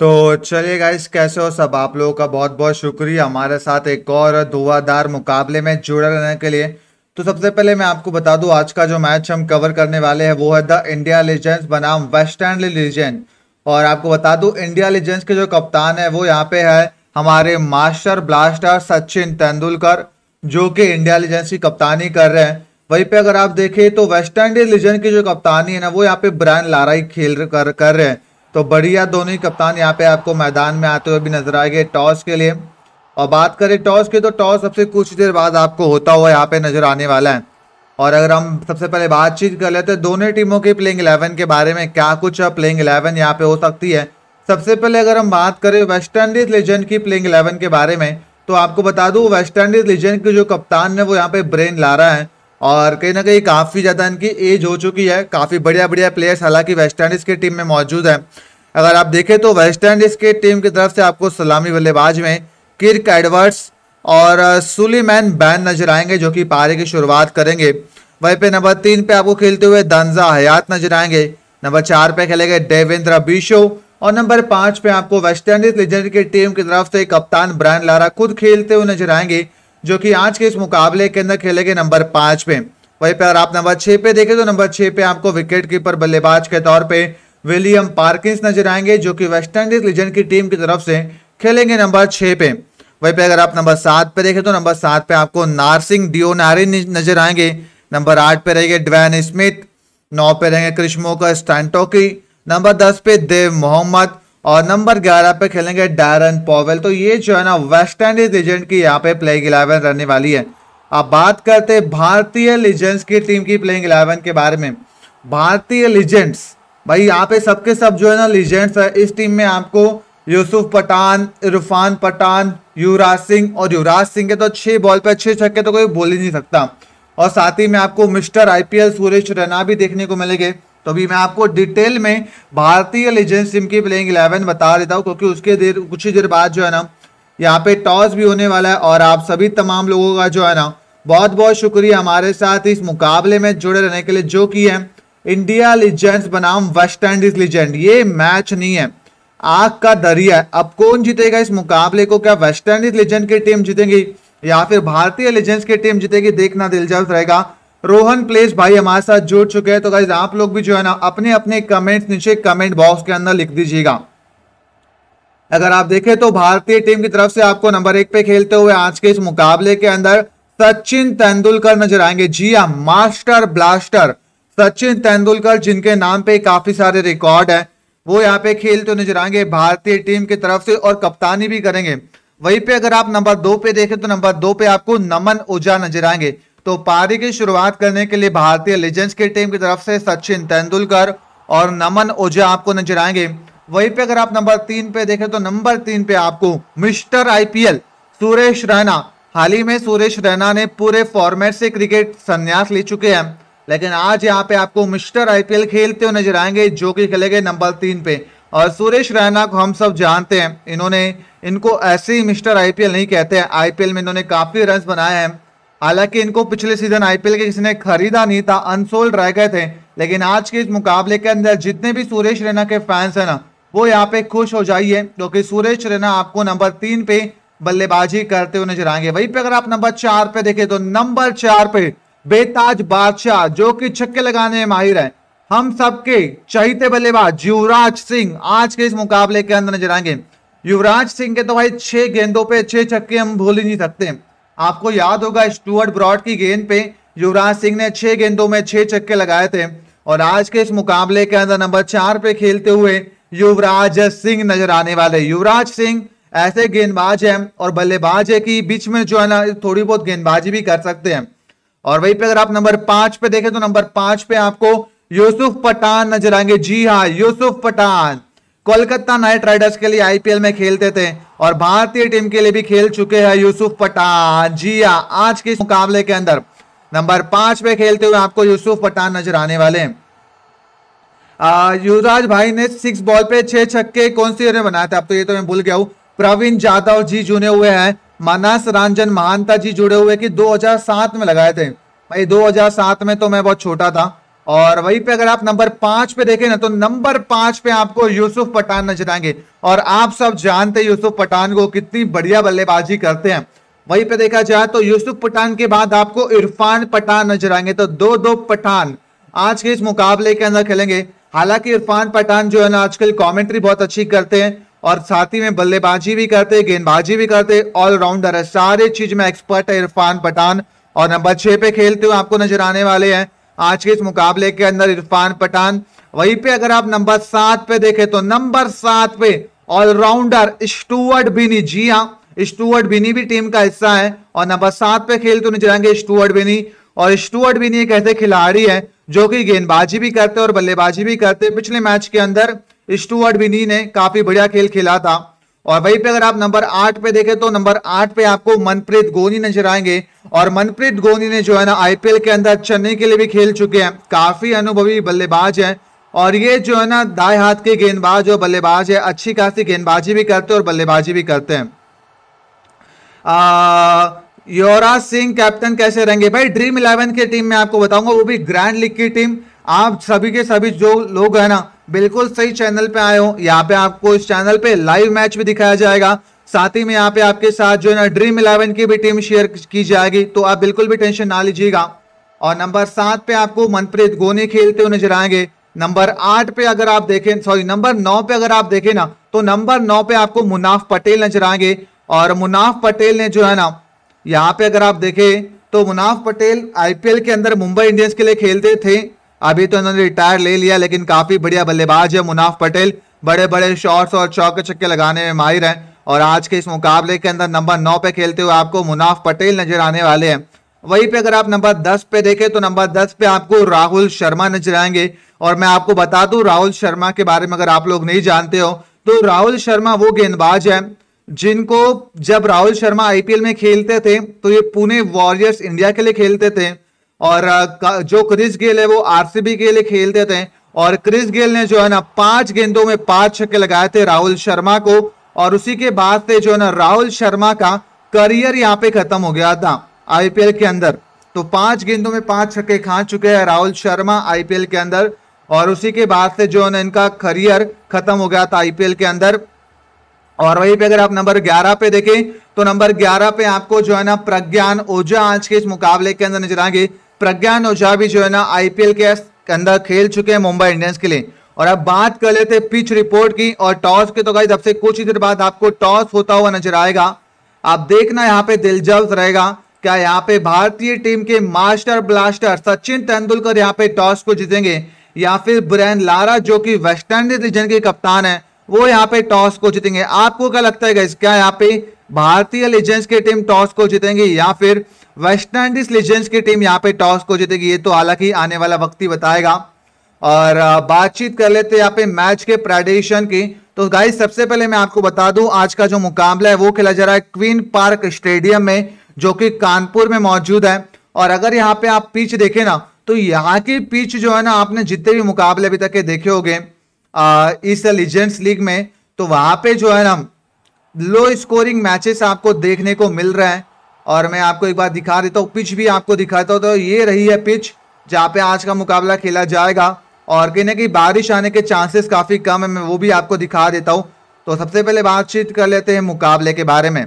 तो चलिए गाइस कैसे हो सब आप लोगों का बहुत बहुत शुक्रिया हमारे साथ एक और दुआदार मुकाबले में जुड़े रहने के लिए तो सबसे पहले मैं आपको बता दूं आज का जो मैच हम कवर करने वाले हैं वो है द इंडिया लीजेंड्स बनाम वेस्टर्न लीजेंड और आपको बता दूं इंडिया लीजेंड्स के जो कप्तान है वो यहाँ पे है हमारे मास्टर ब्लास्टर सचिन तेंदुलकर जो कि इंडिया लीजेंड्स की कप्तानी कर रहे हैं वहीं पे अगर आप देखें तो वेस्टर्न इंडीज लीजेंड की जो कप्तानी है ना वो यहाँ पे ब्रायन लारा खेल कर, कर रहे हैं तो बढ़िया दोनों ही कप्तान यहाँ पे आपको मैदान में आते हुए भी नजर आएंगे टॉस के लिए और बात करें टॉस की तो टॉस सबसे कुछ देर बाद आपको होता हुआ यहाँ पे नजर आने वाला है और अगर हम सबसे पहले बातचीत कर लेते हैं दोनों टीमों के प्लेइंग इलेवन के बारे में क्या कुछ प्लेइंग इलेवन यहाँ पे हो सकती है सबसे पहले अगर हम बात करें वेस्ट इंडीज लीजेंड की प्लेइंग इलेवन के बारे में तो आपको बता दूँ वेस्ट इंडीज लीजेंड के जो कप्तान है वो यहाँ पे ब्रेन ला रहा है और कहीं ना कहीं काफ़ी ज़्यादा इनकी एज हो चुकी है काफ़ी बढ़िया बढ़िया प्लेयर्स हालांकि वेस्ट इंडीज़ की टीम में मौजूद हैं अगर आप देखें तो वेस्ट इंडीज़ की टीम की तरफ से आपको सलामी बल्लेबाज में किर्क एडवर्ड्स और सुलीमैन बैन नजर आएंगे जो कि पारे की शुरुआत करेंगे वहीं पर नंबर तीन पर आपको खेलते हुए दंजा हयात नजर आएंगे नंबर चार पर खेले गए देवेंद्र बिशो और नंबर पाँच पे आपको वेस्ट इंडीज लीजेंड की टीम की तरफ से कप्तान ब्रायन लारा खुद खेलते हुए नजर आएंगे जो कि आज के इस मुकाबले के अंदर खेले गए नंबर पांच पे वहीं पर अगर आप नंबर छह पे देखें तो नंबर छह पे आपको विकेट कीपर बल्लेबाज के तौर पे विलियम पार्किंस नजर आएंगे जो कि वेस्ट इंडीज लीजेंड की टीम की तरफ से खेलेंगे नंबर छह पे वहीं पे अगर आप नंबर सात पे देखें तो नंबर सात पे आपको नारसिंह डियोनारी नजर आएंगे नंबर आठ पे रहेंगे ड्वैन स्मिथ नौ पे रहेंगे क्रिशमोकर स्टैंटोकी नंबर दस पे देव मोहम्मद और नंबर 11 पे खेलेंगे डायरन पॉवेल तो ये जो है ना वेस्ट इंडीज एजेंट की यहाँ पे प्लेइंग इलेवन रहने वाली है अब बात करते भारतीय लीजेंड्स की टीम की प्लेइंग इलेवन के बारे में भारतीय लीजेंड्स भाई यहाँ पे सबके सब जो है ना लीजेंड्स है इस टीम में आपको यूसुफ पठान इरफान पठान युवराज सिंह और युवराज सिंह के तो छः बॉल पर छः छक्के तो कोई बोल ही नहीं सकता और साथ ही में आपको मिस्टर आई सुरेश रैना भी देखने को मिलेंगे तो अभी मैं आपको डिटेल में भारतीय लीजेंस टीम की प्लेइंग इलेवन बता देता हूँ क्योंकि उसके देर कुछ ही देर बाद जो है ना यहाँ पे टॉस भी होने वाला है और आप सभी तमाम लोगों का जो है ना बहुत बहुत शुक्रिया हमारे साथ इस मुकाबले में जुड़े रहने के लिए जो कि है इंडिया लीजेंड्स बनाम वेस्ट इंडीज लीजेंड ये मैच नहीं है आग का दरिया अब कौन जीतेगा इस मुकाबले को क्या वेस्ट इंडीज लीजेंड की टीम जीतेगी या फिर भारतीय लीजेंड्स की टीम जीतेगी देखना दिलचस्प रहेगा रोहन प्लेस भाई हमारे साथ जुड़ चुके हैं तो गाइज आप लोग भी जो है ना अपने अपने कमेंट्स नीचे कमेंट बॉक्स के अंदर लिख दीजिएगा अगर आप देखें तो भारतीय टीम की तरफ से आपको नंबर एक पे खेलते हुए आज के इस मुकाबले के अंदर सचिन तेंदुलकर नजर आएंगे जी हाँ मास्टर ब्लास्टर सचिन तेंदुलकर जिनके नाम पे काफी सारे रिकॉर्ड है वो यहाँ पे खेलते नजर आएंगे भारतीय टीम की तरफ से और कप्तानी भी करेंगे वहीं पे अगर आप नंबर दो पे देखें तो नंबर दो पे आपको नमन ओझा नजर आएंगे तो पारी की शुरुआत करने के लिए भारतीय लेजेंड्स की टीम की तरफ से सचिन तेंदुलकर और नमन ओझा आपको नजर आएंगे वहीं पे अगर आप नंबर तीन पे देखें तो नंबर तीन पे आपको मिस्टर आईपीएल सुरेश रैना हाल ही में सुरेश रैना ने पूरे फॉर्मेट से क्रिकेट संन्यास ले चुके हैं लेकिन आज यहाँ पे आपको मिस्टर आईपीएल खेलते हुए नजर आएंगे जो कि खेलेंगे नंबर तीन पे और सुरेश रैना को हम सब जानते हैं इन्होंने इनको ऐसे ही मिस्टर आईपीएल नहीं कहते हैं आईपीएल में इन्होंने काफ़ी रन बनाए हैं हालांकि इनको पिछले सीजन आईपीएल के किसी ने खरीदा नहीं था अनसोल्ड रह गए थे लेकिन आज के इस मुकाबले के अंदर जितने भी सुरेश रैना के फैंस हैं ना वो यहाँ पे खुश हो जाइए क्योंकि तो सुरेश रैना आपको नंबर तीन पे बल्लेबाजी करते हुए नजर आएंगे वहीं पे अगर आप नंबर चार पे देखें तो नंबर चार पे बेताज बादशाह जो कि छक्के लगाने में माहिर है हम सबके चहीते बल्लेबाज युवराज सिंह आज के इस मुकाबले के अंदर नजर आएंगे युवराज सिंह के तो भाई छह गेंदों पे छह छक्के हम भूल ही नहीं सकते आपको याद होगा स्टुअर्ट ब्रॉड की गेंद पे युवराज सिंह ने छह गेंदों में छह चक्के लगाए थे और आज के इस मुकाबले के अंदर नंबर चार पे खेलते हुए युवराज सिंह नजर आने वाले युवराज सिंह ऐसे गेंदबाज हैं और बल्लेबाज है कि बीच में जो है ना थोड़ी बहुत गेंदबाजी भी कर सकते हैं और वहीं पे अगर आप नंबर पांच पे देखें तो नंबर पांच पे आपको यूसुफ पठान नजर आएंगे जी हाँ यूसुफ पठान कोलकाता नाइट राइडर्स के लिए आईपीएल में खेलते थे और भारतीय टीम के लिए भी खेल चुके हैं यूसुफ पठान जी हाँ आज के मुकाबले के अंदर नंबर पांच पे खेलते हुए आपको यूसुफ पठान नजर आने वाले हैं युवराज भाई ने सिक्स बॉल पे छह छक्के कौन सी ओवर में बनाया था अब तो ये तो मैं भूल गया हूँ प्रवीण जाधव जी जुड़े हुए हैं मानस रंजन महानता जी जुड़े हुए कि 2007 में लगाए थे भाई 2007 में तो मैं बहुत छोटा था और वहीं पे अगर आप नंबर पांच पे देखें ना तो नंबर पांच पे आपको यूसुफ पठान नजर आएंगे और आप सब जानते हैं यूसुफ पठान को कितनी बढ़िया बल्लेबाजी करते हैं वहीं पे देखा जाए तो यूसुफ पठान के बाद आपको इरफान पठान नजर आएंगे तो दो दो पठान आज के इस मुकाबले के अंदर खेलेंगे हालांकि इरफान पठान जो है ना आजकल कॉमेंट्री बहुत अच्छी करते हैं और साथ ही में बल्लेबाजी भी करते गेंदबाजी भी करते ऑलराउंडर है सारे चीज में एक्सपर्ट है इरफान पठान और नंबर छह पे खेलते हुए आपको नजर आने वाले हैं आज के इस मुकाबले के अंदर इरफान पठान वहीं पे अगर आप नंबर सात पे देखें तो नंबर सात पे ऑलराउंडर स्टूअर्ट बिनी जी हाँ स्टूअर्ट बिनी भी टीम का हिस्सा है और नंबर सात पे खेलते तो नजर आएंगे स्टूअर्ट बिनी और स्टूअर्ट बिनी एक ऐसे खिलाड़ी है जो कि गेंदबाजी भी करते और बल्लेबाजी भी करते पिछले मैच के अंदर स्टूअर्ट बिनी ने काफी बढ़िया खेल खेला था और वहीं पे अगर आप नंबर आठ पे देखें तो नंबर आठ पे आपको मनप्रीत गोनी नजर आएंगे और मनप्रीत गोनी ने जो है ना आईपीएल के अंदर चेन्नई के लिए भी खेल चुके हैं काफी अनुभवी बल्लेबाज हैं और ये जो है ना दाएं हाथ के गेंदबाज और बल्लेबाज है अच्छी खासी गेंदबाजी भी करते हैं और बल्लेबाजी भी करते हैं युवराज सिंह कैप्टन कैसे रहेंगे भाई ड्रीम इलेवन की टीम में आपको बताऊंगा वो भी ग्रैंड लीग की टीम आप सभी के सभी जो लोग हैं ना बिल्कुल सही चैनल पे आए हो यहाँ पे आपको इस चैनल पे लाइव मैच भी दिखाया जाएगा साथ ही में यहाँ पे आपके साथ जो है ना ड्रीम इलेवन की भी टीम शेयर की जाएगी तो आप बिल्कुल भी टेंशन ना लीजिएगा और नंबर सात पे आपको मनप्रीत गोनी खेलते हुए नजर आएंगे नंबर आठ पे अगर आप देखें सॉरी नंबर नौ पे अगर आप देखें ना तो नंबर नौ पे आपको मुनाफ पटेल नजर आएंगे और मुनाफ पटेल ने जो है ना यहाँ पे अगर आप देखें तो मुनाफ पटेल आईपीएल के अंदर मुंबई इंडियंस के लिए खेलते थे अभी तो इन्होंने रिटायर ले लिया लेकिन काफी बढ़िया बल्लेबाज है मुनाफ पटेल बड़े बड़े शॉट्स और चौके छक्के लगाने में माहिर हैं और आज के इस मुकाबले के अंदर नंबर नौ पे खेलते हुए आपको मुनाफ पटेल नजर आने वाले हैं वहीं पे अगर आप नंबर दस पे देखें तो नंबर दस पे आपको राहुल शर्मा नजर आएंगे और मैं आपको बता दूं राहुल शर्मा के बारे में अगर आप लोग नहीं जानते हो तो राहुल शर्मा वो गेंदबाज है जिनको जब राहुल शर्मा आईपीएल में खेलते थे तो ये पुणे वॉरियर्स इंडिया के लिए खेलते थे और जो क्रिस गेल है वो आरसीबी के लिए खेलते थे और क्रिस गेल ने जो है ना पांच गेंदों में पांच छक्के लगाए थे राहुल शर्मा को और उसी के बाद से जो है ना राहुल शर्मा का करियर यहाँ पे खत्म हो गया था आईपीएल के अंदर तो पांच गेंदों में पांच छक्के खा चुके हैं राहुल शर्मा आईपीएल के अंदर और उसी के बाद से जो है ना इनका करियर खत्म हो गया था आईपीएल के अंदर और वहीं पे अगर आप नंबर 11 पे देखें तो नंबर 11 पे आपको जो है ना प्रज्ञान ओझा आज के इस मुकाबले के अंदर नजर आएंगे प्रज्ञान ओझा भी जो है ना आईपीएल के अंदर खेल चुके हैं मुंबई इंडियंस के लिए और अब बात कर लेते पिच रिपोर्ट की और टॉस के तो गाइज अब से कुछ ही देर बाद आपको टॉस होता हुआ नजर आएगा आप देखना यहाँ पे दिलचस्प रहेगा क्या यहाँ पे भारतीय टीम के मास्टर ब्लास्टर सचिन तेंदुलकर यहाँ पे टॉस को जीतेंगे या फिर ब्रैन लारा जो कि वेस्टर्न रीजन के कप्तान है वो यहाँ पे टॉस को जीतेंगे आपको क्या लगता है क्या यहाँ पे भारतीय लीजेंड्स की टीम टॉस को जीतेंगे या फिर वेस्ट इंडीज लीजेंड्स की टीम यहाँ पे टॉस को जीतेगी ये तो हालांकि आने वाला वक्त ही बताएगा और बातचीत कर लेते हैं यहाँ पे मैच के प्रेडिशन की तो गाइस सबसे पहले मैं आपको बता दूं आज का जो मुकाबला है वो खेला जा रहा है क्वीन पार्क स्टेडियम में जो कि कानपुर में मौजूद है और अगर यहाँ पे आप पिच देखे ना तो यहाँ की पिच जो है ना आपने जितने भी मुकाबले अभी तक के देखे हो इस लीजेंड्स लीग में तो वहां पे जो है ना लो स्कोरिंग मैचेस आपको देखने को मिल रहा है और मैं आपको एक बार दिखा देता हूँ पिच भी आपको दिखाता हूँ तो ये रही है पिच जहाँ पे आज का मुकाबला खेला जाएगा और कहने की बारिश आने के चांसेस काफ़ी कम है मैं वो भी आपको दिखा देता हूँ तो सबसे पहले बातचीत कर लेते हैं मुकाबले के बारे में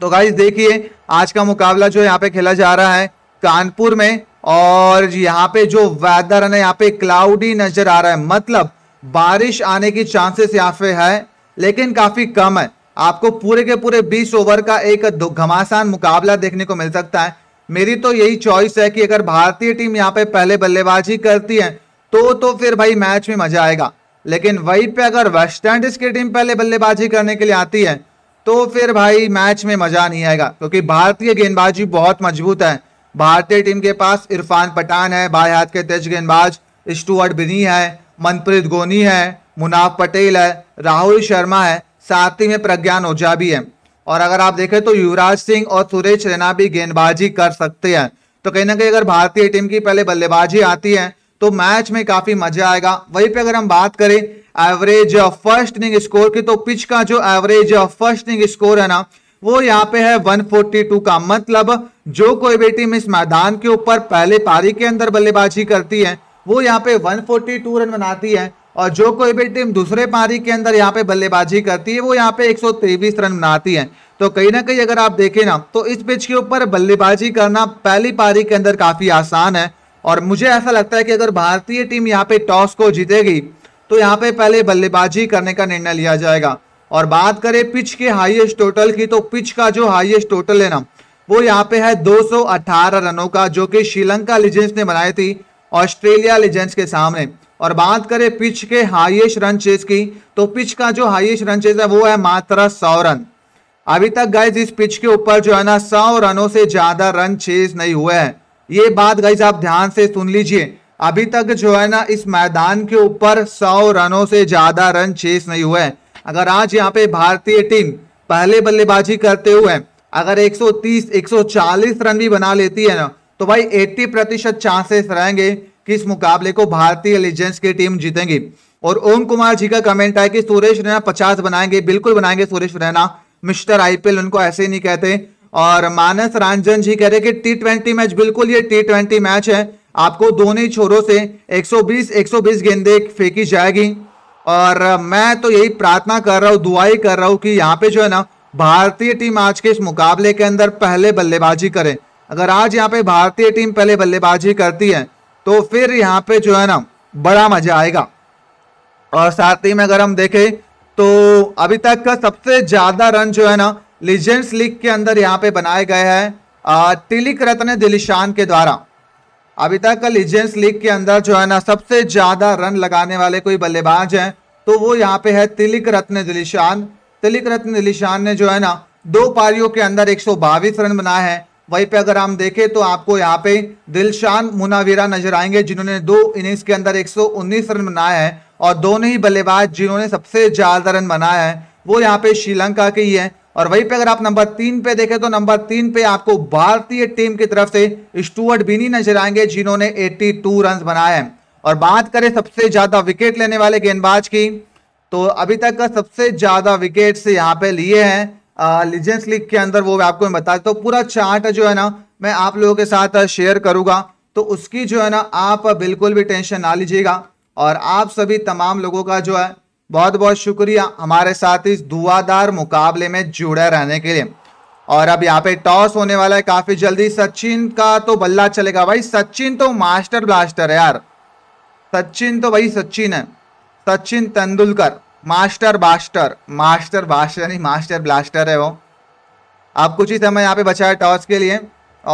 तो गाइज देखिए आज का मुकाबला जो यहाँ पे खेला जा रहा है कानपुर में और यहाँ पे जो वेदर है यहाँ पे क्लाउडी नजर आ रहा है मतलब बारिश आने की चांसेस यहाँ पे है लेकिन काफी कम है आपको पूरे के पूरे 20 ओवर का एक घमासान मुकाबला देखने को मिल सकता है मेरी तो यही चॉइस है कि अगर भारतीय टीम यहाँ पे पहले बल्लेबाजी करती है तो तो फिर भाई मैच में मजा आएगा लेकिन वहीं पे अगर वेस्ट इंडीज की टीम पहले बल्लेबाजी करने के लिए आती है तो फिर भाई मैच में मजा नहीं आएगा क्योंकि भारतीय गेंदबाजी बहुत मजबूत है भारतीय टीम के पास इरफान पठान है बाएं हाथ के तेज गेंदबाज स्टुअर्ट बिनी है मनप्रीत गोनी है मुनाफ पटेल है राहुल शर्मा है साथ ही में प्रज्ञान ओझा भी है और अगर आप देखें तो युवराज सिंह और सुरेश रैना भी गेंदबाजी कर सकते हैं तो कहीं ना कहीं अगर भारतीय टीम की पहले बल्लेबाजी आती है तो मैच में काफी मजा आएगा वहीं पे अगर हम बात करें एवरेज फर्स्ट इनिंग स्कोर की तो पिच का जो एवरेज फर्स्ट इनिंग स्कोर है ना वो यहाँ पे है 142 का मतलब जो कोई भी टीम इस मैदान के ऊपर पहले पारी के अंदर बल्लेबाजी करती है वो यहाँ पे 142 रन बनाती है और जो कोई भी टीम दूसरे पारी के अंदर यहाँ पे बल्लेबाजी करती है वो यहाँ पे एक रन बनाती है तो कहीं ना कहीं अगर आप देखें ना तो इस पिच के ऊपर बल्लेबाजी करना पहली पारी के अंदर काफ़ी आसान है और मुझे ऐसा लगता है कि अगर भारतीय टीम यहाँ पे टॉस को जीतेगी तो यहाँ पे पहले बल्लेबाजी करने का निर्णय लिया जाएगा और बात करें पिच के हाईएस्ट टोटल की तो पिच का जो हाईएस्ट टोटल है ना वो यहाँ पे है 218 रनों का जो कि श्रीलंका लीजेंड्स ने बनाई थी ऑस्ट्रेलिया लीजेंड्स के सामने और बात करें पिच के हाईएस्ट रन चेज की तो पिच का जो हाईएस्ट रन चेज है वो है मात्र सौ रन अभी तक गाइज इस पिच के ऊपर जो है ना सौ रनों से ज्यादा रन चेज नहीं हुए हैं ये बात गाइज आप ध्यान से सुन लीजिए अभी तक जो है ना इस मैदान के ऊपर सौ रनों से ज्यादा रन चेस नहीं हुए अगर आज यहाँ पे भारतीय टीम पहले बल्लेबाजी करते हुए अगर 130 140 रन भी बना लेती है ना तो भाई 80 प्रतिशत चांसेस रहेंगे कि इस मुकाबले को भारतीय एलिजेंस की टीम जीतेगी और ओम कुमार जी का कमेंट है कि सुरेश रैना पचास बनाएंगे बिल्कुल बनाएंगे सुरेश रैना मिस्टर आईपीएल उनको ऐसे ही नहीं कहते और मानस रंजन जी कह रहे कि टी ट्वेंटी मैच बिल्कुल ये टी ट्वेंटी मैच है आपको दोनों ही छोरों से 120 120 गेंदे फेंकी जाएगी और मैं तो यही प्रार्थना कर रहा हूँ दुआई कर रहा हूँ कि यहाँ पे जो है ना भारतीय टीम आज के इस मुकाबले के अंदर पहले बल्लेबाजी करें अगर आज यहाँ पे भारतीय टीम पहले बल्लेबाजी करती है तो फिर यहाँ पे जो है ना बड़ा मजा आएगा और साथ ही में अगर हम देखें तो अभी तक का सबसे ज़्यादा रन जो है ना लीजेंड्स लीग के अंदर यहाँ पे बनाए गए हैं तिलिक रत्न दिलिशान के द्वारा अभी तक का लीजेंड्स लीग के अंदर जो है ना सबसे ज़्यादा रन लगाने वाले कोई बल्लेबाज हैं तो वो यहाँ पे है तिलिक रत्न दिलिशान तिलिक रत्न दिलिशान ने जो है ना दो पारियों के अंदर एक रन बनाए हैं वहीं पे अगर हम देखें तो आपको यहाँ पे दिलशान मुनावीरा नजर आएंगे जिन्होंने दो इनिंग्स के अंदर 119 रन बनाए हैं और दोनों ही बल्लेबाज जिन्होंने सबसे ज़्यादा रन बनाया है वो यहाँ पे श्रीलंका के ही है और वहीं पे अगर आप नंबर तीन पे देखें तो नंबर तीन पे आपको भारतीय टीम की तरफ से स्टूअर्ट बिनी नजर आएंगे जिन्होंने 82 रन बनाए हैं और बात करें सबसे ज़्यादा विकेट लेने वाले गेंदबाज की तो अभी तक सबसे ज़्यादा विकेट से यहाँ पे लिए हैं लीजेंस लीग के अंदर वो आपको मैं बता तो पूरा चार्ट जो है ना मैं आप लोगों के साथ शेयर करूंगा तो उसकी जो है ना आप बिल्कुल भी टेंशन ना लीजिएगा और आप सभी तमाम लोगों का जो है बहुत बहुत शुक्रिया हमारे साथ इस दुआदार मुकाबले में जुड़े रहने के लिए और अब यहाँ पे टॉस होने वाला है काफी जल्दी सचिन का तो बल्ला चलेगा भाई सचिन तो मास्टर ब्लास्टर है यार सचिन तो भाई सचिन है Sachin Tendulkar master baster master baster यानी मास्टर ब्लास्टर है वो आप कुछ ही समय यहाँ पे बचा है टॉस के लिए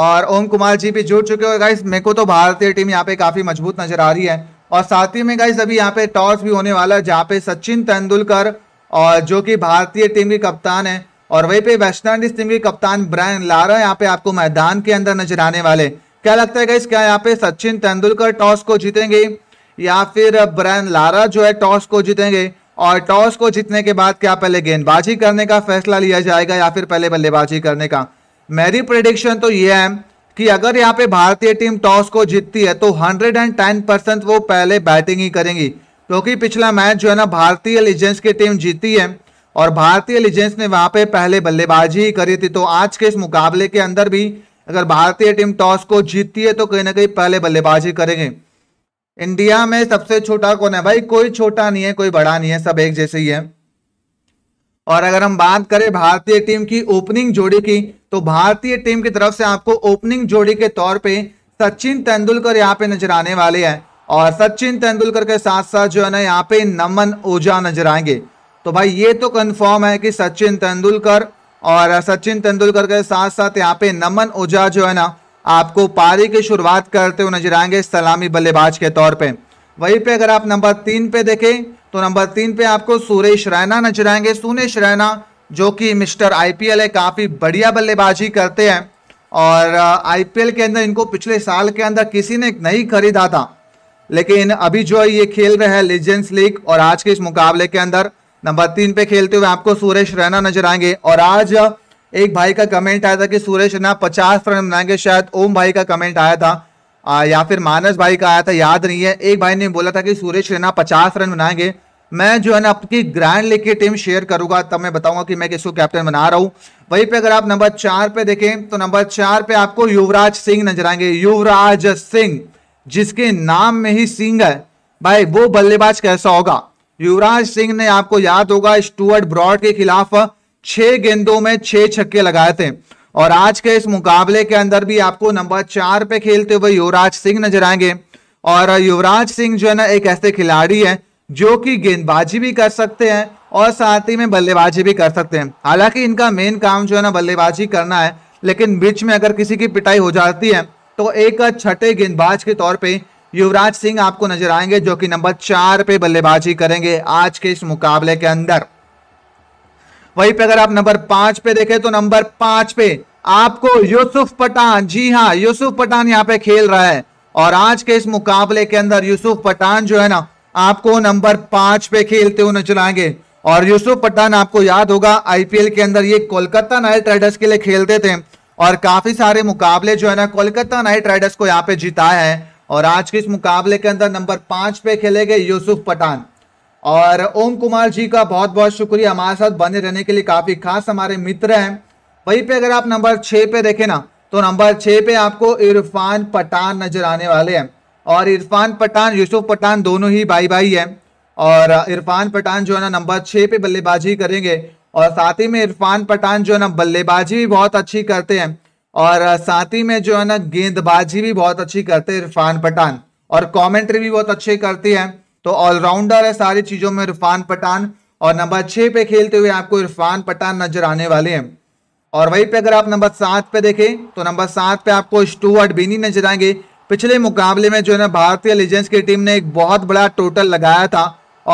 और ओम कुमार जी भी जुड़ चुके हो गाइस मेरे को तो भारतीय टीम यहाँ पे काफ़ी मजबूत नजर आ रही है और साथ ही में गाइस अभी यहाँ पे टॉस भी होने वाला है जहाँ पे सचिन तेंदुलकर और जो कि भारतीय टीम की कप्तान है और वहीं पे वेस्ट इंडीज टीम की कप्तान ब्रायन लारा यहाँ पे आपको मैदान के अंदर नजर आने वाले क्या लगता है गाइस क्या यहाँ पे सचिन तेंदुलकर टॉस को जीतेंगे या फिर ब्रायन लारा जो है टॉस को जीतेंगे और टॉस को जीतने के बाद क्या पहले गेंदबाजी करने का फैसला लिया जाएगा या फिर पहले बल्लेबाजी करने का मेरी प्रडिक्शन तो ये है कि अगर यहाँ पे भारतीय टीम टॉस को जीतती है तो 110 परसेंट वो पहले बैटिंग ही करेंगी क्योंकि तो पिछला मैच जो है ना भारतीय लीजेंड्स की टीम जीती है और भारतीय लीजेंड्स ने वहाँ पे पहले बल्लेबाजी ही करी थी तो आज के इस मुकाबले के अंदर भी अगर भारतीय टीम टॉस को जीतती है तो कहीं ना कहीं पहले बल्लेबाजी करेंगे इंडिया में सबसे छोटा कौन है भाई कोई छोटा नहीं है कोई बड़ा नहीं है सब एक जैसे ही है और अगर हम बात करें भारतीय टीम की ओपनिंग जोड़ी की तो भारतीय टीम की तरफ से आपको ओपनिंग जोड़ी के तौर पे सचिन तेंदुलकर यहाँ पे नजर आने वाले हैं और सचिन तेंदुलकर के साथ साथ जो है ना यहाँ पे नमन ओझा नजर आएंगे तो भाई ये तो कन्फर्म है कि सचिन तेंदुलकर और सचिन तेंदुलकर के साथ साथ यहाँ पे नमन ओझा जो है ना आपको पारी की शुरुआत करते हुए नजर आएंगे सलामी बल्लेबाज के तौर पे वहीं पे अगर आप नंबर तीन पे देखें तो नंबर तीन पे आपको सुरेश रैना नजर आएंगे सुनेश रैना जो कि मिस्टर आईपीएल है काफ़ी बढ़िया बल्लेबाजी करते हैं और आईपीएल के अंदर इनको पिछले साल के अंदर किसी ने नहीं खरीदा था लेकिन अभी जो ये खेल रहे हैं लीजेंस लीग और आज के इस मुकाबले के अंदर नंबर तीन पे खेलते हुए आपको सुरेश रैना नजर आएंगे और आज एक भाई का कमेंट आया था कि सुरेश ना पचास रन बनाएंगे शायद ओम भाई का कमेंट आया था आ, या फिर मानस भाई का आया था याद नहीं है एक भाई ने बोला था कि सुरेश रैना पचास रन बनाएंगे मैं जो है ना आपकी ग्रैंड लीग की टीम शेयर करूंगा तब मैं बताऊंगा कि मैं किसको कैप्टन बना रहा हूं वहीं पे अगर आप नंबर चार पे देखें तो नंबर चार पे आपको युवराज सिंह नजर आएंगे युवराज सिंह जिसके नाम में ही सिंह है भाई वो बल्लेबाज कैसा होगा युवराज सिंह ने आपको याद होगा स्टुअर्ट ब्रॉड के खिलाफ छह गेंदों में छह छक्के लगाए थे और आज के इस मुकाबले के अंदर भी आपको नंबर चार पे खेलते हुए युवराज सिंह नजर आएंगे और युवराज सिंह जो है ना एक ऐसे खिलाड़ी है जो कि गेंदबाजी भी कर सकते हैं और साथ ही में बल्लेबाजी भी कर सकते हैं हालांकि इनका मेन काम जो है ना बल्लेबाजी करना है लेकिन बीच में अगर किसी की पिटाई हो जाती है तो एक छठे गेंदबाज के तौर पे युवराज सिंह आपको नजर आएंगे जो कि नंबर चार पे बल्लेबाजी करेंगे आज के इस मुकाबले के अंदर वहीं पे अगर आप नंबर पांच पे देखें तो नंबर पांच पे आपको यूसुफ पठान जी हाँ यूसुफ पठान यहाँ पे खेल रहा है और आज के इस मुकाबले के अंदर यूसुफ पठान जो है ना आपको नंबर पांच पे खेलते हुए नजर आएंगे और यूसुफ पठान आपको याद होगा आईपीएल के अंदर ये कोलकाता नाइट राइडर्स के लिए खेलते थे और काफी सारे मुकाबले जो है ना कोलकाता नाइट राइडर्स को यहाँ पे जिताया है और आज के इस मुकाबले के अंदर नंबर पांच पे खेले गए यूसुफ पठान और ओम कुमार जी का बहुत बहुत शुक्रिया हमारे साथ बने रहने के लिए काफ़ी खास हमारे मित्र हैं वहीं पे अगर आप नंबर छः पे देखें ना तो नंबर छः पे आपको इरफान पठान नज़र आने वाले हैं और इरफान पठान यूसुफ पठान दोनों ही भाई भाई हैं और इरफान पठान जो है ना नंबर छः पे बल्लेबाजी करेंगे और साथ ही में इरफान पठान जो है ना बल्लेबाजी भी बहुत अच्छी करते हैं और साथ ही में जो है ना गेंदबाजी भी बहुत अच्छी करते हैं इरफान पठान और कॉमेंट्री भी बहुत अच्छी करती है तो ऑलराउंडर है सारी चीजों में इरफान पठान और नंबर छः पे खेलते हुए आपको इरफान पठान नजर आने वाले हैं और वहीं पे अगर आप नंबर सात पे देखें तो नंबर सात पे आपको स्टूअर्ट बिनी नजर आएंगे पिछले मुकाबले में जो है ना भारतीय लीजेंस की टीम ने एक बहुत बड़ा टोटल लगाया था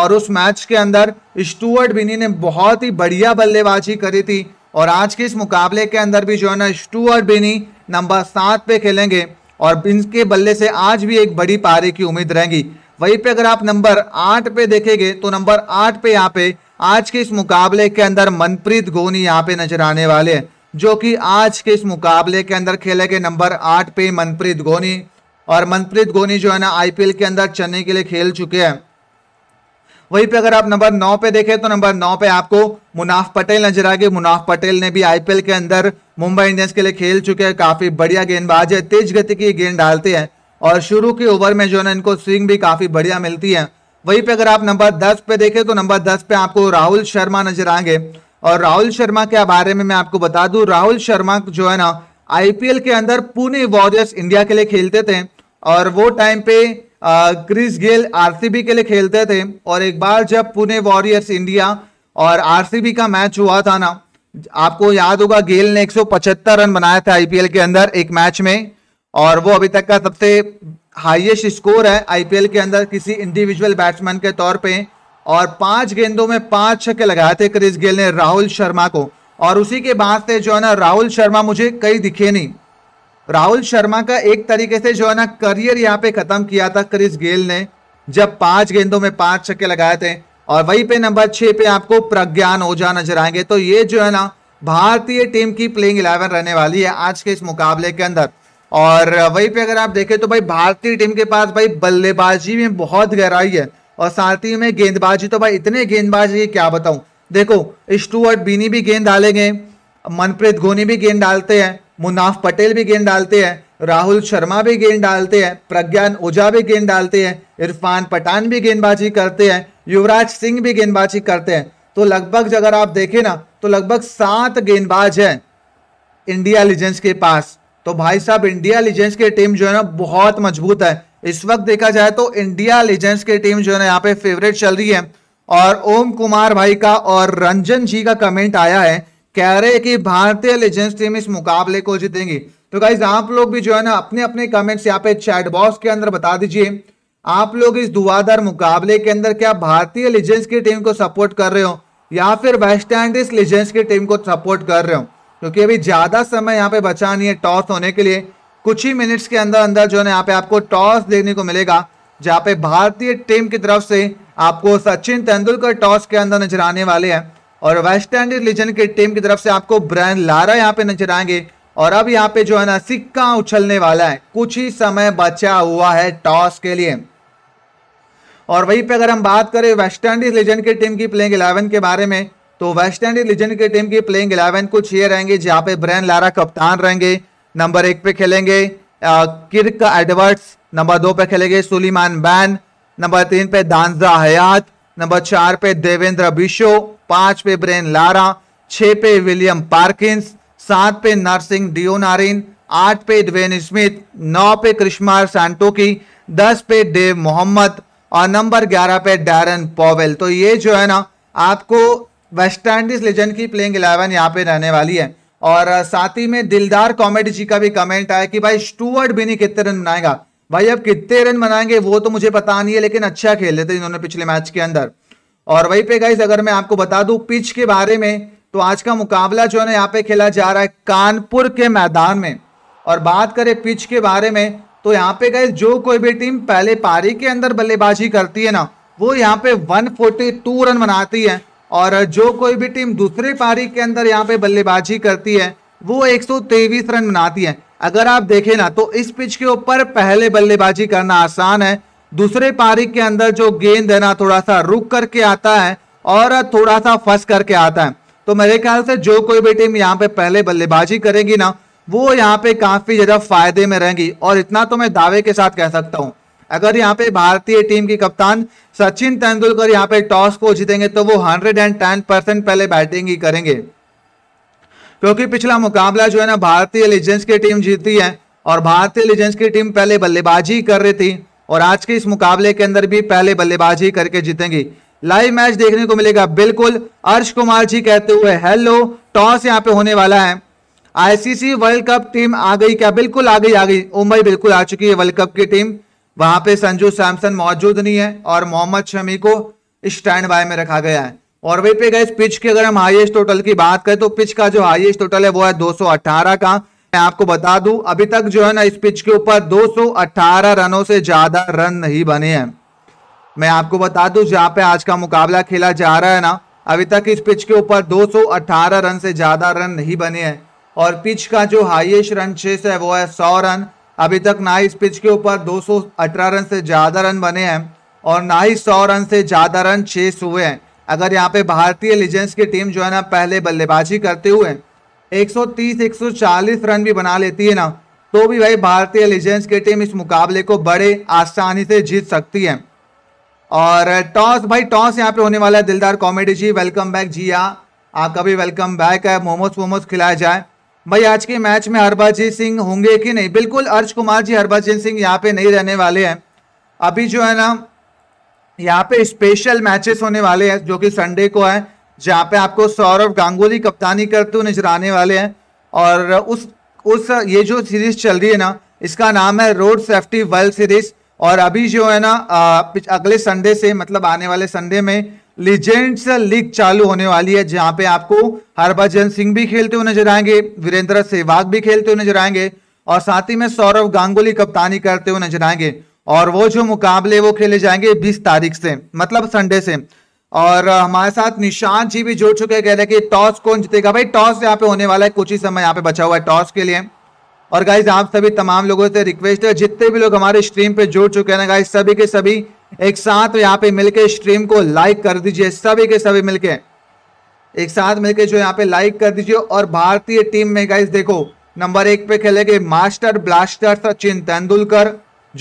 और उस मैच के अंदर स्टूअर्ट बिनी ने बहुत ही बढ़िया बल्लेबाजी करी थी और आज के इस मुकाबले के अंदर भी जो है ना स्टूअर्ट बिनी नंबर सात पे खेलेंगे और इनके बल्ले से आज भी एक बड़ी पारी की उम्मीद रहेगी वहीं पे अगर आप नंबर आठ पे देखेंगे तो नंबर आठ पे यहाँ पे आज के इस मुकाबले के अंदर मनप्रीत गोनी यहाँ पे नजर आने वाले हैं जो कि आज के इस मुकाबले के अंदर खेले गए नंबर आठ पे मनप्रीत गोनी और मनप्रीत गोनी जो है ना आईपीएल के अंदर चेन्नई के लिए खेल चुके हैं वहीं पे अगर आप नंबर नौ पे देखें तो नंबर नौ पे आपको मुनाफ पटेल नजर आ गए मुनाफ पटेल ने भी आईपीएल के अंदर मुंबई इंडियंस के लिए खेल चुके हैं काफी बढ़िया गेंदबाज है तेज गति की गेंद डालते हैं और शुरू की ओवर में जो है ना इनको स्विंग भी काफ़ी बढ़िया मिलती है वहीं पे अगर आप नंबर दस पे देखें तो नंबर दस पे आपको राहुल शर्मा नजर आएंगे और राहुल शर्मा के बारे में मैं आपको बता दूं राहुल शर्मा जो है ना आईपीएल के अंदर पुणे वॉरियर्स इंडिया के लिए खेलते थे और वो टाइम पे क्रिस गेल आरसीबी के लिए खेलते थे और एक बार जब पुणे वॉरियर्स इंडिया और आरसीबी का मैच हुआ था ना आपको याद होगा गेल ने एक रन बनाया था आईपीएल के अंदर एक मैच में और वो अभी तक का सबसे हाईएस्ट स्कोर है आईपीएल के अंदर किसी इंडिविजुअल बैट्समैन के तौर पे और पांच गेंदों में पांच छक्के लगाए थे क्रिस गेल ने राहुल शर्मा को और उसी के बाद से जो है ना राहुल शर्मा मुझे कई दिखे नहीं राहुल शर्मा का एक तरीके से जो है ना करियर यहाँ पे खत्म किया था क्रिस गेल ने जब पांच गेंदों में पांच छक्के लगाए थे और वहीं पे नंबर छह पे आपको प्रज्ञान ओझा नजर आएंगे तो ये जो है ना भारतीय टीम की प्लेइंग इलेवन रहने वाली है आज के इस मुकाबले के अंदर और वहीं पे अगर आप देखें तो भाई भारतीय टीम के पास भाई बल्लेबाजी में बहुत गहराई है और साथ ही में गेंदबाजी तो भाई इतने गेंदबाज ये क्या बताऊं देखो स्टूअर्ट बीनी भी गेंद डालेंगे मनप्रीत गोनी भी गेंद डालते हैं मुनाफ पटेल भी गेंद डालते हैं राहुल शर्मा भी गेंद डालते हैं प्रज्ञान ओझा भी गेंद डालते हैं इरफान पठान भी गेंदबाजी करते हैं युवराज सिंह भी गेंदबाजी करते हैं तो लगभग अगर आप देखें ना तो लगभग सात गेंदबाज हैं इंडिया लीजेंड्स के पास तो भाई साहब इंडिया लीजेंस की टीम जो है ना बहुत मजबूत है इस वक्त देखा जाए तो इंडिया लीजेंस की टीम जो है ना यहाँ पे फेवरेट चल रही है और ओम कुमार भाई का और रंजन जी का कमेंट आया है कह रहे हैं कि भारतीय लीजेंस टीम इस मुकाबले को जीतेंगी तो गाइज आप लोग भी जो है ना अपने अपने कमेंट्स यहाँ पे चैट बॉक्स के अंदर बता दीजिए आप लोग इस दुआदार मुकाबले के अंदर क्या भारतीय लीजेंस की टीम को सपोर्ट कर रहे हो या फिर वेस्ट इंडीज लीजेंस की टीम को सपोर्ट कर रहे हो क्योंकि अभी ज़्यादा समय यहाँ पे बचा नहीं है टॉस होने के लिए कुछ ही मिनट्स के अंदर अंदर जो है यहाँ पे आपको टॉस देखने को मिलेगा जहाँ पे भारतीय टीम की तरफ से आपको सचिन तेंदुलकर टॉस के अंदर नजर आने वाले हैं और वेस्ट इंडीज लीजन की टीम की तरफ से आपको ब्रैन लारा यहाँ पे नजर आएंगे और अब यहाँ पे जो है ना सिक्का उछलने वाला है कुछ ही समय बचा हुआ है टॉस के लिए और वहीं पे अगर हम बात करें वेस्ट इंडीज लीजेंड की टीम की प्लेइंग इलेवन के बारे में तो वेस्ट इंडीज लीजेंड की टीम की प्लेइंग इलेवन कुछ ये रहेंगे जहाँ पे ब्रैन लारा कप्तान रहेंगे नंबर एक पे खेलेंगे किर्क एडवर्ड्स नंबर दो पे खेलेंगे सुलीमान बैन नंबर तीन पे दानजा हयात नंबर चार पे देवेंद्र बिशो पांच पे ब्रेन लारा छह पे विलियम पार्किंस सात पे नरसिंह डियोनारिन आठ पे ड्वेन स्मिथ नौ पे कृष्मार सैंटो की दस पे डेव मोहम्मद और नंबर ग्यारह पे डैरन पॉवेल तो ये जो है ना आपको वेस्ट इंडीज लेजेंड की प्लेइंग इलेवन यहाँ पे रहने वाली है और साथ ही में दिलदार कॉमेडी जी का भी कमेंट आया कि भाई भी बिनी कितने रन बनाएगा भाई अब कितने रन बनाएंगे वो तो मुझे पता नहीं है लेकिन अच्छा खेले थे इन्होंने पिछले मैच के अंदर और वहीं पे गाइज अगर मैं आपको बता दू पिच के बारे में तो आज का मुकाबला जो है ना यहाँ पे खेला जा रहा है कानपुर के मैदान में और बात करें पिच के बारे में तो यहाँ पे गए जो कोई भी टीम पहले पारी के अंदर बल्लेबाजी करती है ना वो यहाँ पे 142 रन बनाती है और जो कोई भी टीम दूसरे पारी के अंदर यहाँ पे बल्लेबाजी करती है वो एक रन बनाती है अगर आप देखें ना तो इस पिच के ऊपर पहले बल्लेबाजी करना आसान है दूसरे पारी के अंदर जो गेंद है ना थोड़ा सा रुक करके आता है और थोड़ा सा फंस करके आता है तो मेरे ख्याल से जो कोई भी टीम यहाँ पे पहले बल्लेबाजी करेगी ना वो यहाँ पे काफी ज्यादा फायदे में रहेंगी और इतना तो मैं दावे के साथ कह सकता हूँ अगर यहाँ पे भारतीय टीम की कप्तान सचिन तेंदुलकर यहाँ पे टॉस को जीतेंगे तो वो हंड्रेड एंड टेन परसेंट पहले बैटिंग ही करेंगे क्योंकि तो पिछला मुकाबला जो है ना भारतीय लीजेंस की टीम जीती है और भारतीय लीजेंस की टीम पहले बल्लेबाजी कर रही थी और आज के इस मुकाबले के अंदर भी पहले बल्लेबाजी करके जीतेंगी लाइव मैच देखने को मिलेगा बिल्कुल अर्श कुमार जी कहते हुए हेलो टॉस यहाँ पे होने वाला है आईसीसी वर्ल्ड कप टीम आ गई क्या बिल्कुल आ गई आ गई मुंबई बिल्कुल आ चुकी है वर्ल्ड कप की टीम वहां पे संजू सैमसन मौजूद नहीं है और मोहम्मद शमी को स्टैंड बाय में रखा गया है और वहीं पे गए पिच के अगर हम हाईएस्ट टोटल की बात करें तो पिच का जो हाईएस्ट टोटल है वो है 218 का मैं आपको बता दूं अभी तक जो है ना इस पिच के ऊपर 218 रनों से ज्यादा रन नहीं बने हैं मैं आपको बता दूं जहां पे आज का मुकाबला खेला जा रहा है ना अभी तक इस पिच के ऊपर दो रन से ज्यादा रन नहीं बने हैं और पिच का जो हाइएस्ट रन चेस है वो है सौ रन अभी तक ना ही इस पिच के ऊपर दो रन से ज़्यादा रन बने हैं और ना ही सौ रन से ज़्यादा रन चेस हुए हैं अगर यहाँ पे भारतीय लीजेंस की टीम जो है ना पहले बल्लेबाजी करते हुए 130 140 रन भी बना लेती है ना तो भी भाई भारतीय लीजेंस की टीम इस मुकाबले को बड़े आसानी से जीत सकती है और टॉस भाई टॉस यहाँ पे होने वाला है दिलदार कॉमेडी जी वेलकम बैक जी हाँ आपका भी वेलकम बैक है मोमोज वोमोज खिलाया जाए भाई आज के मैच में हरभजन सिंह होंगे कि नहीं बिल्कुल अर्ज कुमार जी हरभजन सिंह यहाँ पे नहीं रहने वाले हैं अभी जो है ना यहाँ पे स्पेशल मैचेस होने वाले हैं जो कि संडे को है जहाँ पे आपको सौरभ गांगुली कप्तानी करते हुए नजर आने वाले हैं और उस उस ये जो सीरीज चल रही है ना इसका नाम है रोड सेफ्टी वर्ल्ड सीरीज और अभी जो है ना अगले संडे से मतलब आने वाले संडे में लीजेंड्स लीग चालू होने वाली है जहां पे आपको हरभजन सिंह भी खेलते हुए नजर आएंगे वीरेंद्र सहवाग भी खेलते हुए नजर आएंगे और साथ ही में सौरभ गांगुली कप्तानी करते हुए नजर आएंगे और वो जो मुकाबले वो खेले जाएंगे बीस तारीख से मतलब संडे से और हमारे साथ निशांत जी भी जुड़ चुके हैं कह रहे हैं कि टॉस कौन जीतेगा भाई टॉस यहाँ पे होने वाला है कुछ ही समय यहाँ पे बचा हुआ है टॉस के लिए और गाइज आप सभी तमाम लोगों से रिक्वेस्ट है जितने भी लोग हमारे स्ट्रीम पे जुड़ चुके हैं ना गाइज सभी के सभी एक साथ तो यहाँ पे मिलके स्ट्रीम को लाइक कर दीजिए सभी के सभी मिलके एक साथ मिलके जो यहाँ पे लाइक कर दीजिए और भारतीय टीम में गाइस देखो नंबर एक पे खेलेंगे मास्टर ब्लास्टर सचिन तेंदुलकर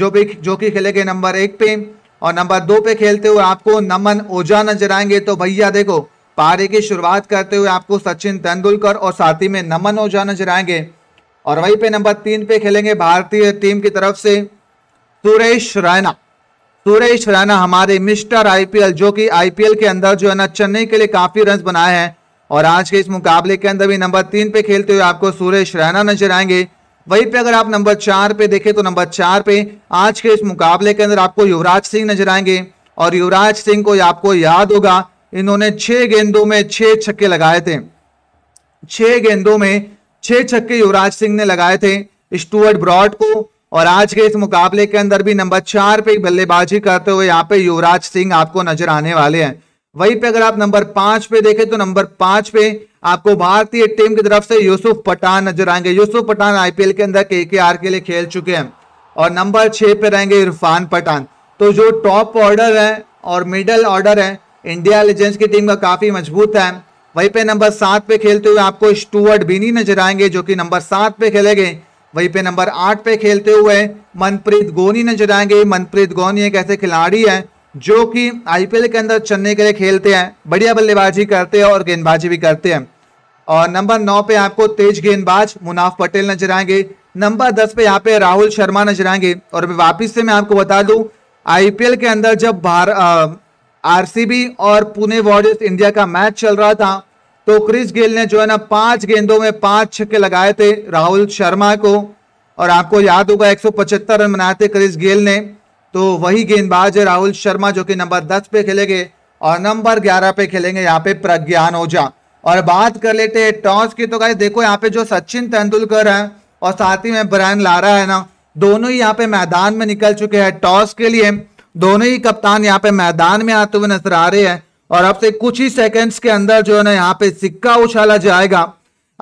जो भी जो कि खेलेंगे नंबर एक पे और नंबर दो पे खेलते हुए आपको नमन ओझा नजर आएंगे तो भैया देखो पारी की शुरुआत करते हुए आपको सचिन तेंदुलकर और साथ ही में नमन ओझा नजर आएंगे और वहीं पे नंबर तीन पे खेलेंगे भारतीय टीम की तरफ से सुरेश रैना सुरेश रैना हमारे मिस्टर आईपीएल जो कि आईपीएल के अंदर जो है ना चेन्नई के लिए काफी रन बनाए हैं और आज के इस मुकाबले के अंदर भी नंबर तीन पे खेलते हुए आपको सुरेश रैना नजर आएंगे वहीं पे अगर आप नंबर चार पे देखें तो नंबर चार पे आज के इस मुकाबले के अंदर आपको युवराज सिंह नजर आएंगे और युवराज सिंह को आपको याद होगा इन्होंने छह गेंदों में छह छक्के लगाए थे छह गेंदों में छह छक्के युवराज सिंह ने लगाए थे स्टुअर्ट ब्रॉड को और आज के इस मुकाबले के अंदर भी नंबर चार पे बल्लेबाजी करते हुए यहाँ पे युवराज सिंह आपको नजर आने वाले हैं वहीं पे अगर आप नंबर पांच पे देखें तो नंबर पांच पे आपको भारतीय टीम की तरफ से यूसुफ पठान नजर आएंगे यूसुफ पठान आईपीएल के अंदर के के के लिए खेल चुके हैं और नंबर छह पे रहेंगे इरफान पठान तो जो टॉप ऑर्डर है और मिडल ऑर्डर है इंडिया लेजेंड्स की टीम का काफी मजबूत है वहीं पे नंबर सात पे खेलते हुए आपको स्टूअर्ट बिनी नजर आएंगे जो कि नंबर सात पे खेलेंगे वहीं पे नंबर आठ पे खेलते हुए मनप्रीत गोनी नजर आएंगे मनप्रीत गोनी एक ऐसे खिलाड़ी हैं जो कि आईपीएल के अंदर चेन्नई के लिए खेलते हैं बढ़िया बल्लेबाजी करते हैं और गेंदबाजी भी करते हैं और नंबर नौ पे आपको तेज गेंदबाज मुनाफ पटेल नजर आएंगे नंबर दस पे यहाँ पे राहुल शर्मा नजर आएंगे और वापिस से मैं आपको बता दू आईपीएल के अंदर जब आरसीबी और पुणे वॉरियर्स इंडिया का मैच चल रहा था तो क्रिस गेल ने जो है ना पांच गेंदों में पांच छक्के लगाए थे राहुल शर्मा को और आपको याद होगा 175 रन बनाए थे क्रिस गेल ने तो वही गेंदबाज है राहुल शर्मा जो कि नंबर 10 पे खेलेंगे और नंबर 11 पे खेलेंगे यहाँ पे प्रज्ञान ओझा और बात कर लेते हैं टॉस की तो गाइस देखो यहाँ पे जो सचिन तेंदुलकर है और साथ ही में ब्रायन लारा है ना दोनों ही यहाँ पे मैदान में निकल चुके हैं टॉस के लिए दोनों ही कप्तान यहाँ पे मैदान में आते हुए नजर आ रहे हैं और अब से कुछ ही सेकंड्स के अंदर जो है ना यहाँ पे सिक्का उछाला जाएगा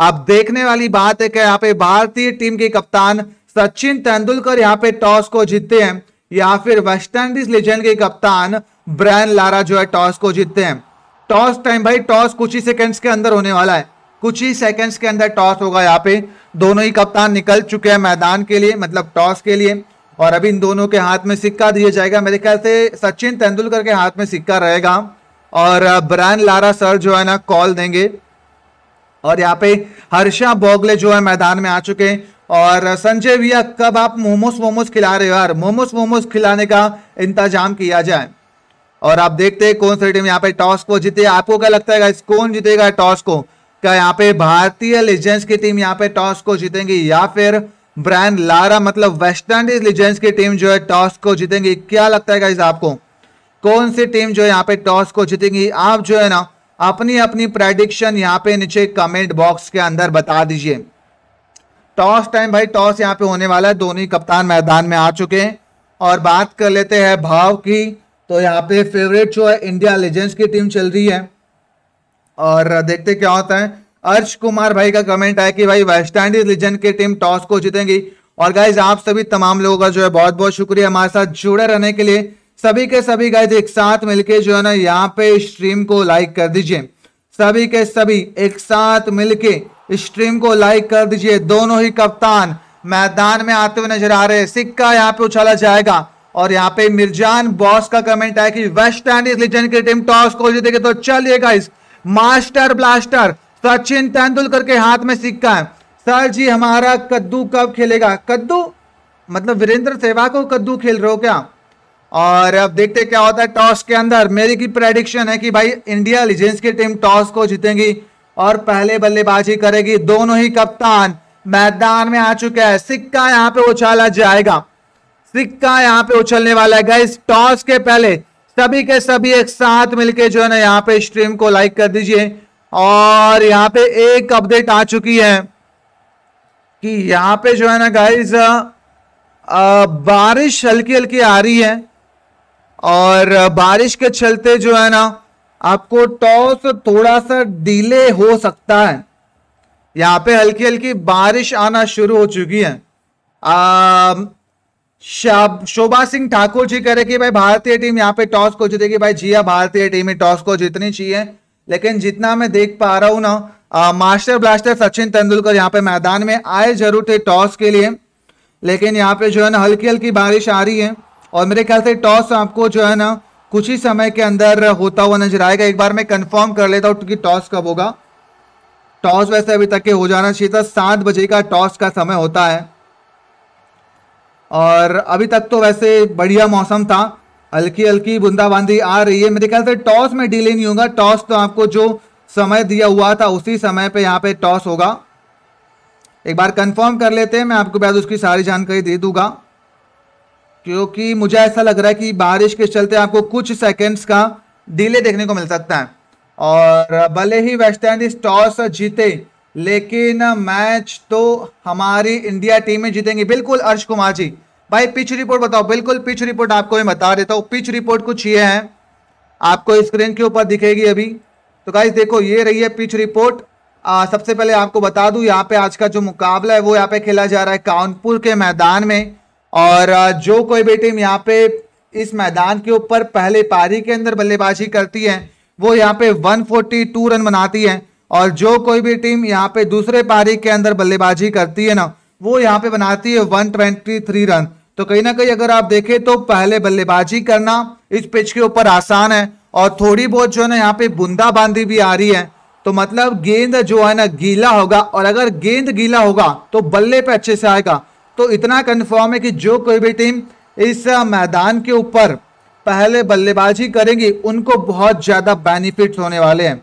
अब देखने वाली बात है कि यहाँ पे भारतीय टीम के कप्तान सचिन तेंदुलकर यहाँ पे टॉस को जीतते हैं या फिर वेस्ट इंडीज लेजेंड के कप्तान ब्रैन लारा जो है टॉस को जीतते हैं टॉस टाइम भाई टॉस कुछ ही सेकेंड्स के अंदर होने वाला है कुछ ही सेकेंड्स के अंदर टॉस होगा यहाँ पे दोनों ही कप्तान निकल चुके हैं मैदान के लिए मतलब टॉस के लिए और अभी इन दोनों के हाथ में सिक्का दिया जाएगा मेरे ख्याल से सचिन तेंदुलकर के हाथ में सिक्का रहेगा और ब्रायन लारा सर जो है ना कॉल देंगे और यहाँ पे हर्षा बोगले जो है मैदान में आ चुके हैं और संजय भैया कब आप मोमोस वोमोस खिला रहे हो यार मोमोस वोमोस खिलाने का इंतजाम किया जाए और आप देखते हैं कौन सी टीम यहाँ पे टॉस को जीते आपको क्या लगता है कौन जीतेगा टॉस को क्या यहाँ पे भारतीय लीजेंड्स की टीम यहाँ पे टॉस को जीतेंगी या फिर ब्रांड लारा मतलब वेस्ट इंडीज लीजेंड्स की टीम जो है टॉस को जीतेंगी क्या लगता है आपको कौन सी टीम जो है यहाँ पे टॉस को जीतेगी आप जो है ना अपनी अपनी प्रेडिक्शन यहाँ पे नीचे कमेंट बॉक्स के अंदर बता दीजिए टॉस टाइम भाई टॉस यहाँ पे होने वाला है दोनों कप्तान मैदान में आ चुके हैं और बात कर लेते हैं भाव की तो यहाँ पे फेवरेट जो है इंडिया लेजेंड्स की टीम चल रही है और देखते क्या होता है अर्श कुमार भाई का कमेंट आया कि भाई वेस्ट इंडीज लेजेंड की टीम टॉस को जीतेंगी और गाइज आप सभी तमाम लोगों का जो है बहुत बहुत शुक्रिया हमारे साथ जुड़े रहने के लिए सभी के सभी गाइज एक साथ मिलके जो है ना यहाँ पे स्ट्रीम को लाइक कर दीजिए सभी के सभी एक साथ मिलके स्ट्रीम को लाइक कर दीजिए दोनों ही कप्तान मैदान में आते हुए नजर आ रहे हैं सिक्का यहाँ पे उछाला जाएगा और यहाँ पे मिर्जान बॉस का कमेंट है कि वेस्ट इंडीज लीजेंड की टीम टॉस को जीतेगी तो चलिए guys master blaster Sachin Tendulkar के हाथ में सिक्का है सर जी हमारा कद्दू कब खेलेगा कद्दू मतलब वीरेंद्र सेवा को कद्दू खेल रहे हो क्या और अब देखते क्या होता है टॉस के अंदर मेरी की प्रेडिक्शन है कि भाई इंडिया लीजेंस की टीम टॉस को जीतेगी और पहले बल्लेबाजी करेगी दोनों ही कप्तान मैदान में आ चुका है सिक्का यहाँ पे उछाला जाएगा सिक्का यहाँ पे उछलने वाला है गाइस टॉस के पहले सभी के सभी एक साथ मिलके जो है ना यहाँ पे स्ट्रीम को लाइक कर दीजिए और यहाँ पे एक अपडेट आ चुकी है कि यहाँ पे जो है ना गाइज बारिश हल्की हल्की आ रही है और बारिश के चलते जो है ना आपको टॉस थोड़ा सा डिले हो सकता है यहाँ पे हल्की हल्की बारिश आना शुरू हो चुकी है शोभा सिंह ठाकुर जी कह रहे कि भाई भारतीय टीम यहाँ पे टॉस को जीतेगी भाई जी हाँ भारतीय टीम ही टॉस को जीतनी चाहिए लेकिन जितना मैं देख पा रहा हूँ ना आ, मास्टर ब्लास्टर सचिन तेंदुलकर यहाँ पे मैदान में आए जरूर थे टॉस के लिए लेकिन यहाँ पे जो है ना हल्की हल्की बारिश आ रही है और मेरे ख्याल से टॉस आपको जो है ना कुछ ही समय के अंदर होता हुआ नजर आएगा एक बार मैं कंफर्म कर लेता हूँ कि टॉस कब होगा टॉस वैसे अभी तक के हो जाना चाहिए था सात बजे का टॉस का समय होता है और अभी तक तो वैसे बढ़िया मौसम था हल्की हल्की बूंदाबांदी आ रही है मेरे ख्याल से टॉस में डिले नहीं होगा टॉस तो आपको जो समय दिया हुआ था उसी समय पे यहाँ पे टॉस होगा एक बार कंफर्म कर लेते हैं मैं आपको बाद उसकी सारी जानकारी दे दूंगा क्योंकि मुझे ऐसा लग रहा है कि बारिश के चलते आपको कुछ सेकंड्स का डिले देखने को मिल सकता है और भले ही वेस्ट इंडीज टॉस जीते लेकिन मैच तो हमारी इंडिया टीम में जीतेंगे बिल्कुल अर्श कुमार जी भाई पिच रिपोर्ट बताओ बिल्कुल पिच रिपोर्ट आपको मैं बता देता हूँ पिच रिपोर्ट कुछ ये है आपको स्क्रीन के ऊपर दिखेगी अभी तो गाइज देखो ये रही है पिच रिपोर्ट आ, सबसे पहले आपको बता दूं यहाँ पे आज का जो मुकाबला है वो यहाँ पे खेला जा रहा है कानपुर के मैदान में और जो कोई भी टीम यहाँ पे इस मैदान के ऊपर पहले पारी के अंदर बल्लेबाजी करती है वो यहाँ पे 142 रन बनाती है और जो कोई भी टीम यहाँ पे दूसरे पारी के अंदर बल्लेबाजी करती है ना वो यहाँ पे बनाती है 123 रन तो कहीं ना कहीं अगर आप देखें तो पहले बल्लेबाजी करना इस पिच के ऊपर आसान है और थोड़ी बहुत जो है ना यहाँ पे बूंदाबांदी भी आ रही है तो मतलब गेंद जो है ना गीला होगा और अगर गेंद गीला होगा तो बल्ले पे अच्छे से आएगा तो इतना कन्फर्म है कि जो कोई भी टीम इस मैदान के ऊपर पहले बल्लेबाजी करेंगी उनको बहुत ज़्यादा बेनिफिट्स होने वाले हैं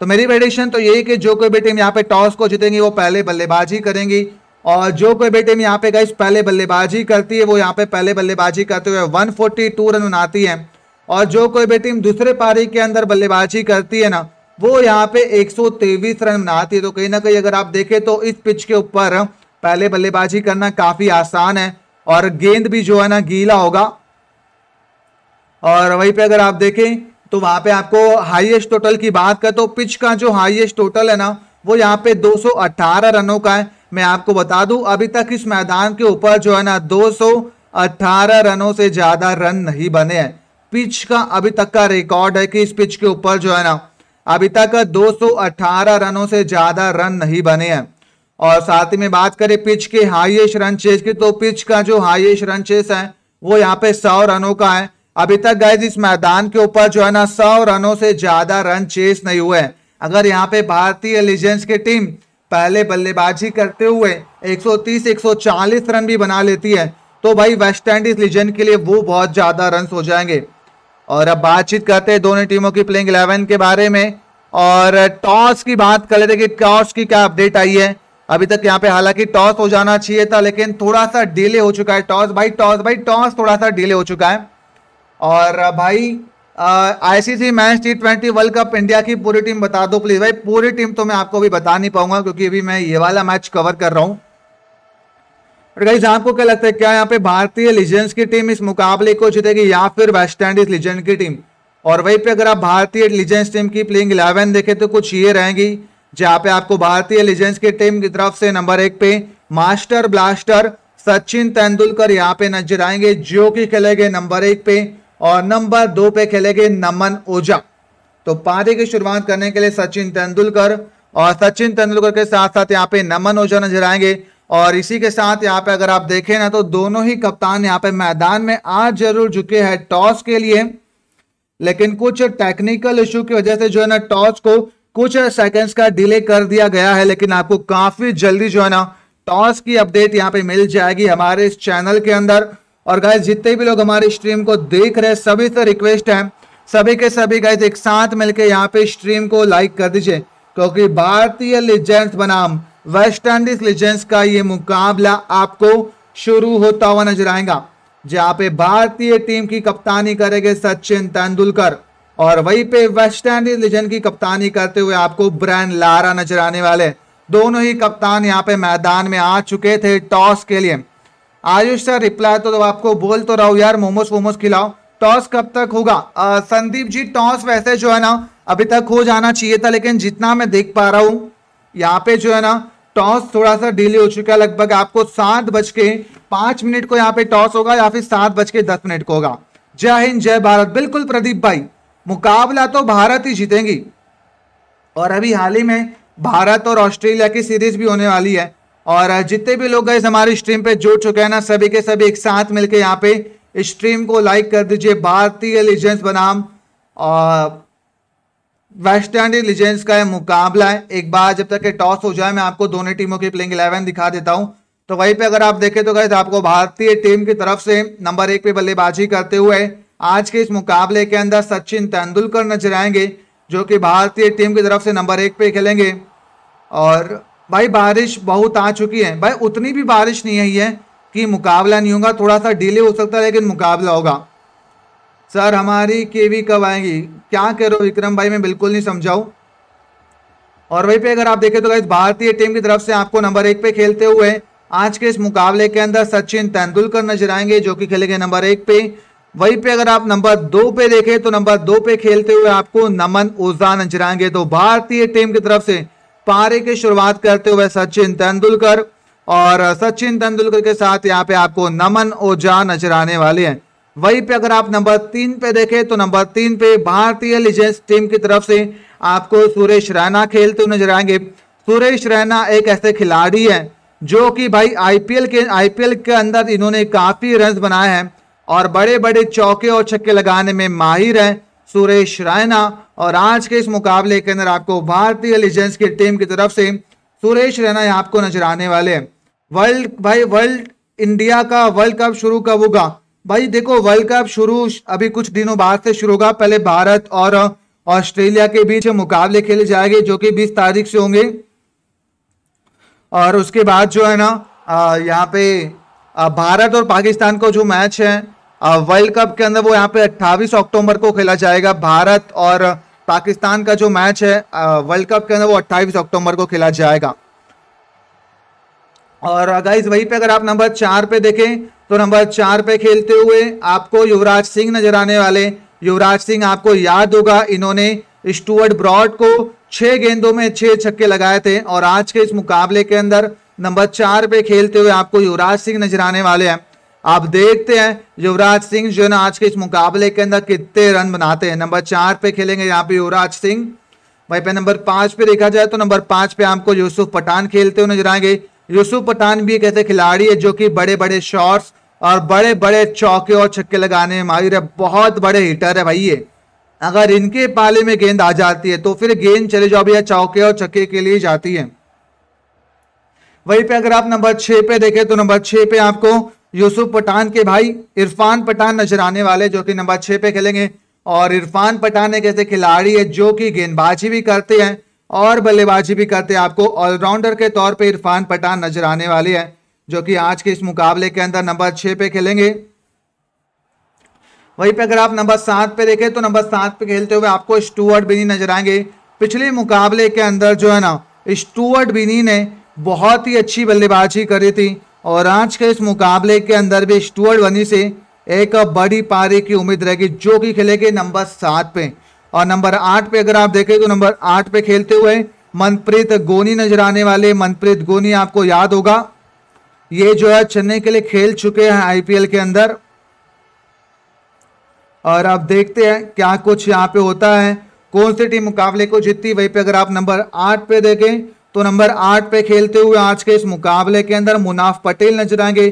तो मेरी प्रेडिक्शन तो यही कि जो कोई भी टीम यहाँ पे टॉस को जीतेंगी वो पहले बल्लेबाजी करेंगी और जो कोई भी टीम यहाँ पे गई पहले बल्लेबाजी करती है वो यहाँ पे पहले बल्लेबाजी करते हुए 142 रन बनाती है और जो कोई भी टीम दूसरे पारी के अंदर बल्लेबाजी करती है ना वो यहाँ पे एक रन बनाती है तो कहीं ना कहीं अगर आप देखें तो इस पिच के ऊपर पहले बल्लेबाजी करना काफ़ी आसान है और गेंद भी जो है ना गीला होगा और वहीं पे अगर आप देखें तो वहां पे आपको हाईएस्ट टोटल की बात करें तो पिच का जो हाईएस्ट टोटल है ना वो यहाँ पे 218 रनों का है मैं आपको बता दूं अभी तक इस मैदान के ऊपर जो है ना 218 रनों से ज़्यादा रन नहीं बने हैं पिच का अभी तक का रिकॉर्ड है कि इस पिच के ऊपर जो है ना अभी तक दो रनों से ज़्यादा रन नहीं बने हैं और साथ ही में बात करें पिच के हाईएस्ट रन चेस की तो पिच का जो हाईएस्ट रन चेस है वो यहाँ पे सौ रनों का है अभी तक गए इस मैदान के ऊपर जो है ना सौ रनों से ज्यादा रन चेस नहीं हुए अगर यहाँ पे भारतीय लीजेंस की टीम पहले बल्लेबाजी करते हुए 130 140 रन भी बना लेती है तो भाई वेस्ट इंडीज लीजेंड के लिए वो बहुत ज्यादा रन हो जाएंगे और अब बातचीत करते हैं दोनों टीमों की प्लेइंग इलेवन के बारे में और टॉस की बात कर लेते कि टॉस की क्या अपडेट आई है अभी तक यहाँ पे हालांकि टॉस हो जाना चाहिए था लेकिन थोड़ा सा डिले हो चुका है टॉस भाई टॉस भाई टॉस थोड़ा सा डिले हो चुका है और भाई ICC match T twenty world cup India की पूरी टीम बता दो प्लीज भाई पूरी टीम तो मैं आपको भी बता नहीं पाऊंगा क्योंकि अभी मैं ये वाला मैच कवर कर रहा हूँ और आपको क्या लगता है क्या यहाँ पे भारतीय लीजेंड्स की टीम इस मुकाबले को जीतेगी या फिर वेस्ट इंडीज लीजेंड की टीम और वहीं पे अगर आप भारतीय लीजेंड्स टीम की प्लेइंग इलेवन देखें तो कुछ ये रहेंगी जहां पे आपको भारतीय लीजेंड्स की टीम की तरफ से नंबर एक पे मास्टर ब्लास्टर सचिन तेंदुलकर यहाँ पे नजर आएंगे जो कि खेलेंगे नंबर एक पे और नंबर दो पे खेलेंगे नमन ओझा तो पारी की शुरुआत करने के लिए सचिन तेंदुलकर और सचिन तेंदुलकर के साथ साथ यहाँ पे नमन ओझा नजर आएंगे और इसी के साथ यहाँ पे अगर आप देखें ना तो दोनों ही कप्तान यहाँ पे मैदान में आज जरूर झुके हैं टॉस के लिए लेकिन कुछ टेक्निकल इशू की वजह से जो है ना टॉस को कुछ सेकंड्स का डिले कर दिया गया है लेकिन आपको काफी जल्दी जो है ना टॉस की अपडेट यहाँ पे मिल जाएगी हमारे इस चैनल के अंदर और गाइज जितने भी लोग हमारे स्ट्रीम को देख रहे हैं सभी से रिक्वेस्ट है सभी के सभी गाय एक साथ मिलकर यहाँ पे स्ट्रीम को लाइक कर दीजिए क्योंकि भारतीय लीजेंड्स बनाम वेस्ट इंडीज लिजेंस का ये मुकाबला आपको शुरू होता हुआ नजर आएगा जहाँ पे भारतीय टीम की कप्तानी करेंगे सचिन तेंदुलकर और वहीं पे वेस्ट इंडीज लीजेंड की कप्तानी करते हुए आपको ब्रैन लारा नजर आने वाले दोनों ही कप्तान यहाँ पे मैदान में आ चुके थे टॉस के लिए आयुष सर रिप्लाई तो, तो आपको बोल तो रहा हूँ यार मोमोस वोमोस खिलाओ टॉस कब तक होगा संदीप जी टॉस वैसे जो है ना अभी तक हो जाना चाहिए था लेकिन जितना मैं देख पा रहा हूँ यहाँ पे जो है ना टॉस थोड़ा सा डिले हो चुका है लगभग आपको सात बज के पांच मिनट को यहाँ पे टॉस होगा या फिर सात बज के दस मिनट को होगा जय हिंद जय भारत बिल्कुल प्रदीप भाई मुकाबला तो भारत ही जीतेंगी और अभी हाल ही में भारत और ऑस्ट्रेलिया की सीरीज भी होने वाली है और जितने भी लोग गए हमारी स्ट्रीम पे जुड़ चुके हैं ना सभी के सभी एक साथ मिलके यहाँ पे स्ट्रीम को लाइक कर दीजिए भारतीय लीजेंस बनाम और वेस्ट इंडीज लीजेंस का मुकाबला है एक बार जब तक के टॉस हो जाए मैं आपको दोनों टीमों की प्लेइंग इलेवन दिखा देता हूँ तो वहीं पे अगर आप देखें तो गए आपको भारतीय टीम की तरफ से नंबर एक पे बल्लेबाजी करते हुए आज के इस मुकाबले के अंदर सचिन तेंदुलकर नजर आएंगे जो कि भारतीय टीम की तरफ से नंबर एक पे खेलेंगे और भाई बारिश बहुत आ चुकी है भाई उतनी भी बारिश नहीं आई है कि मुकाबला नहीं होगा थोड़ा सा डिले हो सकता है लेकिन मुकाबला होगा सर हमारी केवी कब आएगी क्या कह रहे हो विक्रम भाई मैं बिल्कुल नहीं समझाऊँ और वहीं पे अगर आप देखें तो इस भारतीय टीम की तरफ से आपको नंबर एक पे खेलते हुए आज के इस मुकाबले के अंदर सचिन तेंदुलकर नजर आएंगे जो कि खेलेंगे नंबर एक पे वहीं पे अगर आप नंबर दो पे देखें तो नंबर दो पे खेलते हुए आपको नमन ओजा नजर आएंगे तो भारतीय टीम की तरफ से पारे की शुरुआत करते हुए सचिन तेंदुलकर और सचिन तेंदुलकर के साथ यहाँ पे आपको नमन ओझा नजर आने वाले हैं वहीं पे अगर आप नंबर तीन पे देखें तो नंबर तीन पे भारतीय लीजेंस टीम की तरफ से आपको सुरेश रैना खेलते हुए नजर आएंगे सुरेश रैना एक ऐसे खिलाड़ी है जो कि भाई आईपीएल के आईपीएल के अंदर इन्होंने काफ़ी रन बनाए हैं और बड़े बड़े चौके और छक्के लगाने में माहिर हैं सुरेश रैना और आज के इस मुकाबले के अंदर आपको भारतीय लीजेंड्स की टीम की तरफ से सुरेश रैना यहाँ आपको नजर आने वाले हैं वर्ल्ड भाई वर्ल्ड इंडिया का वर्ल्ड कप शुरू कब होगा भाई देखो वर्ल्ड कप शुरू अभी कुछ दिनों बाद से शुरू होगा पहले भारत और ऑस्ट्रेलिया के बीच मुकाबले खेले जाएंगे जो कि 20 तारीख से होंगे और उसके बाद जो है ना यहाँ पे भारत और पाकिस्तान का जो मैच है वर्ल्ड कप के अंदर वो यहाँ पे 28 अक्टूबर को खेला जाएगा भारत और पाकिस्तान का जो मैच है वर्ल्ड कप के अंदर वो 28 अक्टूबर को खेला जाएगा और गाइज वहीं पे अगर आप नंबर चार पे देखें तो नंबर चार पे खेलते हुए आपको युवराज सिंह नजर आने वाले युवराज सिंह आपको याद होगा इन्होंने स्टुअर्ट ब्रॉड को छह गेंदों में छह छक्के लगाए थे और आज के इस मुकाबले के अंदर नंबर चार पे खेलते हुए आपको युवराज सिंह नजर आने वाले हैं आप देखते हैं युवराज सिंह जो है ना आज के इस मुकाबले के अंदर कितने रन बनाते हैं नंबर चार पे खेलेंगे यहाँ पे युवराज सिंह वही पे नंबर पांच पे देखा जाए तो नंबर पांच पे आपको यूसुफ पठान खेलते हुए नजर आएंगे यूसुफ पठान भी एक ऐसे खिलाड़ी है जो कि बड़े बड़े शॉर्ट्स और बड़े बड़े चौके और छक्के लगाने में माहिर है बहुत बड़े हिटर है भाई ये अगर इनके पाले में गेंद आ जाती है तो फिर गेंद चले जाओ भैया चौके और छक्के के लिए जाती है वहीं पे अगर आप नंबर छह पे देखें तो नंबर छह पे आपको यूसुफ पठान के भाई इरफान पठान नजर आने वाले जो कि नंबर छः पे खेलेंगे और इरफान पठान एक ऐसे खिलाड़ी है जो कि गेंदबाजी भी करते हैं और बल्लेबाजी भी करते हैं आपको ऑलराउंडर के तौर पे इरफान पठान नजर आने वाले है जो कि आज के इस मुकाबले के अंदर नंबर छः पे खेलेंगे वहीं पे अगर आप नंबर सात पे देखें तो नंबर सात पे खेलते हुए आपको स्टूअर्ट बिनी नजर आएंगे पिछले मुकाबले के अंदर जो है ना स्टूअर्ट बिनी ने बहुत ही अच्छी बल्लेबाजी करी थी और आज के इस मुकाबले के अंदर भी स्टुअर्ट वनी से एक बड़ी पारी की उम्मीद रहेगी जो कि खेलेगी नंबर सात पे और नंबर आठ पे अगर आप देखें तो नंबर आठ पे खेलते हुए मनप्रीत गोनी नजर आने वाले मनप्रीत गोनी आपको याद होगा ये जो है चेन्नई के लिए खेल चुके हैं आईपीएल के अंदर और अब देखते हैं क्या कुछ यहाँ पे होता है कौन सी टीम मुकाबले को जीतती वहीं पे अगर आप नंबर आठ पे देखें तो नंबर आठ पे खेलते हुए आज के इस मुकाबले के अंदर मुनाफ पटेल नजर आएंगे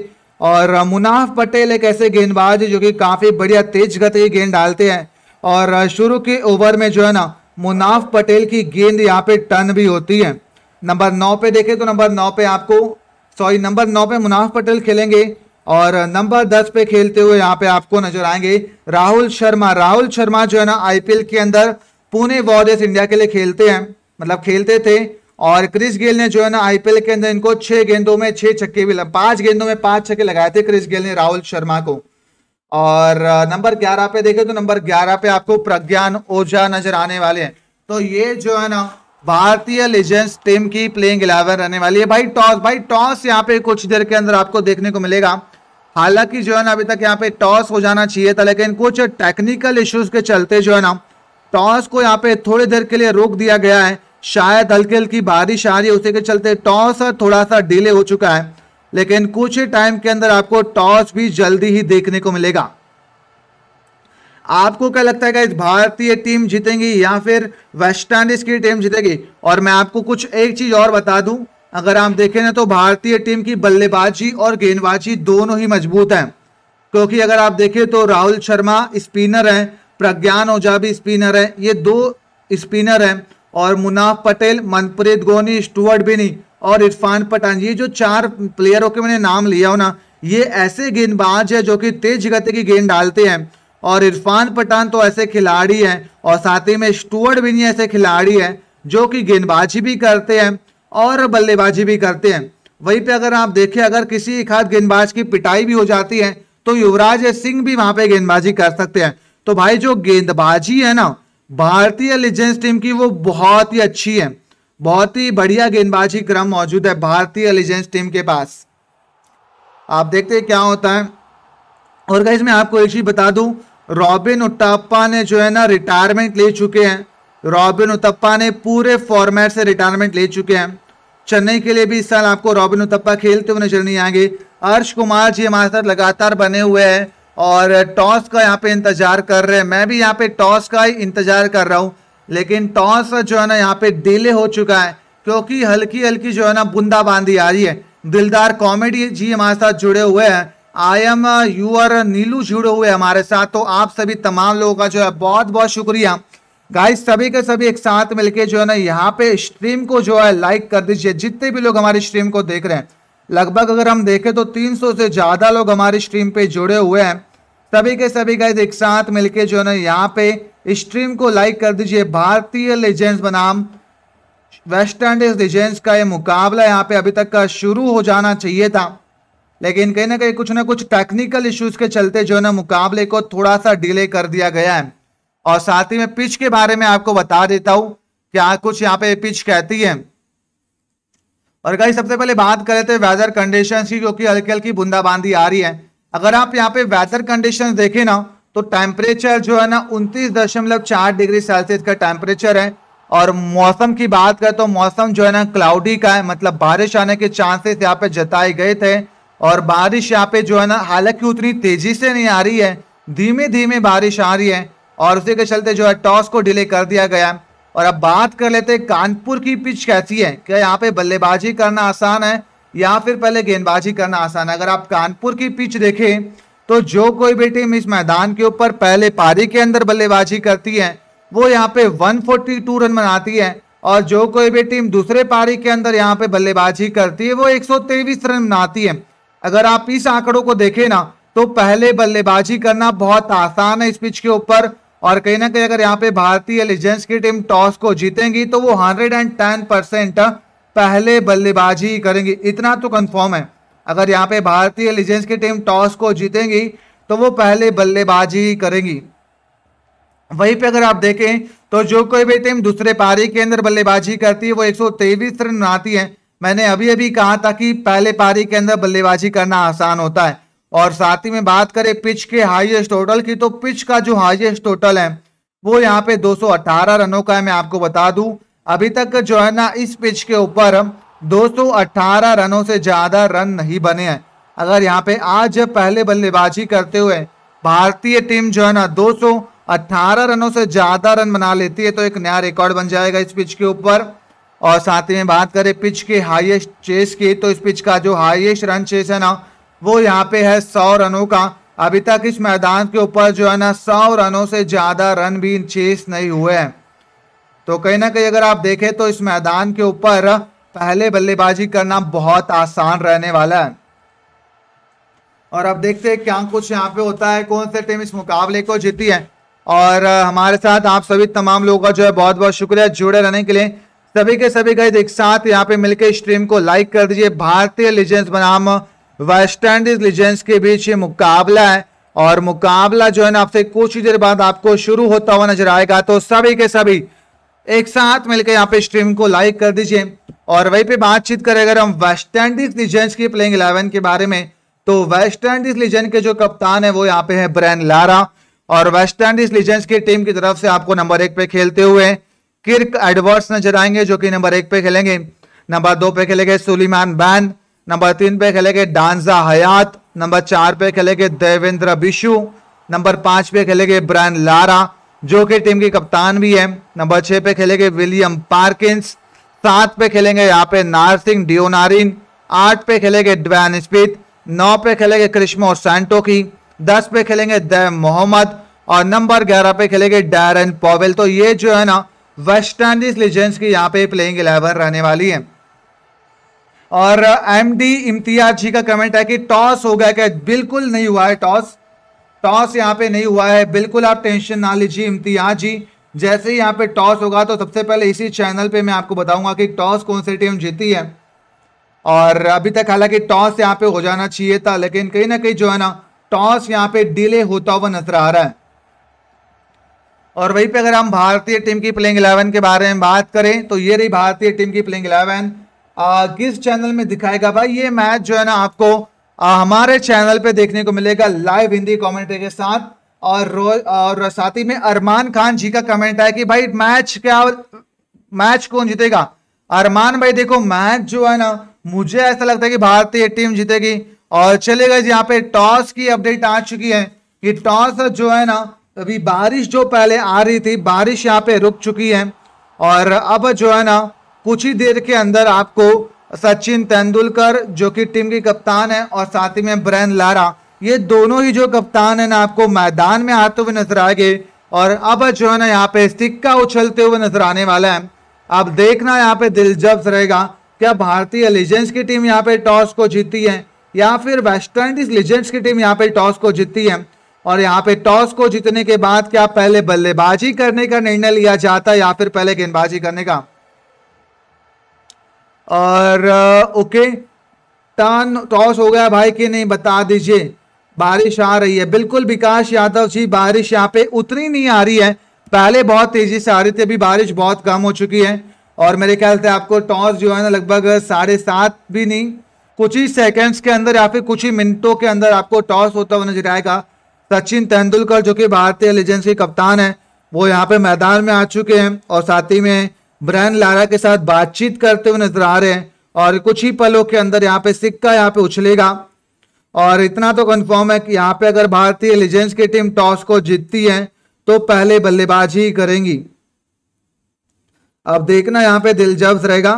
और मुनाफ पटेल एक ऐसे गेंदबाज जो कि काफ़ी बढ़िया तेज गति की गेंद डालते हैं और शुरू के ओवर में जो है ना मुनाफ पटेल की गेंद यहाँ पे टर्न भी होती है नंबर नौ पे देखें तो नंबर नौ पे आपको सॉरी नंबर नौ पे मुनाफ पटेल खेलेंगे और नंबर दस पे खेलते हुए यहाँ पे आपको नजर आएंगे राहुल शर्मा राहुल शर्मा जो है ना आईपीएल के अंदर पुणे वॉरियर्स इंडिया के लिए खेलते हैं मतलब खेलते थे और क्रिस गेल ने जो है ना आईपीएल के अंदर इनको छह गेंदों में छह छक्के भी पांच गेंदों में पांच छक्के लगाए थे क्रिस गेल ने राहुल शर्मा को और नंबर ग्यारह पे देखे तो नंबर ग्यारह पे आपको प्रज्ञान ओझा नजर आने वाले हैं तो ये जो है ना भारतीय लीजेंस टीम की प्लेइंग इलेवन रहने वाली है भाई टॉस भाई टॉस यहाँ पे कुछ देर के अंदर आपको देखने को मिलेगा हालांकि जो है ना अभी तक यहाँ पे टॉस हो जाना चाहिए था लेकिन कुछ टेक्निकल इश्यूज के चलते जो है ना टॉस को यहाँ पे थोड़ी देर के लिए रोक दिया गया है शायद हल्की हल्की बारिश आ रही है उसी के चलते टॉस थोड़ा सा डिले हो चुका है लेकिन कुछ ही टाइम के अंदर आपको टॉस भी जल्दी ही देखने को मिलेगा आपको क्या लगता है इस भारतीय टीम जीतेगी या फिर वेस्ट इंडीज की टीम जीतेगी और मैं आपको कुछ एक चीज और बता दूं अगर आप देखें ना तो भारतीय टीम की बल्लेबाजी और गेंदबाजी दोनों ही मजबूत हैं क्योंकि अगर आप देखें तो राहुल शर्मा स्पिनर हैं प्रज्ञान ओझा भी स्पिनर है ये दो स्पिनर हैं और मुनाफ पटेल मनप्रीत गोनी स्टुअर्ट बिनी और इरफान पठान ये जो चार प्लेयरों के मैंने नाम लिया हो ना ये ऐसे गेंदबाज है जो कि तेज गति की गेंद डालते हैं और इरफान पठान तो ऐसे खिलाड़ी हैं और साथ ही में स्टुअर्ट बिनी ऐसे खिलाड़ी हैं जो कि गेंदबाजी भी करते हैं और बल्लेबाजी भी करते हैं वहीं पे अगर आप देखें अगर किसी एक हाथ गेंदबाज की पिटाई भी हो जाती है तो युवराज सिंह भी वहां पे गेंदबाजी कर सकते हैं तो भाई जो गेंदबाजी है ना भारतीय लिजेंस टीम की वो बहुत ही अच्छी है बहुत ही बढ़िया गेंदबाजी क्रम मौजूद है भारतीय लिजेंस टीम के पास आप देखते हैं क्या होता है और गाइज मैं आपको एक चीज़ बता दूं रॉबिन उत्तप्पा ने जो है ना रिटायरमेंट ले चुके हैं रॉबिन उत्तप्पा ने पूरे फॉर्मेट से रिटायरमेंट ले चुके हैं चेन्नई के लिए भी इस साल आपको रॉबिन उत्तप्पा खेलते हुए नजर नहीं आएंगे अर्श कुमार जी हमारे साथ लगातार बने हुए हैं और टॉस का यहाँ पे इंतजार कर रहे हैं मैं भी यहाँ पे टॉस का ही इंतजार कर रहा हूँ लेकिन टॉस जो है ना यहाँ पे डिले हो चुका है क्योंकि हल्की हल्की जो है ना बूंदाबांदी आ रही है दिलदार कॉमेडी जी हमारे साथ जुड़े हुए हैं आई एम यूअर नीलू जुड़े हुए हमारे साथ तो आप सभी तमाम लोगों का जो है बहुत बहुत शुक्रिया गाइस सभी के सभी एक साथ मिलके जो है ना यहाँ पे स्ट्रीम को जो है लाइक कर दीजिए जितने भी लोग हमारी स्ट्रीम को देख रहे हैं लगभग अगर हम देखें तो 300 से ज़्यादा लोग हमारी स्ट्रीम पे जुड़े हुए हैं सभी के सभी गाइज एक साथ मिलके जो है ना यहाँ पे स्ट्रीम को लाइक कर दीजिए भारतीय लेजेंड्स बनाम वेस्ट इंडीज लीजेंड्स का ये मुकाबला यहाँ पे अभी तक का शुरू हो जाना चाहिए था लेकिन कहीं ना कहीं कुछ ना कुछ टेक्निकल इश्यूज के चलते जो है ना मुकाबले को थोड़ा सा डिले कर दिया गया है और साथ ही में पिच के बारे में आपको बता देता हूँ क्या कुछ यहाँ पे पिच कहती है और कहीं सबसे पहले बात करें तो वेदर कंडीशन की क्योंकि हल्की हल्की बूंदाबांदी आ रही है अगर आप यहाँ पे वेदर कंडीशन देखें ना तो टेम्परेचर जो है ना उनतीस दशमलव चार डिग्री सेल्सियस का टेम्परेचर है और मौसम की बात करें तो मौसम जो है ना क्लाउडी का है मतलब बारिश आने के चांसेस यहाँ पे जताए गए थे और बारिश यहाँ पे जो है ना हालांकि उतनी तेजी से नहीं आ रही है धीमे धीमे बारिश आ रही है और उसी के चलते जो है टॉस को डिले कर दिया गया है और अब बात कर लेते हैं कानपुर की पिच कैसी है क्या यहाँ पे बल्लेबाजी करना आसान है या फिर पहले गेंदबाजी करना आसान है अगर आप कानपुर की पिच देखें तो जो कोई भी टीम इस मैदान के ऊपर पहले पारी के अंदर बल्लेबाजी करती है वो यहाँ पे 142 रन बनाती है और जो कोई भी टीम दूसरे पारी के अंदर यहाँ पे बल्लेबाजी करती है वो एक रन बनाती है अगर आप इस आंकड़ों को देखें ना तो पहले बल्लेबाजी करना बहुत आसान है इस पिच के ऊपर और कहीं ना कहीं अगर यहाँ पे भारतीय एलिजेंस की टीम टॉस को जीतेंगी तो वो हंड्रेड एंड टेन परसेंट पहले बल्लेबाजी करेंगी इतना तो कंफर्म है अगर यहाँ पे भारतीय एलिजेंस की टीम टॉस को जीतेंगी तो वो पहले बल्लेबाजी करेंगी वहीं पे अगर आप देखें तो जो कोई भी टीम दूसरे पारी के अंदर बल्लेबाजी करती है वो एक रन बनाती है मैंने अभी अभी कहा था कि पहले पारी के अंदर बल्लेबाजी करना आसान होता है और साथ ही में बात करें पिच के हाईएस्ट टोटल की तो पिच का जो हाईएस्ट टोटल है वो यहाँ पे 218 रनों का है मैं आपको बता दूं अभी तक जो है ना इस पिच के ऊपर 218 रनों से ज़्यादा रन नहीं बने हैं अगर यहाँ पे आज पहले बल्लेबाजी करते हुए भारतीय टीम जो है ना दो रनों से ज़्यादा रन बना लेती है तो एक नया रिकॉर्ड बन जाएगा इस पिच के ऊपर और साथ ही में बात करें पिच के हाइएस्ट चेस की तो इस पिच का जो हाइएस्ट रन चेस है ना वो यहाँ पे है सौ रनों का अभी तक इस मैदान के ऊपर जो है ना सौ रनों से ज़्यादा रन भी चेस नहीं हुए हैं तो कहीं ना कहीं अगर आप देखें तो इस मैदान के ऊपर पहले बल्लेबाजी करना बहुत आसान रहने वाला है और अब देखते हैं क्या कुछ यहाँ पे होता है कौन से टीम इस मुकाबले को जीती है और हमारे साथ आप सभी तमाम लोगों का जो है बहुत बहुत शुक्रिया जुड़े रहने के लिए सभी के सभी गए एक साथ यहाँ पे मिलकर स्ट्रीम को लाइक कर दीजिए भारतीय लीजेंड्स बनाम इंडीज लेजेंड्स के बीच ये मुकाबला है और मुकाबला जो है ना आपसे कुछ ही देर बाद आपको शुरू होता हुआ नजर आएगा तो सभी के सभी एक साथ मिलकर यहाँ पे स्ट्रीम को लाइक कर दीजिए और वहीं पे बातचीत करें अगर हम वेस्ट इंडीज लीजेंड्स की प्लेइंग इलेवन के बारे में तो वेस्ट इंडीज लीजेंड के जो कप्तान है वो यहाँ पे है ब्रैन लारा और वेस्ट इंडीज लीजेंड्स की टीम की तरफ से आपको नंबर एक पे खेलते हुए किर्क एडवर्ड्स नजर आएंगे जो कि नंबर एक पे खेलेंगे नंबर दो पे खेलेंगे सुलीमान बैन नंबर तीन पे खेलेंगे डांजा हयात नंबर चार पे खेलेंगे देवेंद्र बिशु नंबर पाँच पे खेलेंगे ब्रैन लारा जो कि टीम की कप्तान भी है नंबर छह पे खेलेंगे विलियम पार्किंस सात पे खेलेंगे यहाँ पे नार सिंह डियोनारिन आठ पे खेलेंगे ड्वैन स्पिथ नौ पे खेलेंगे क्रिश्मो सैंटो की दस पे खेलेंगे दैम मोहम्मद और नंबर ग्यारह पे खेलेंगे डायरन पॉवेल तो ये जो है ना वेस्ट इंडीज लीजेंड्स की यहाँ पे प्लेइंग इलेवन रहने वाली है और एमडी इम्तियाज जी का कमेंट है कि टॉस हो गया क्या बिल्कुल नहीं हुआ है टॉस टॉस यहाँ पे नहीं हुआ है बिल्कुल आप टेंशन ना लीजिए इम्तियाज जी जैसे ही यहाँ पे टॉस होगा तो सबसे पहले इसी चैनल पे मैं आपको बताऊंगा कि टॉस कौन सी टीम जीती है और अभी तक हालांकि टॉस यहाँ पे हो जाना चाहिए था लेकिन कहीं ना कहीं जो है ना टॉस यहाँ पे डिले होता हुआ नजर आ रहा है और वहीं पे अगर हम भारतीय टीम की प्लेइंग इलेवन के बारे में बात करें तो ये रही भारतीय टीम की प्लेइंग इलेवन आ, किस चैनल में दिखाएगा भाई ये मैच जो है ना आपको आ, हमारे चैनल पे देखने को मिलेगा लाइव हिंदी कमेंट्री के साथ और रो और साथ ही में अरमान खान जी का कमेंट है कि भाई मैच क्या मैच कौन जीतेगा अरमान भाई देखो मैच जो है ना मुझे ऐसा लगता है कि भारतीय टीम जीतेगी और चले गए यहाँ पे टॉस की अपडेट आ चुकी है कि टॉस जो है ना अभी बारिश जो पहले आ रही थी बारिश यहाँ पे रुक चुकी है और अब जो है ना कुछ ही देर के अंदर आपको सचिन तेंदुलकर जो कि टीम के कप्तान है और साथ ही में ब्रैन लारा ये दोनों ही जो कप्तान है ना आपको मैदान में आते हुए नजर आएंगे और अब जो है ना यहाँ पे सिक्का उछलते हुए नजर आने वाला है अब देखना यहाँ पे दिलचस्प रहेगा क्या भारतीय लीजेंड्स की टीम यहाँ पे टॉस को जीती है या फिर वेस्ट इंडीज लीजेंड्स की टीम यहाँ पे टॉस को जीती है और यहाँ पे टॉस को जीतने के बाद क्या पहले बल्लेबाजी करने का निर्णय लिया जाता है या फिर पहले गेंदबाजी करने का और ओके टर्न टॉस हो गया भाई कि नहीं बता दीजिए बारिश आ रही है बिल्कुल विकास यादव जी बारिश यहाँ पे उतनी नहीं आ रही है पहले बहुत तेजी से आ रही थी अभी बारिश बहुत कम हो चुकी है और मेरे ख्याल से आपको टॉस जो है ना लगभग साढ़े सात भी नहीं कुछ ही सेकंड्स के अंदर या फिर कुछ ही मिनटों के अंदर आपको टॉस होता हुआ नजर आएगा सचिन तेंदुलकर जो कि भारतीय लीजेंड्स के कप्तान है वो यहाँ पे मैदान में आ चुके हैं और साथ ही में ब्रायन लारा के साथ बातचीत करते हुए नजर आ रहे हैं और कुछ ही पलों के अंदर यहाँ पे सिक्का यहाँ पे उछलेगा और इतना तो कंफर्म है कि यहाँ पे अगर भारतीय लीजेंड्स की टीम टॉस को जीतती है तो पहले बल्लेबाजी ही करेंगी अब देखना यहाँ पे दिलचस्प रहेगा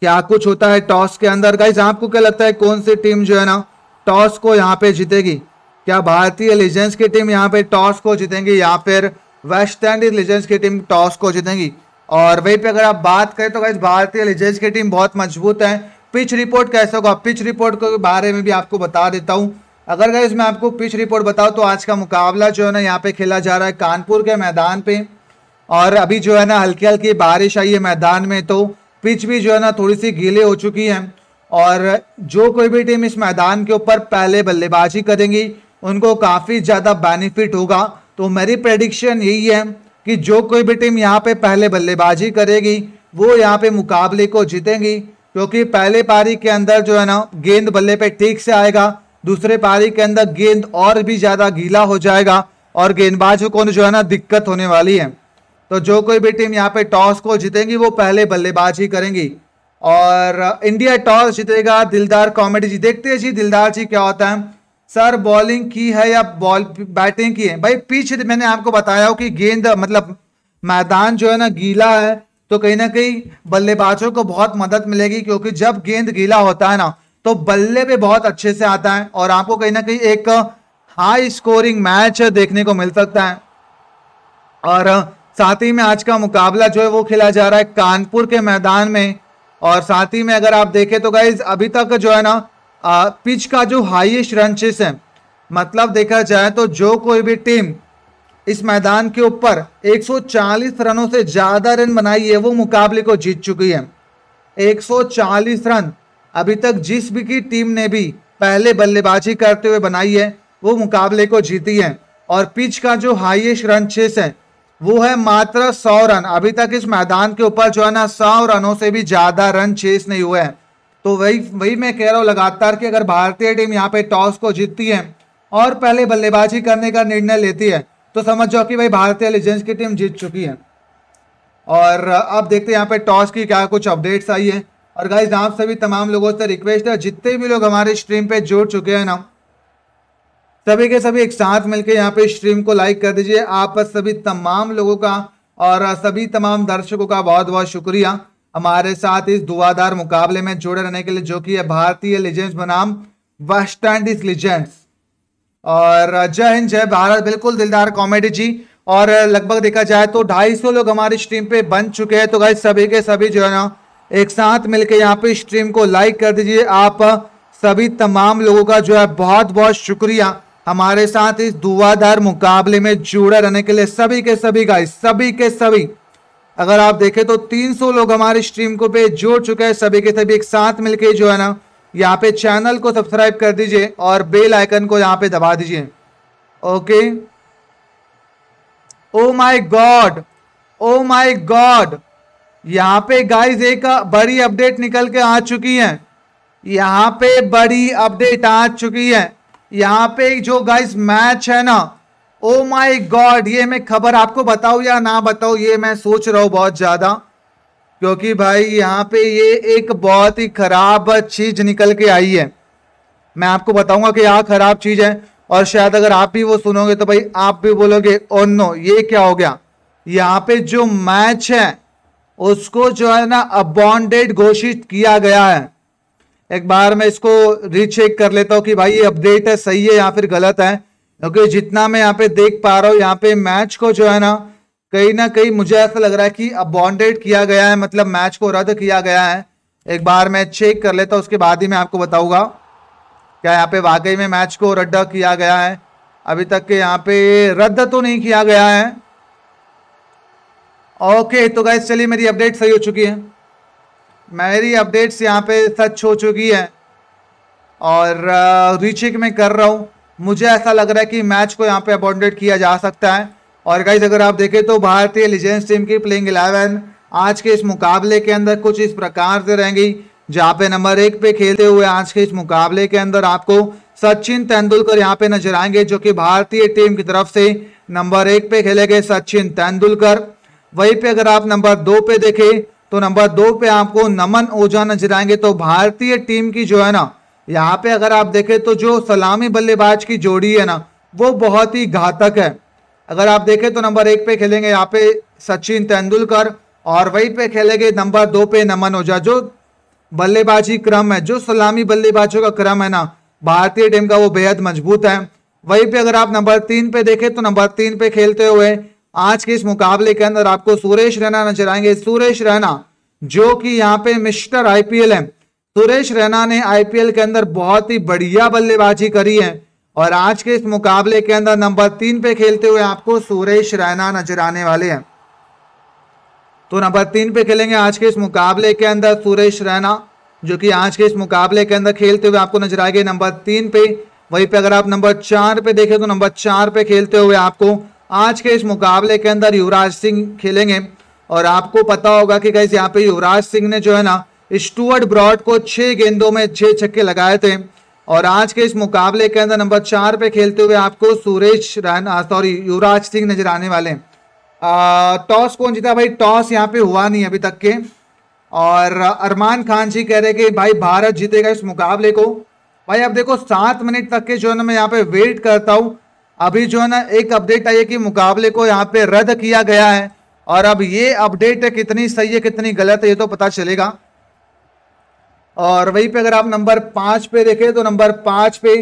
क्या कुछ होता है टॉस के अंदर गाइज आपको क्या लगता है कौन सी टीम जो है ना टॉस को यहाँ पे जीतेगी क्या भारतीय लीजेंड्स की टीम यहाँ पे टॉस को जीतेंगी या फिर वेस्ट इंडीज लीजेंड्स की टीम टॉस को जीतेंगी और वहीं पे अगर आप बात करें तो गाइज भारतीय लिजेज की टीम बहुत मजबूत है पिच रिपोर्ट कैसे होगा पिच रिपोर्ट के बारे में भी आपको बता देता हूँ अगर गाइज मैं आपको पिच रिपोर्ट बताऊँ तो आज का मुकाबला जो है ना यहाँ पे खेला जा रहा है कानपुर के मैदान पे और अभी जो है ना हल्की हल्की बारिश आई है मैदान में तो पिच भी जो है ना थोड़ी सी गीले हो चुकी है और जो कोई भी टीम इस मैदान के ऊपर पहले बल्लेबाजी करेंगी उनको काफ़ी ज़्यादा बेनिफिट होगा तो मेरी प्रडिक्शन यही है कि जो कोई भी टीम यहाँ पे पहले बल्लेबाजी करेगी वो यहाँ पे मुकाबले को जीतेंगी क्योंकि पहले पारी के अंदर जो है ना गेंद बल्ले पे ठीक से आएगा दूसरे पारी के अंदर गेंद और भी ज़्यादा गीला हो जाएगा और गेंदबाजों को जो है ना दिक्कत होने वाली है तो जो कोई भी टीम यहाँ पे टॉस को जीतेंगी वो पहले बल्लेबाजी करेंगी और इंडिया टॉस जीतेगा दिलदार कॉमेडी जी देखते हैं जी दिलदार जी क्या होता है सर बॉलिंग की है या बॉल बैटिंग की है भाई पिच मैंने आपको बताया हो कि गेंद मतलब मैदान जो है ना गीला है तो कहीं ना कहीं बल्लेबाजों को बहुत मदद मिलेगी क्योंकि जब गेंद गीला होता है ना तो बल्ले पे बहुत अच्छे से आता है और आपको कहीं ना कहीं एक हाई स्कोरिंग मैच देखने को मिल सकता है और साथ ही में आज का मुकाबला जो है वो खेला जा रहा है कानपुर के मैदान में और साथ ही में अगर आप देखें तो गाइज अभी तक जो है ना पिच का जो हाईएस्ट रन चेस है मतलब देखा जाए तो जो कोई भी टीम इस मैदान के ऊपर 140 रनों से ज़्यादा रन बनाई है वो मुकाबले को जीत चुकी है 140 रन अभी तक जिस भी की टीम ने भी पहले बल्लेबाजी करते हुए बनाई है वो मुकाबले को जीती है और पिच का जो हाईएस्ट रन चेस है वो है मात्र सौ रन अभी तक इस मैदान के ऊपर जो है ना सौ रनों से भी ज़्यादा रन चेस नहीं हुए हैं तो वही वही मैं कह रहा हूँ लगातार कि अगर भारतीय टीम यहाँ पे टॉस को जीतती है और पहले बल्लेबाजी करने का निर्णय लेती है तो समझ जाओ कि भाई भारतीय लीजेंड्स की टीम जीत चुकी है और अब देखते हैं यहाँ पे टॉस की क्या कुछ अपडेट्स आई है और गाइज आप सभी तमाम लोगों से रिक्वेस्ट है जितने भी लोग हमारे स्ट्रीम पे जुड़ चुके हैं ना सभी के सभी एक साथ मिलकर यहाँ पे स्ट्रीम को लाइक कर दीजिए आप सभी तमाम लोगों का और सभी तमाम दर्शकों का बहुत बहुत शुक्रिया हमारे साथ इस दुआदार मुकाबले में जुड़े रहने के लिए जो कि है भारतीय लीजेंड्स बनाम वेस्ट इंडीज लीजेंड्स और जय हिंद जय भारत बिल्कुल दिलदार कॉमेडी जी और लगभग देखा जाए तो 250 लोग हमारी स्ट्रीम पे बन चुके हैं तो गाइज सभी के सभी जो है ना एक साथ मिलके यहाँ पे स्ट्रीम को लाइक कर दीजिए आप सभी तमाम लोगों का जो है बहुत बहुत शुक्रिया हमारे साथ इस दुआदार मुकाबले में जुड़े रहने के लिए सभी के सभी गाइस सभी के सभी अगर आप देखें तो 300 लोग हमारे स्ट्रीम को पे जोड़ चुके हैं सभी के सभी एक साथ मिलके जो है ना यहाँ पे चैनल को सब्सक्राइब कर दीजिए और बेल आइकन को यहाँ पे दबा दीजिए okay oh my god oh my god यहाँ पे गाइस एक बड़ी अपडेट निकल के आ चुकी है यहाँ पे बड़ी अपडेट आ चुकी है यहाँ पे जो गाइज मैच है ना ओ माय गॉड ये मैं खबर आपको बताऊ या ना बताऊ ये मैं सोच रहा हूं बहुत ज्यादा क्योंकि भाई यहाँ पे ये एक बहुत ही खराब चीज निकल के आई है मैं आपको बताऊंगा कि यहाँ खराब चीज है और शायद अगर आप भी वो सुनोगे तो भाई आप भी बोलोगे ओ oh नो ये क्या हो गया यहाँ पे जो मैच है उसको जो है ना अबॉन्डेड घोषित किया गया है एक बार मैं इसको रीचेक कर लेता हूँ कि भाई ये अपडेट है सही है या फिर गलत है क्योंकि जितना मैं यहाँ पे देख पा रहा हूँ यहाँ पे मैच को जो है ना कहीं ना कहीं मुझे ऐसा लग रहा है कि अबॉन्डेड किया गया है मतलब मैच को रद्द किया गया है एक बार मैं चेक कर लेता उसके बाद ही मैं आपको बताऊंगा क्या यहाँ पे वाकई में मैच को रद्द किया गया है अभी तक के यहाँ पे रद्द तो नहीं किया गया है ओके तो गाइज चलिए मेरी अपडेट सही हो चुकी है मेरी अपडेट्स यहाँ पे सच हो चुकी है और रीचेक uh, में कर रहा हूँ मुझे ऐसा लग रहा है कि मैच को यहाँ पे अबॉन्डेड किया जा सकता है और गाइज अगर आप देखें तो भारतीय लीजेंस टीम की प्लेइंग इलेवन आज के इस मुकाबले के अंदर कुछ इस प्रकार से रहेंगी जहाँ पे नंबर एक पे खेलते हुए आज के इस मुकाबले के अंदर आपको सचिन तेंदुलकर यहाँ पे नजर आएंगे जो कि भारतीय टीम की तरफ से नंबर एक पे गए सचिन तेंदुलकर वहीं पे अगर आप नंबर दो पे देखें तो नंबर दो पे आपको नमन ओझा नजर आएंगे तो भारतीय टीम की जो है ना यहाँ पे अगर आप देखें तो जो सलामी बल्लेबाज की जोड़ी है ना वो बहुत ही घातक है अगर आप देखें तो नंबर एक पे खेलेंगे यहाँ पे सचिन तेंदुलकर और वहीं पे खेलेंगे नंबर दो पे नमन ओझा जो बल्लेबाजी क्रम है जो सलामी बल्लेबाजों का क्रम है ना भारतीय टीम का वो बेहद मजबूत है वहीं पे अगर आप नंबर तीन पे देखें तो नंबर तीन पे खेलते हुए आज के इस मुकाबले के अंदर आपको सुरेश रैना नजर आएंगे सुरेश रैना जो कि यहाँ पे मिस्टर आईपीएल है सुरेश रैना ने आईपीएल के अंदर बहुत ही बढ़िया बल्लेबाजी करी है और आज के इस मुकाबले के अंदर नंबर तीन पे खेलते हुए आपको सुरेश रैना नजर आने वाले हैं तो नंबर तीन पे खेलेंगे आज के इस मुकाबले के अंदर सुरेश रैना जो कि आज के इस मुकाबले के अंदर खेलते हुए आपको नजर आएंगे नंबर तीन पे वहीं पे अगर आप नंबर चार पे देखें तो नंबर चार पे खेलते हुए आपको आज के इस मुकाबले के अंदर युवराज सिंह खेलेंगे और आपको पता होगा कि कैसे यहाँ पे युवराज सिंह ने जो है ना स्टुअर्ट ब्रॉड को छः गेंदों में छः छक्के लगाए थे और आज के इस मुकाबले के अंदर नंबर चार पे खेलते हुए आपको सुरेश राणा सॉरी युवराज सिंह नजर आने वाले हैं टॉस कौन जीता भाई टॉस यहाँ पे हुआ नहीं अभी तक के और अरमान खान जी कह रहे कि भाई भारत जीतेगा इस मुकाबले को भाई अब देखो सात मिनट तक के जो है ना मैं यहाँ पे वेट करता हूँ अभी जो है ना एक अपडेट आई है कि मुकाबले को यहाँ पे रद्द किया गया है और अब ये अपडेट कितनी सही है कितनी गलत है ये तो पता चलेगा और वहीं पे अगर आप नंबर पाँच पे देखें तो नंबर पाँच पे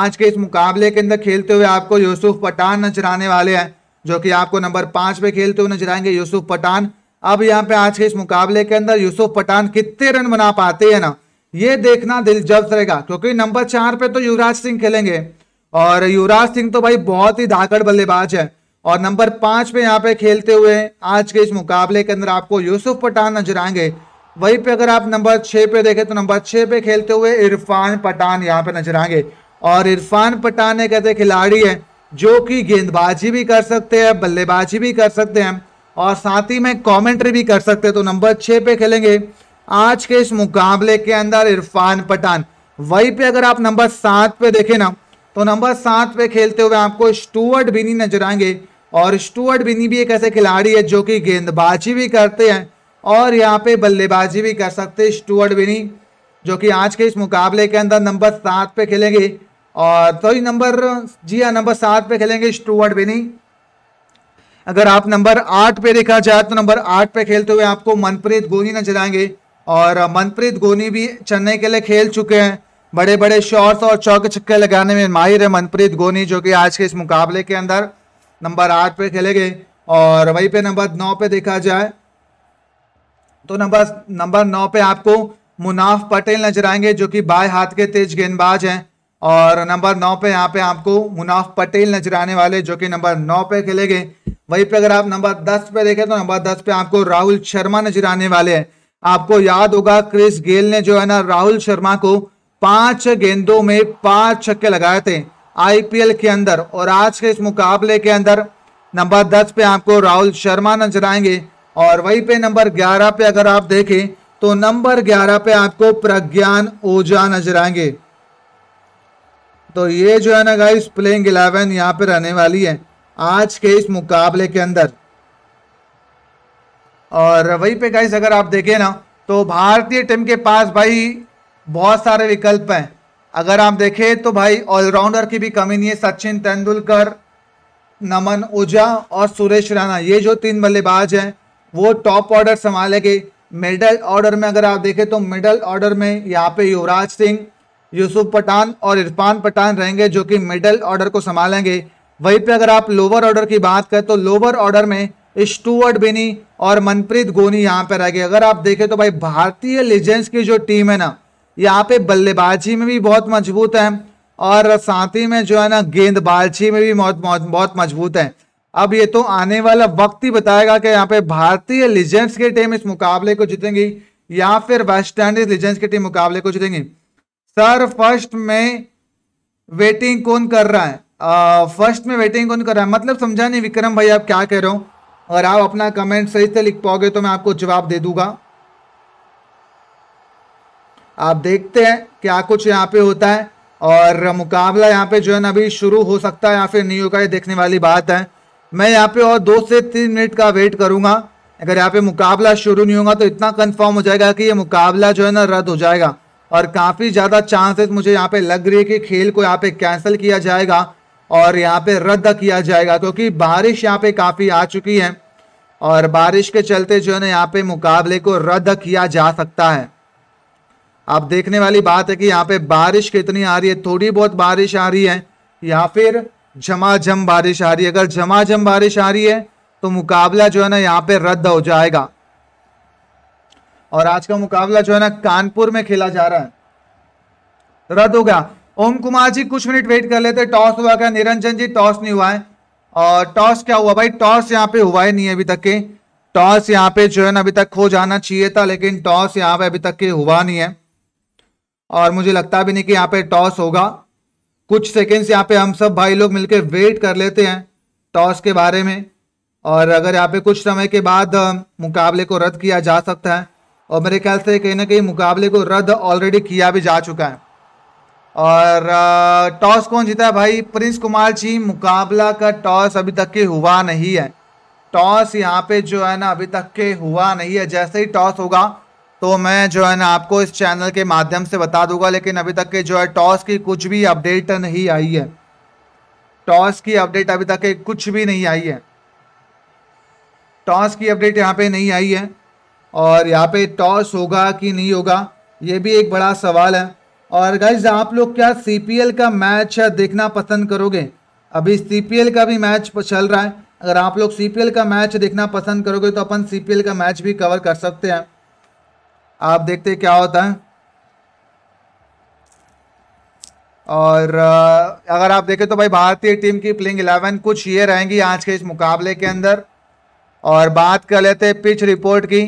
आज के इस मुकाबले के अंदर खेलते हुए आपको यूसुफ पठान नजर आने वाले हैं जो कि आपको नंबर पाँच पे खेलते हुए नजर आएंगे यूसुफ पठान अब यहाँ पे आज के इस मुकाबले के अंदर यूसुफ पठान कितने रन बना पाते हैं ना ये देखना दिलचस्प रहेगा क्योंकि नंबर चार पे तो युवराज सिंह खेलेंगे और युवराज सिंह तो भाई बहुत ही धाकड़ बल्लेबाज है और नंबर पांच पे यहाँ पे खेलते हुए आज के इस मुकाबले के अंदर आपको यूसुफ पठान नजर आएंगे वहीं पे अगर आप नंबर छः पे देखें तो नंबर छः पे खेलते हुए इरफान पठान यहाँ पे नजर आएंगे और इरफान पठान एक ऐसे खिलाड़ी है जो कि गेंदबाजी भी कर सकते हैं बल्लेबाजी भी कर सकते हैं और साथ ही में कमेंट्री भी कर सकते हैं तो नंबर छः पे खेलेंगे आज के इस मुकाबले के अंदर इरफान पठान वहीं पर अगर आप नंबर सात पे देखें ना तो नंबर सात पे खेलते हुए आपको स्टूअर्ट बिनी नजर आएंगे और स्टूअर्ट बिनी भी एक ऐसे खिलाड़ी है जो कि गेंदबाजी भी करते हैं और यहाँ पे बल्लेबाजी भी कर सकते स्टुअर्ट विनी जो कि आज के इस मुकाबले के अंदर नंबर सात पे खेलेंगे और तो ही नंबर जी हाँ नंबर सात पे खेलेंगे स्टुअर्ट विनी अगर आप नंबर आठ पे देखा जाए तो नंबर आठ पे खेलते हुए आपको मनप्रीत गोनी नजर आएंगे और मनप्रीत गोनी भी चेन्नई के लिए खेल चुके हैं बड़े बड़े शॉर्ट्स और चौके छक्के लगाने में माहिर है मनप्रीत गोनी जो कि आज के इस मुकाबले के अंदर नंबर आठ पे खेलेंगे और वहीं पे नंबर नौ पे देखा जाए तो नंबर नंबर नौ पे आपको मुनाफ पटेल नजर आएंगे जो कि बाएं हाथ के तेज गेंदबाज हैं और नंबर नौ पे यहाँ पे आपको मुनाफ पटेल नजर आने वाले जो कि नंबर नौ पे खेलेंगे वहीं पे अगर आप नंबर दस पे देखें तो नंबर दस पे आपको राहुल शर्मा नजर आने वाले हैं आपको याद होगा क्रिस गेल ने जो है ना राहुल शर्मा को पांच गेंदों में पांच छक्के लगाए थे आईपीएल के अंदर और आज के इस मुकाबले के अंदर नंबर दस पे आपको राहुल शर्मा नजर आएंगे और वहीं पे नंबर 11 पे अगर आप देखें तो नंबर 11 पे आपको प्रज्ञान ओझा नजर आएंगे तो ये जो है ना गाइस प्लेइंग इलेवन यहां पे रहने वाली है आज के इस मुकाबले के अंदर और वहीं पे गाइस अगर आप देखें ना तो भारतीय टीम के पास भाई बहुत सारे विकल्प हैं अगर आप देखें तो भाई ऑलराउंडर की भी कमी नहीं है सचिन तेंदुलकर नमन ओझा और सुरेश राणा ये जो तीन बल्लेबाज हैं वो टॉप ऑर्डर संभालेंगे मिडल ऑर्डर में अगर आप देखें तो मिडल ऑर्डर में यहाँ पे युवराज सिंह यूसुफ पठान और इरफान पठान रहेंगे जो कि मिडल ऑर्डर को संभालेंगे वहीं पे अगर आप लोअर ऑर्डर की बात करें तो लोअर ऑर्डर में स्टूअर्ट बिनी और मनप्रीत गोनी यहाँ पे रहेंगे अगर आप देखें तो भाई भारतीय लीजेंड्स की जो टीम है ना यहाँ पे बल्लेबाजी में भी बहुत मजबूत है और साथ ही में जो है ना गेंदबाजी में भी बहुत, बहुत मजबूत है अब ये तो आने वाला वक्त ही बताएगा कि यहाँ पे भारतीय लीजेंड्स की टीम इस मुकाबले को जीतेंगी या फिर वेस्ट इंडीज लीजेंड्स की टीम मुकाबले को जीतेंगी सर फर्स्ट में वेटिंग कौन कर रहा है फर्स्ट में वेटिंग कौन कर रहा है मतलब समझा नहीं विक्रम भाई आप क्या कह रहे हो और आप अपना कमेंट सही से लिख पाओगे तो मैं आपको जवाब दे दूंगा आप देखते हैं क्या कुछ यहाँ पे होता है और मुकाबला यहाँ पे जो है ना अभी शुरू हो सकता है या फिर नहीं होगा ये देखने वाली बात है मैं यहाँ पे और दो से तीन मिनट का वेट करूंगा अगर यहाँ पे मुकाबला शुरू नहीं होगा तो इतना कंफर्म हो जाएगा कि ये मुकाबला जो है ना रद्द हो जाएगा और काफ़ी ज़्यादा चांसेस मुझे यहाँ पे लग रही है कि खेल को यहाँ पे कैंसिल किया जाएगा और यहाँ पे रद्द किया जाएगा क्योंकि बारिश यहाँ पे काफ़ी आ चुकी है और बारिश के चलते जो है ना यहाँ पे मुकाबले को रद्द किया जा सकता है अब देखने वाली बात है कि यहाँ पे बारिश कितनी आ रही है थोड़ी बहुत बारिश आ रही है या फिर झमाझम बारिश आ रही है अगर झमाझम बारिश आ रही है तो मुकाबला जो है ना यहाँ पे रद्द हो जाएगा और आज का मुकाबला जो है ना कानपुर में खेला जा रहा है रद्द हो गया ओम कुमार जी कुछ मिनट वेट कर लेते टॉस हुआ क्या निरंजन जी टॉस नहीं हुआ है और टॉस क्या हुआ भाई टॉस यहाँ पे हुआ ही नहीं है अभी तक के टॉस यहाँ पे जो है ना अभी तक हो जाना चाहिए था लेकिन टॉस यहाँ पे अभी तक के हुआ नहीं है और मुझे लगता भी नहीं कि यहाँ पे टॉस होगा कुछ सेकेंड्स यहाँ पे हम सब भाई लोग मिलकर वेट कर लेते हैं टॉस के बारे में और अगर यहाँ पे कुछ समय के बाद मुकाबले को रद्द किया जा सकता है और मेरे ख्याल से कहीं ना कहीं मुकाबले को रद्द ऑलरेडी किया भी जा चुका है और टॉस कौन जीता है भाई प्रिंस कुमार जी मुकाबला का टॉस अभी तक के हुआ नहीं है टॉस यहाँ पे जो है ना अभी तक के हुआ नहीं है जैसे ही टॉस होगा तो मैं जो है ना आपको इस चैनल के माध्यम से बता दूंगा लेकिन अभी तक के जो है टॉस की कुछ भी अपडेट नहीं आई है टॉस की अपडेट अभी तक के कुछ भी नहीं आई है टॉस की अपडेट यहाँ पे नहीं आई है और यहाँ पे टॉस होगा कि नहीं होगा ये भी एक बड़ा सवाल है और गाइज आप लोग क्या सी का मैच देखना पसंद करोगे अभी सी का भी मैच चल रहा है अगर आप लोग सी का मैच देखना पसंद करोगे तो अपन सी का मैच भी कवर कर सकते हैं आप देखते क्या होता है और अगर आप देखें तो भाई भारतीय टीम की प्लेइंग इलेवन कुछ ये रहेंगी आज के इस मुकाबले के अंदर और बात कर लेते हैं पिच रिपोर्ट की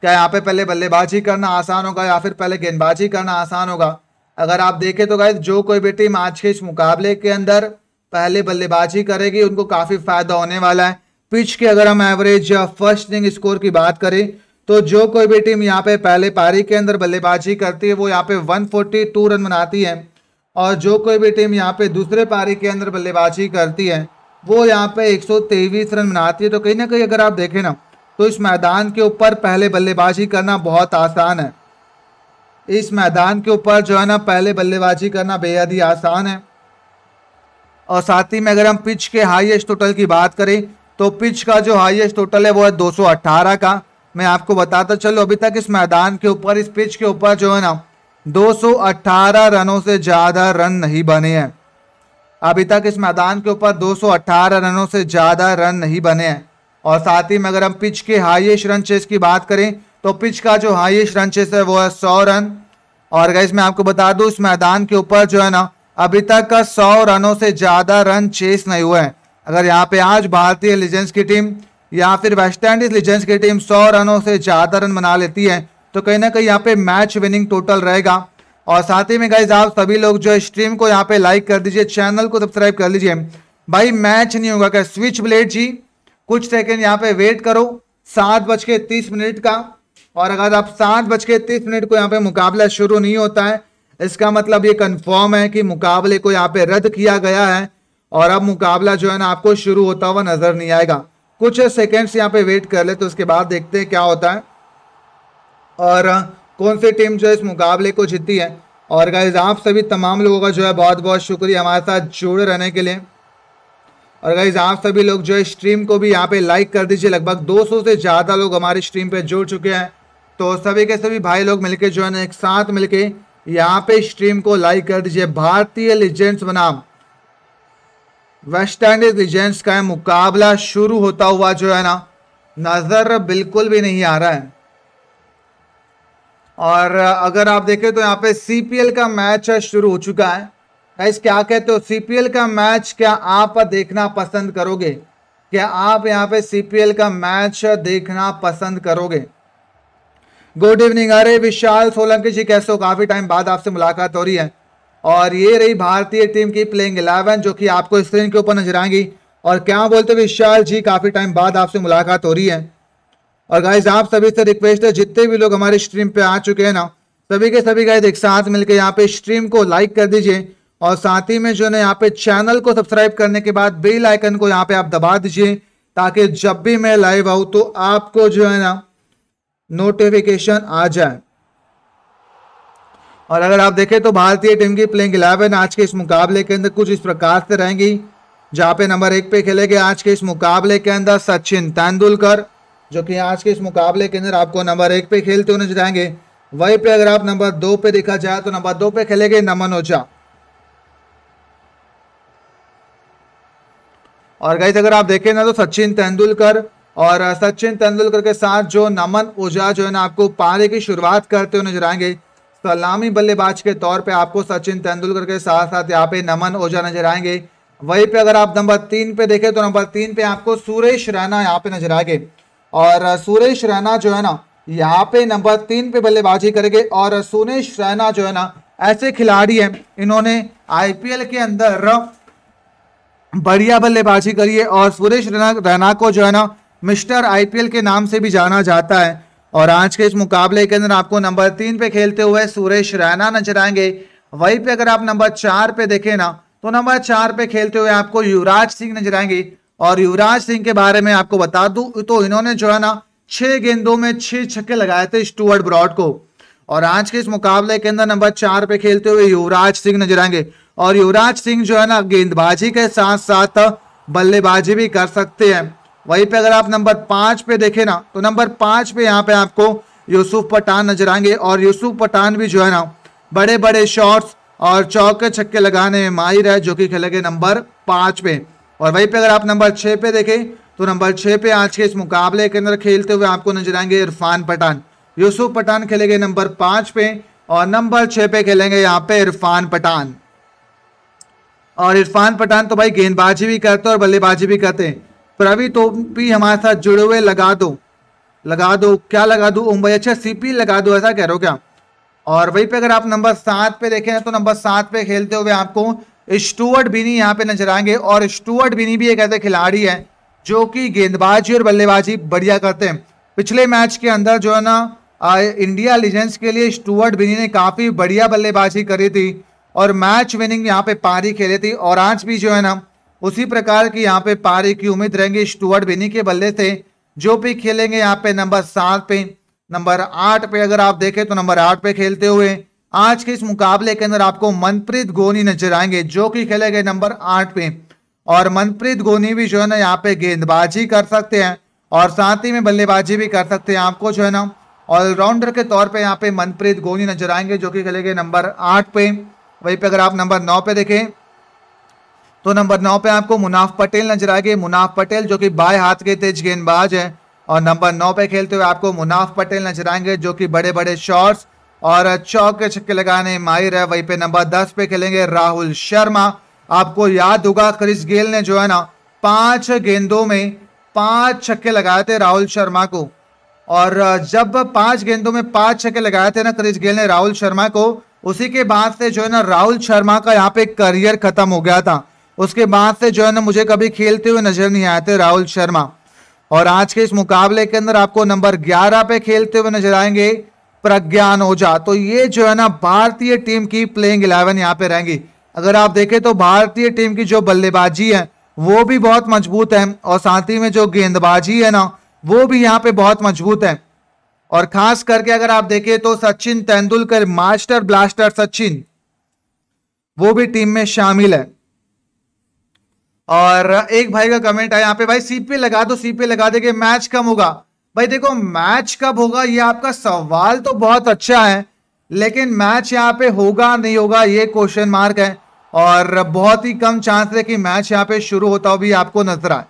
क्या यहाँ पे पहले बल्लेबाजी करना आसान होगा या फिर पहले गेंदबाजी करना आसान होगा अगर आप देखें तो गाइज जो कोई भी टीम आज के इस मुकाबले के अंदर पहले बल्लेबाजी करेगी उनको काफ़ी फायदा होने वाला है पिच के अगर हम एवरेज फर्स्ट इनिंग स्कोर की बात करें तो जो कोई भी टीम यहाँ पे पहले पारी के अंदर बल्लेबाजी करती है वो यहाँ पे 142 रन बनाती है और जो कोई भी टीम यहाँ पे दूसरे पारी के अंदर बल्लेबाजी करती है वो यहाँ पे 123 रन बनाती है तो कहीं ना कहीं अगर आप देखें ना तो इस मैदान के ऊपर पहले बल्लेबाजी करना बहुत आसान है इस मैदान के ऊपर जो है ना पहले बल्लेबाजी करना बेहद ही आसान है और साथ ही में अगर हम पिच के हाईएस्ट टोटल की बात करें तो पिच का जो हाईएस्ट टोटल है वो है 218 का मैं आपको बताता चलो अभी तक इस मैदान के ऊपर इस पिच के ऊपर जो है ना 218 रनों से ज़्यादा रन नहीं बने हैं अभी तक इस मैदान के ऊपर 218 रनों से ज़्यादा रन नहीं बने हैं और साथ ही में अगर हम पिच के हाइएस्ट रन चेस की बात करें तो पिच का जो हाइएस्ट रन चेस है वो है सौ रन और गैस मैं आपको बता दूं इस मैदान के ऊपर जो है ना अभी तक का सौ रनों से ज़्यादा रन चेस नहीं हुए हैं अगर यहाँ पे आज भारतीय लीजेंड्स की टीम या फिर वेस्ट इंडीज लीजेंड्स की टीम सौ रनों से ज़्यादा रन बना लेती है तो कहीं ना कहीं यहाँ पे मैच विनिंग टोटल रहेगा और साथ ही में गाइज आप सभी लोग जो है स्ट्रीम को यहाँ पे लाइक कर दीजिए चैनल को सब्सक्राइब कर लीजिए भाई मैच नहीं होगा क्या स्विच ब्लेड जी कुछ सेकेंड यहाँ पे वेट करो सात बज के तीस मिनट का और अगर आप सात बज के तीस मिनट को यहाँ पे मुकाबला शुरू नहीं होता है इसका मतलब ये कन्फर्म है कि मुकाबले को यहाँ पे रद्द किया गया है और अब मुकाबला जो है ना आपको शुरू होता हुआ नजर नहीं आएगा कुछ सेकेंड्स यहाँ पे वेट कर ले तो उसके बाद देखते हैं क्या होता है और कौन सी टीम जो है इस मुकाबले को जीती है और गाइज आप सभी तमाम लोगों का जो है बहुत बहुत शुक्रिया हमारे साथ जुड़े रहने के लिए और गाइज आप सभी लोग जो है स्ट्रीम को भी यहाँ पे लाइक कर दीजिए लगभग 200 से ज़्यादा लोग हमारे स्ट्रीम पे जुड़ चुके हैं तो सभी के सभी भाई लोग मिलके जो है ना एक साथ मिलके यहाँ पे स्ट्रीम को लाइक कर दीजिए भारतीय लेजेंड्स बनाम वेस्ट इंडीज लीजेंड्स का मुकाबला शुरू होता हुआ जो है ना नज़र बिल्कुल भी नहीं आ रहा है और अगर आप देखें तो यहाँ पे सीपीएल का मैच शुरू हो चुका है गाइस क्या कहते हो सीपीएल का मैच क्या आप देखना पसंद करोगे क्या आप यहाँ पे सीपीएल का मैच देखना पसंद करोगे गुड इवनिंग अरे विशाल सोलंकी जी कैसे हो काफ़ी टाइम बाद आपसे मुलाकात हो रही है और ये रही भारतीय टीम की प्लेइंग इलेवन जो कि आपको स्क्रीन के ऊपर नजर आएंगी और क्या बोलते विशाल जी काफ़ी टाइम बाद आपसे मुलाकात हो रही है और गाइज आप सभी से रिक्वेस्ट है जितने भी लोग हमारे स्ट्रीम पे आ चुके हैं ना सभी के सभी गाइज एक साथ मिलकर यहाँ पे स्ट्रीम को लाइक कर दीजिए और साथ ही में जो है यहाँ पे चैनल को सब्सक्राइब करने के बाद बेल आइकन को यहाँ पे आप दबा दीजिए ताकि जब भी मैं लाइव आऊँ तो आपको जो है ना नोटिफिकेशन आ जाए और अगर आप देखें तो भारतीय टीम की प्लेइंग इलेवन आज के इस मुकाबले के अंदर कुछ इस प्रकार से रहेंगी जहाँ पे नंबर एक पे खेलेंगे आज के इस मुकाबले के अंदर सचिन तेंदुलकर जो कि आज के इस मुकाबले के अंदर आपको नंबर एक पे खेलते हुए नजर आएंगे वही पे अगर आप नंबर दो पे देखा जाए तो नंबर दो पे खेलेंगे नमन ओझा और गई अगर आप देखें ना तो सचिन तेंदुलकर और सचिन तेंदुलकर के साथ जो नमन ओझा जो है ना आपको पारे की शुरुआत करते हुए नजर आएंगे सलामी तो बल्लेबाज के तौर पे आपको सचिन तेंदुलकर के साथ साथ यहाँ पे नमन ओझा नजर आएंगे वहीं पे अगर आप नंबर तीन पे देखें तो नंबर तीन पे आपको सुरेश रैना यहाँ पे नजर आएंगे और सुरेश रैना जो है ना यहाँ पे नंबर तीन पे बल्लेबाजी करेंगे और सुरेश रैना जो है ना ऐसे खिलाड़ी हैं इन्होंने आईपीएल के अंदर बढ़िया बल्लेबाजी करी है और सुरेश रैना रैना को जो है ना मिस्टर आईपीएल के नाम से भी जाना जाता है और आज के इस मुकाबले के अंदर आपको नंबर तीन पे खेलते हुए सुरेश रैना नजर आएंगे वहीं पे अगर आप नंबर चार पे देखें ना तो नंबर चार पे खेलते हुए आपको युवराज सिंह नजर आएंगे और युवराज सिंह के बारे में आपको बता दू तो इन्होंने जो है ना छह गेंदों में छह छक्के लगाए थे स्टूअर्ट ब्रॉड को और आज के इस मुकाबले के अंदर नंबर चार पे खेलते हुए युवराज सिंह नजर आएंगे और युवराज सिंह जो है ना गेंदबाजी के साथ साथ बल्लेबाजी भी कर सकते हैं वहीं पे अगर आप नंबर पांच पे देखें ना तो नंबर पांच पे यहाँ पे आपको यूसुफ पठान नजर आएंगे और यूसुफ पठान भी जो है ना बड़े बड़े शॉट्स और चौके छक्के लगाने में माहिर है जो कि खेलेंगे नंबर पाँच पे और वहीं पे अगर आप नंबर छह पे देखें तो नंबर छः पे आज के इस मुकाबले के अंदर खेलते हुए आपको नजर आएंगे इरफान पठान यूसुफ पठान खेलेंगे नंबर पांच पे और नंबर छः पे खेलेंगे यहाँ पे इरफान पठान और इरफान पठान तो भाई गेंदबाजी भी करते और बल्लेबाजी भी करते हैं प्रवी तो भी हमारे साथ जुड़े हुए लगा दो लगा दो क्या लगा दो भाई अच्छा सीपी लगा दो ऐसा कह रहे हो क्या और वहीं पे अगर आप नंबर सात पे देखें तो नंबर सात पे खेलते हुए आपको स्टूअर्ट बिनी यहाँ पे नजर आएंगे और स्टूअर्ट बिनी भी एक ऐसे खिलाड़ी है जो कि गेंदबाजी और बल्लेबाजी बढ़िया करते हैं पिछले मैच के अंदर जो है ना इंडिया लीजेंड्स के लिए स्टूअर्ट बिनी ने काफ़ी बढ़िया बल्लेबाजी करी थी और मैच विनिंग यहाँ पे पारी खेली थी और आज भी जो है ना उसी प्रकार की यहाँ पे पारी की उम्मीद रहेंगी स्टुअर्ट बिनी के बल्ले से जो भी खेलेंगे यहाँ पे नंबर सात पे नंबर आठ पे अगर आप देखें तो नंबर आठ पे खेलते हुए आज के इस मुकाबले के अंदर आपको मनप्रीत गोनी नजर आएंगे जो कि खेलेंगे नंबर आठ पे और मनप्रीत गोनी भी जो है ना यहाँ पे गेंदबाजी कर सकते हैं और साथ ही में बल्लेबाजी भी कर सकते हैं आपको जो है ना ऑलराउंडर के तौर पे यहाँ पे मनप्रीत गोनी नजर आएंगे जो कि खेलेंगे नंबर आठ पे वहीं पे अगर आप नंबर नौ पे देखें तो नंबर नौ पे आपको मुनाफ पटेल नजर आएंगे मुनाफ पटेल जो कि बाएं हाथ के तेज गेंदबाज हैं और नंबर नौ पे खेलते हुए आपको मुनाफ पटेल नजर आएंगे जो कि बड़े बड़े शॉट्स और चौक के छक्के लगाने माहिर है वहीं पे नंबर दस पे खेलेंगे राहुल शर्मा आपको याद होगा क्रिस गेल ने जो है ना पांच गेंदों में पांच छक्के लगाए थे राहुल शर्मा को और जब पांच गेंदों में पांच छक्के लगाए थे ना क्रिस गेल ने राहुल शर्मा को उसी के बाद से जो है ना राहुल शर्मा का यहाँ पे करियर खत्म हो गया था उसके बाद से जो है ना मुझे कभी खेलते हुए नजर नहीं आए थे राहुल शर्मा और आज के इस मुकाबले के अंदर आपको नंबर 11 पे खेलते हुए नजर आएंगे प्रज्ञान ओझा तो ये जो है ना भारतीय टीम की प्लेइंग इलेवन यहाँ पे रहेंगी अगर आप देखें तो भारतीय टीम की जो बल्लेबाजी है वो भी बहुत मजबूत है और साथ ही में जो गेंदबाजी है ना वो भी यहाँ पे बहुत मजबूत है और खास करके अगर आप देखें तो सचिन तेंदुलकर मास्टर ब्लास्टर सचिन वो भी टीम में शामिल है और एक भाई का कमेंट है यहाँ पे भाई सीपी लगा दो सीपी लगा देंगे मैच कम होगा भाई देखो मैच कब होगा ये आपका सवाल तो बहुत अच्छा है लेकिन मैच यहाँ पे होगा नहीं होगा ये क्वेश्चन मार्क है और बहुत ही कम चांस है कि मैच यहाँ पे शुरू होता हो भी आपको नजर आए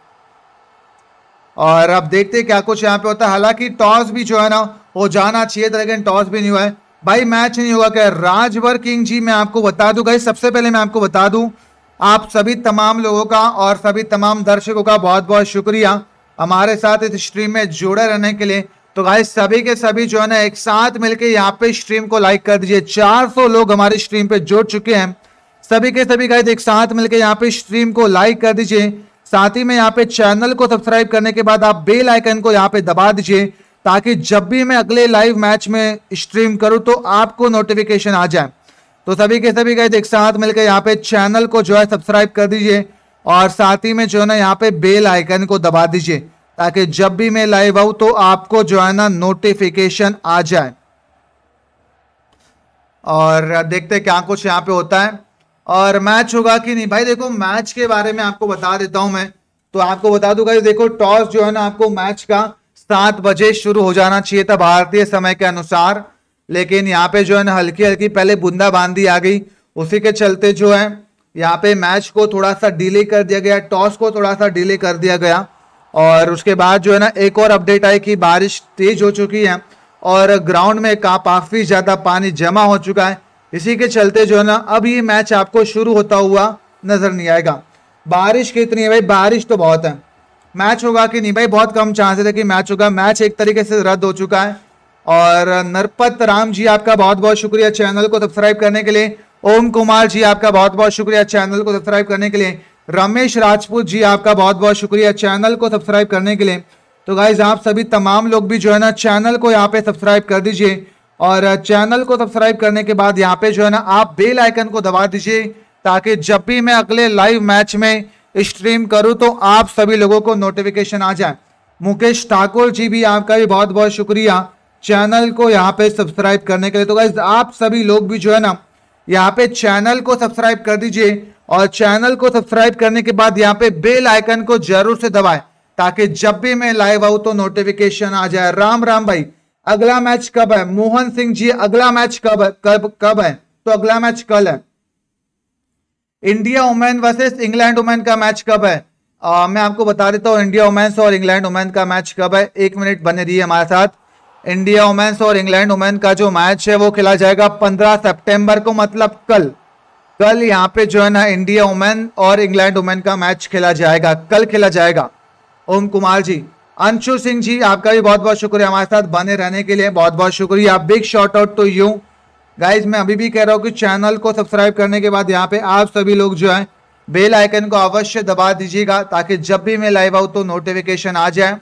और अब देखते क्या कुछ यहाँ पे होता है हालांकि टॉस भी जो है ना वो जाना चाहिए था लेकिन टॉस भी नहीं हुआ है भाई मैच नहीं होगा क्या राजभर किंग जी मैं आपको बता दूं गई सबसे पहले मैं आपको बता दूं आप सभी तमाम लोगों का और सभी तमाम दर्शकों का बहुत बहुत शुक्रिया हमारे साथ इस स्ट्रीम में जुड़े रहने के लिए तो गाइस सभी के सभी जो है ना एक साथ मिलके यहाँ पे स्ट्रीम को लाइक कर दीजिए 400 लोग हमारे स्ट्रीम पे जुड़ चुके हैं सभी के सभी गाइस एक साथ मिलके यहाँ पे स्ट्रीम को लाइक कर दीजिए साथ ही में यहाँ पे चैनल को सब्सक्राइब करने के बाद आप बेल आइकन को यहाँ पे दबा दीजिए ताकि जब भी मैं अगले लाइव मैच में स्ट्रीम करूँ तो आपको नोटिफिकेशन आ जाए तो सभी के सभी गए एक साथ मिलकर यहाँ पे चैनल को जो है सब्सक्राइब कर दीजिए और साथ ही में जो है ना यहाँ पे बेल आइकन को दबा दीजिए ताकि जब भी मैं लाइव आऊ तो आपको जो है ना नोटिफिकेशन आ जाए और देखते क्या कुछ यहाँ पे होता है और मैच होगा कि नहीं भाई देखो मैच के बारे में आपको बता देता हूं मैं तो आपको बता दूंगा देखो टॉस जो है ना आपको मैच का सात बजे शुरू हो जाना चाहिए था भारतीय समय के अनुसार लेकिन यहाँ पे जो है ना हल्की हल्की पहले बूंदाबांदी आ गई उसी के चलते जो है यहाँ पे मैच को थोड़ा सा डिले कर दिया गया टॉस को थोड़ा सा डिले कर दिया गया और उसके बाद जो है ना एक और अपडेट आई कि बारिश तेज हो चुकी है और ग्राउंड में काफ़ी ज़्यादा पानी जमा हो चुका है इसी के चलते जो है ना अब ये मैच आपको शुरू होता हुआ नज़र नहीं आएगा बारिश कितनी है भाई बारिश तो बहुत है मैच होगा कि नहीं भाई बहुत कम चांसेस है कि मैच होगा मैच एक तरीके से रद्द हो चुका है और नरपत राम जी आपका बहुत बहुत शुक्रिया चैनल को सब्सक्राइब करने के लिए ओम कुमार जी आपका बहुत बहुत शुक्रिया चैनल को सब्सक्राइब करने के लिए रमेश राजपूत जी आपका बहुत बहुत शुक्रिया चैनल को सब्सक्राइब करने के लिए तो गाइज आप सभी तमाम लोग भी जो है ना चैनल को यहाँ पे सब्सक्राइब कर दीजिए और चैनल को सब्सक्राइब करने के बाद यहाँ पे जो है ना आप बेल आइकन को दबा दीजिए ताकि जब भी मैं अगले लाइव मैच में स्ट्रीम करूँ तो आप सभी लोगों को नोटिफिकेशन आ जाए मुकेश ठाकुर जी भी आपका भी बहुत बहुत शुक्रिया चैनल को यहाँ पे सब्सक्राइब करने के लिए तो गाइज आप सभी लोग भी जो है ना यहाँ पे चैनल को सब्सक्राइब कर दीजिए और चैनल को सब्सक्राइब करने के बाद यहाँ पे बेल आइकन को जरूर से दबाए ताकि जब भी मैं लाइव आऊ तो नोटिफिकेशन आ जाए राम राम भाई अगला मैच कब है मोहन सिंह जी अगला मैच कब है कब कब है तो अगला मैच कल है India women versus England women का मैच कब है आ, मैं आपको बता देता हूँ इंडिया वुमेन्स और इंग्लैंड वुमेन का मैच कब है एक मिनट बने रहिए हमारे साथ इंडिया वुमेन्स और इंग्लैंड वुमेन का जो मैच है वो खेला जाएगा 15 सितंबर को मतलब कल कल यहाँ पे जो है ना इंडिया वुमेन और इंग्लैंड वुमेन का मैच खेला जाएगा कल खेला जाएगा ओम कुमार जी अंशु सिंह जी आपका भी बहुत बहुत शुक्रिया हमारे साथ बने रहने के लिए बहुत बहुत शुक्रिया big shout out to you guys मैं अभी भी कह रहा हूँ कि चैनल को सब्सक्राइब करने के बाद यहाँ पे आप सभी लोग जो है बेल आइकन को अवश्य दबा दीजिएगा ताकि जब भी मैं लाइव आऊँ तो नोटिफिकेशन आ जाए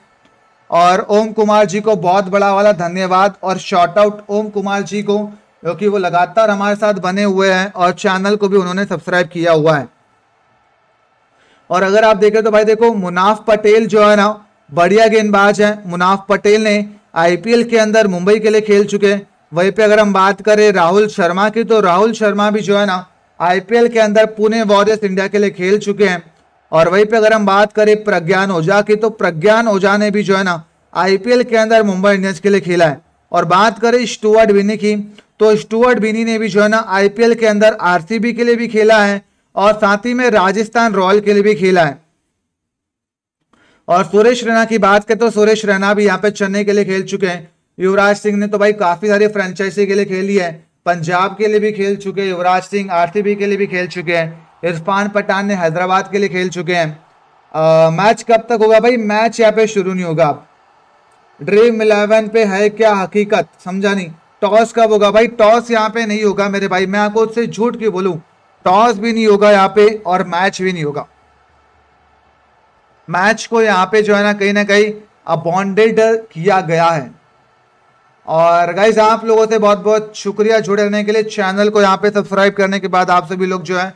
और ओम कुमार जी को बहुत बड़ा वाला धन्यवाद और शॉर्ट आउट ओम कुमार जी को क्योंकि वो लगातार हमारे साथ बने हुए हैं और चैनल को भी उन्होंने सब्सक्राइब किया हुआ है और अगर आप देखें तो भाई देखो मुनाफ पटेल जो है ना बढ़िया गेंदबाज है मुनाफ पटेल ने आईपीएल के अंदर मुंबई के लिए खेल चुके वहीं पे अगर हम बात करें राहुल शर्मा की तो राहुल शर्मा भी जो है ना आईपीएल के अंदर पुणे वॉरियर्स इंडिया के लिए खेल चुके हैं और वहीं पे अगर हम बात करें प्रज्ञान ओझा की तो प्रज्ञान ओझा ने भी जो है ना आईपीएल के अंदर मुंबई इंडियंस के लिए खेला है और बात करें स्टुअर्ट बिनी की तो स्टुअर्ट बिनी ने भी जो है ना आईपीएल के अंदर आरसीबी के लिए भी खेला है और साथ ही में राजस्थान रॉयल के लिए भी खेला है और सुरेश रैना की बात करें तो सुरेश रैना भी यहाँ पे चेन्नई के लिए खेल चुके हैं युवराज सिंह ने तो भाई काफी सारी फ्रेंचाइजी के लिए खेली है पंजाब के लिए भी खेल चुके हैं युवराज सिंह आरसीबी के लिए भी खेल चुके हैं इरफान पठान ने हैदराबाद के लिए खेल चुके हैं मैच कब तक होगा भाई मैच यहाँ पे शुरू नहीं होगा ड्रीम इलेवन पे है क्या हकीकत समझा नहीं टॉस कब होगा भाई टॉस यहाँ पे नहीं होगा मेरे भाई मैं आपको उससे झूठ क्यों बोलूं टॉस भी नहीं होगा यहाँ पे और मैच भी नहीं होगा मैच को यहाँ पे जो है ना कहीं ना कहीं अबॉन्डेड किया गया है और गाइज आप लोगों से बहुत बहुत शुक्रिया जुड़े रहने के लिए चैनल को यहाँ पे सब्सक्राइब करने के बाद आप सभी लोग जो है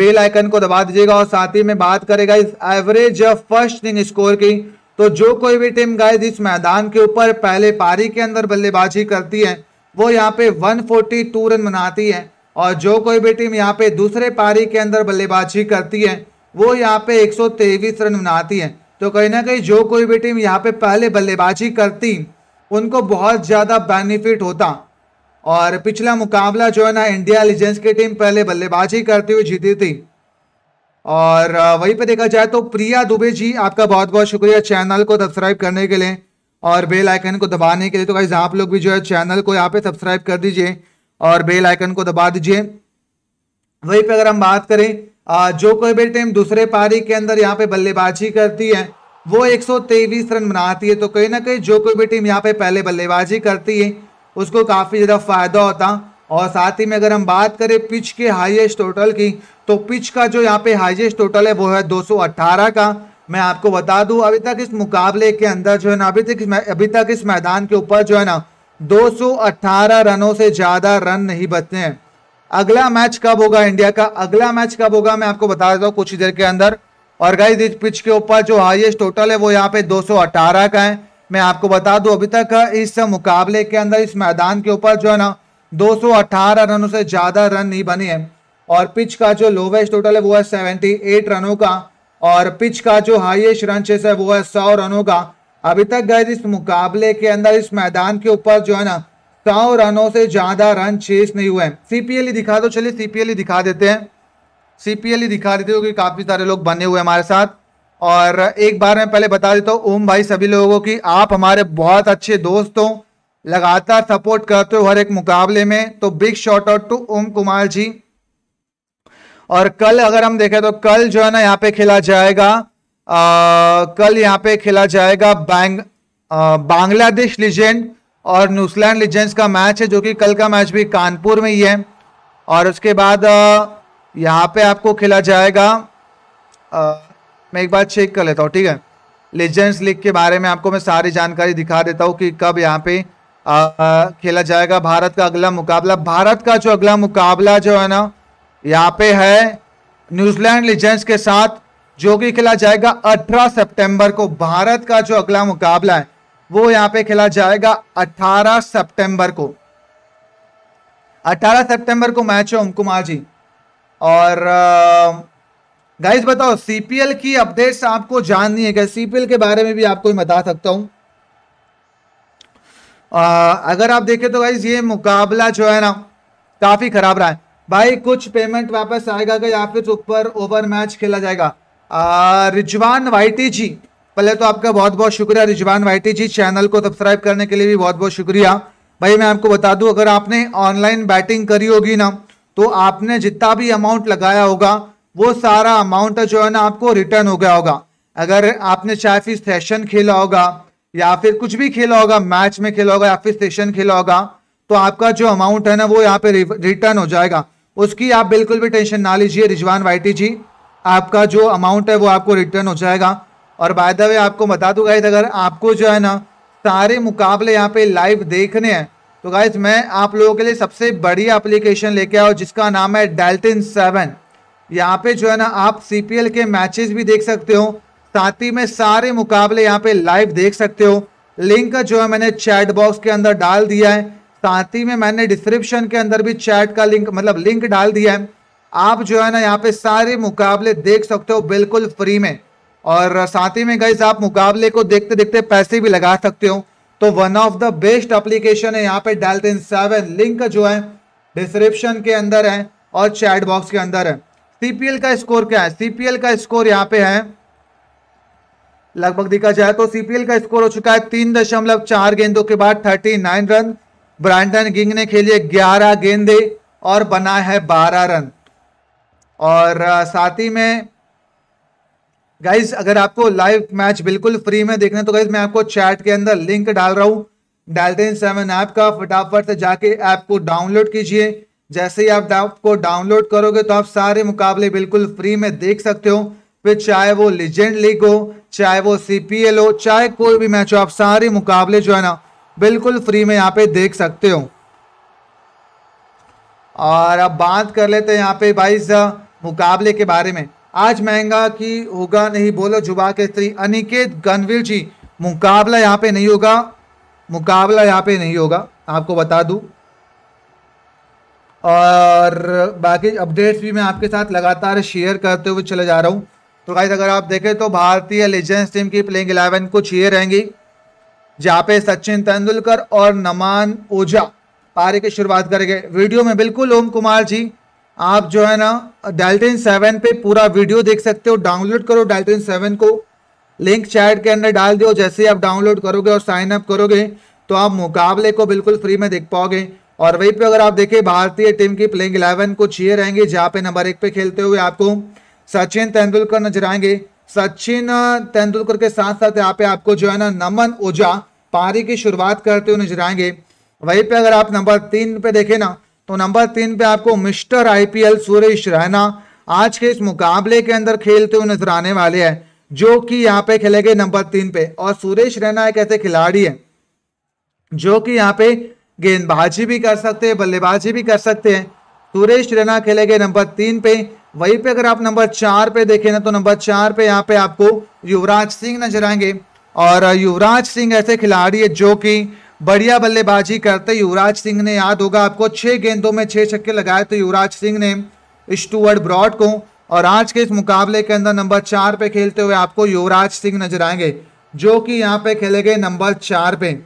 बेल आइकन को दबा दीजिएगा और साथ ही में बात करेगा इस एवरेज फर्स्ट इनिंग स्कोर की तो जो कोई भी टीम गाय इस मैदान के ऊपर पहले पारी के अंदर बल्लेबाजी करती है वो यहाँ पे 142 रन बनाती है और जो कोई भी टीम यहाँ पे दूसरे पारी के अंदर बल्लेबाजी करती है वो यहाँ पे 123 रन बनाती है तो कहीं ना कहीं जो कोई भी टीम यहाँ पे पहले बल्लेबाजी करती उनको बहुत ज़्यादा बेनिफिट होता और पिछला मुकाबला जो है ना इंडिया लीजेंड्स की टीम पहले बल्लेबाजी करती हुई जीती थी और वहीं पे देखा जाए तो प्रिया दुबे जी आपका बहुत बहुत शुक्रिया चैनल को सब्सक्राइब करने के लिए और बेल आइकन को दबाने के लिए तो भाई आप लोग भी जो है चैनल को यहाँ पे सब्सक्राइब कर दीजिए और बेल आइकन को दबा दीजिए वहीं पे अगर हम बात करें जो कोई भी टीम दूसरे पारी के अंदर यहाँ पे बल्लेबाजी करती है वो एक रन बनाती है तो कहीं ना कहीं जो कोई भी टीम यहाँ पे पहले बल्लेबाजी करती है उसको काफ़ी ज़्यादा फायदा होता और साथ ही में अगर हम बात करें पिच के हाईएस्ट टोटल की तो पिच का जो यहाँ पे हाईएस्ट टोटल है वो है 218 का मैं आपको बता दूं अभी तक इस मुकाबले के अंदर जो है ना अभी तक अभी तक इस मैदान के ऊपर जो है ना 218 रनों से ज़्यादा रन नहीं बचते हैं अगला मैच कब होगा इंडिया का अगला मैच कब होगा मैं आपको बता देता हूँ कुछ ही देर के अंदर और गाइज इस पिच के ऊपर जो हाइएस्ट टोटल है वो यहाँ पे दो का है मैं आपको बता दूं अभी तक इस मुकाबले के अंदर इस मैदान के ऊपर जो है ना 218 रनों से ज़्यादा रन नहीं बने हैं और पिच का जो लोवेस्ट टोटल है वो है 78 रनों का और पिच का जो हाईएस्ट रन चेस है वो है 100 रनों का अभी तक गए इस मुकाबले के अंदर इस मैदान के ऊपर जो है ना सौ रनों से ज़्यादा रन चेस नहीं हुए सीपीएल ही दिखा दो चलिए सीपीएल ही दिखा देते हैं सीपीएल ही दिखा देते हो क्योंकि काफ़ी सारे लोग बने हुए हमारे साथ और एक बार मैं पहले बता देता हूँ ओम भाई सभी लोगों की आप हमारे बहुत अच्छे दोस्त हो लगातार सपोर्ट करते हो हर एक मुकाबले में तो big shout out to Om Kumar ji और कल अगर हम देखें तो कल जो है ना यहाँ पे खेला जाएगा आ, कल यहाँ पे खेला जाएगा बैंग बांग्लादेश लीजेंड और न्यूजीलैंड लीजेंड्स का मैच है जो कि कल का मैच भी कानपुर में ही है और उसके बाद यहाँ पे आपको खेला जाएगा आ, मैं एक बार चेक कर लेता हूँ ठीक है लीजेंड्स लीग के बारे में आपको मैं सारी जानकारी दिखा देता हूँ कि कब यहाँ पे आ, खेला जाएगा भारत का अगला मुकाबला भारत का जो अगला मुकाबला जो है ना यहाँ पे है न्यूजीलैंड लीजेंड्स के साथ जो कि खेला जाएगा 18 सितंबर को भारत का जो अगला मुकाबला है वो यहाँ पे खेला जाएगा 18 सितंबर को 18 सितंबर को मैच है ओम कुमार जी और गाइस बताओ सीपीएल की अपडेट्स आपको जाननी है क्या सीपीएल के बारे में भी आपको बता सकता हूँ आ, अगर आप देखें तो गाइज ये मुकाबला जो है ना काफ़ी ख़राब रहा है भाई कुछ पेमेंट वापस आएगा कि या फिर ऊपर ओवर मैच खेला जाएगा रिजवान वाइटी जी पहले तो आपका बहुत बहुत शुक्रिया रिजवान वाइटी जी चैनल को सब्सक्राइब करने के लिए भी बहुत बहुत शुक्रिया भाई मैं आपको बता दूं अगर आपने ऑनलाइन बैटिंग करी होगी ना तो आपने जितना भी अमाउंट लगाया होगा वो सारा अमाउंट जो है ना आपको रिटर्न हो गया होगा अगर आपने चाहे फिर सेशन खेला होगा या फिर कुछ भी खेला होगा मैच में खेला होगा या फिर सेशन खेला होगा तो आपका जो अमाउंट है ना वो यहाँ पे रिटर्न हो जाएगा उसकी आप बिल्कुल भी टेंशन ना लीजिए रिजवान वाइटी जी आपका जो अमाउंट है वो आपको रिटर्न हो जाएगा और बाय द वे आपको बता दूँ गाइज अगर आपको जो है ना सारे मुकाबले यहाँ पे लाइव देखने हैं तो गाइज मैं आप लोगों के लिए सबसे बड़ी एप्लीकेशन लेके आओ जिसका नाम है डेल्टिन सेवन यहाँ पे जो है ना आप सी के मैचेस भी देख सकते हो साथ ही में सारे मुकाबले यहाँ पे लाइव देख सकते हो लिंक जो है मैंने चैट बॉक्स के अंदर डाल दिया है साथ ही में मैंने डिस्क्रिप्शन के अंदर भी चैट का लिंक मतलब लिंक डाल दिया है आप जो है ना यहाँ पे सारे मुकाबले देख सकते हो बिल्कुल फ्री में और साथ ही में गई आप मुकाबले को देखते देखते पैसे भी लगा सकते हो तो one of the best application है यहाँ पे इन सेवन लिंक जो है डिस्क्रिप्शन के अंदर है और चैट बॉक्स के अंदर है सीपीएल का स्कोर क्या है सीपीएल का स्कोर यहाँ पे है लगभग देखा जाए तो सीपीएल का स्कोर हो चुका है तीन दशमलव चार गेंदों के बाद thirty nine run Brandon King ने खेले ग्यारह गेंदे और बना है बारह रन और साथ ही में गाइज अगर आपको लाइव मैच बिल्कुल फ्री में देखना है तो गाइज मैं आपको चैट के अंदर लिंक डाल रहा हूँ डेल्टेन सेवन ऐप का फटाफट से जाके ऐप को डाउनलोड कीजिए जैसे ही आप ऐप को डाउनलोड करोगे तो आप सारे मुकाबले बिल्कुल फ्री में देख सकते हो फिर चाहे वो लीजेंड लीग हो चाहे वो सीपीएल हो चाहे कोई भी मैच हो आप सारे मुकाबले जो है ना बिल्कुल फ्री में यहाँ पे देख सकते हो और अब बात कर लेते हैं यहाँ पे भाई मुकाबले के बारे में आज महंगा की होगा नहीं बोलो जुबा के स्त्री अनिकेत गनवीर जी मुकाबला यहाँ पे नहीं होगा मुकाबला यहाँ पे नहीं होगा आपको बता दू और बाकी अपडेट्स भी मैं आपके साथ लगातार शेयर करते हुए चले जा रहा हूँ तो गाइस अगर आप देखें तो भारतीय लीजेंस टीम की प्लेइंग इलेवन कुछ ये रहेंगी जहाँ पे सचिन तेंदुलकर और नमान ओझा पारी की शुरुआत करेंगे वीडियो में बिल्कुल ओम कुमार जी आप जो है ना डेल्टिन सेवन पे पूरा वीडियो देख सकते हो डाउनलोड करो डेल्टिन सेवन को लिंक चैट के अंदर डाल दो जैसे ही आप डाउनलोड करोगे और साइन अप करोगे तो आप मुकाबले को बिल्कुल फ्री में देख पाओगे और वहीं पे अगर आप देखें भारतीय टीम की प्लेइंग इलेवन कुछ ये रहेंगे जहाँ पे नंबर एक पे खेलते हुए आपको सचिन तेंदुलकर नजर आएंगे सचिन तेंदुलकर के साथ साथ यहाँ पे आपको जो है ना नमन ओझा पारी की शुरुआत करते हुए नजर आएंगे वहीं पे अगर आप नंबर तीन पे देखें ना तो नंबर तीन पे आपको मिस्टर आईपीएल सुरेश रैना आज के इस मुकाबले के अंदर खेलते हुए नजर आने वाले हैं जो कि यहाँ पे खेलेंगे नंबर तीन पे और सुरेश रैना एक ऐसे खिलाड़ी है जो कि यहाँ पे गेंदबाजी भी कर सकते हैं बल्लेबाजी भी कर सकते हैं सुरेश रैना खेलेंगे नंबर तीन पे वहीं पे अगर आप नंबर चार पे देखें ना तो नंबर चार पे यहाँ पे आपको युवराज सिंह नजर आएंगे और युवराज सिंह ऐसे खिलाड़ी है जो कि बढ़िया बल्लेबाजी करते युवराज सिंह ने याद होगा आपको छह गेंदों में छह छक्के लगाए तो युवराज सिंह ने स्टूअर्ट ब्रॉड को और आज के इस मुकाबले के अंदर नंबर चार पे खेलते हुए आपको युवराज सिंह नजर आएंगे जो कि यहाँ पे खेले गए नंबर चार पे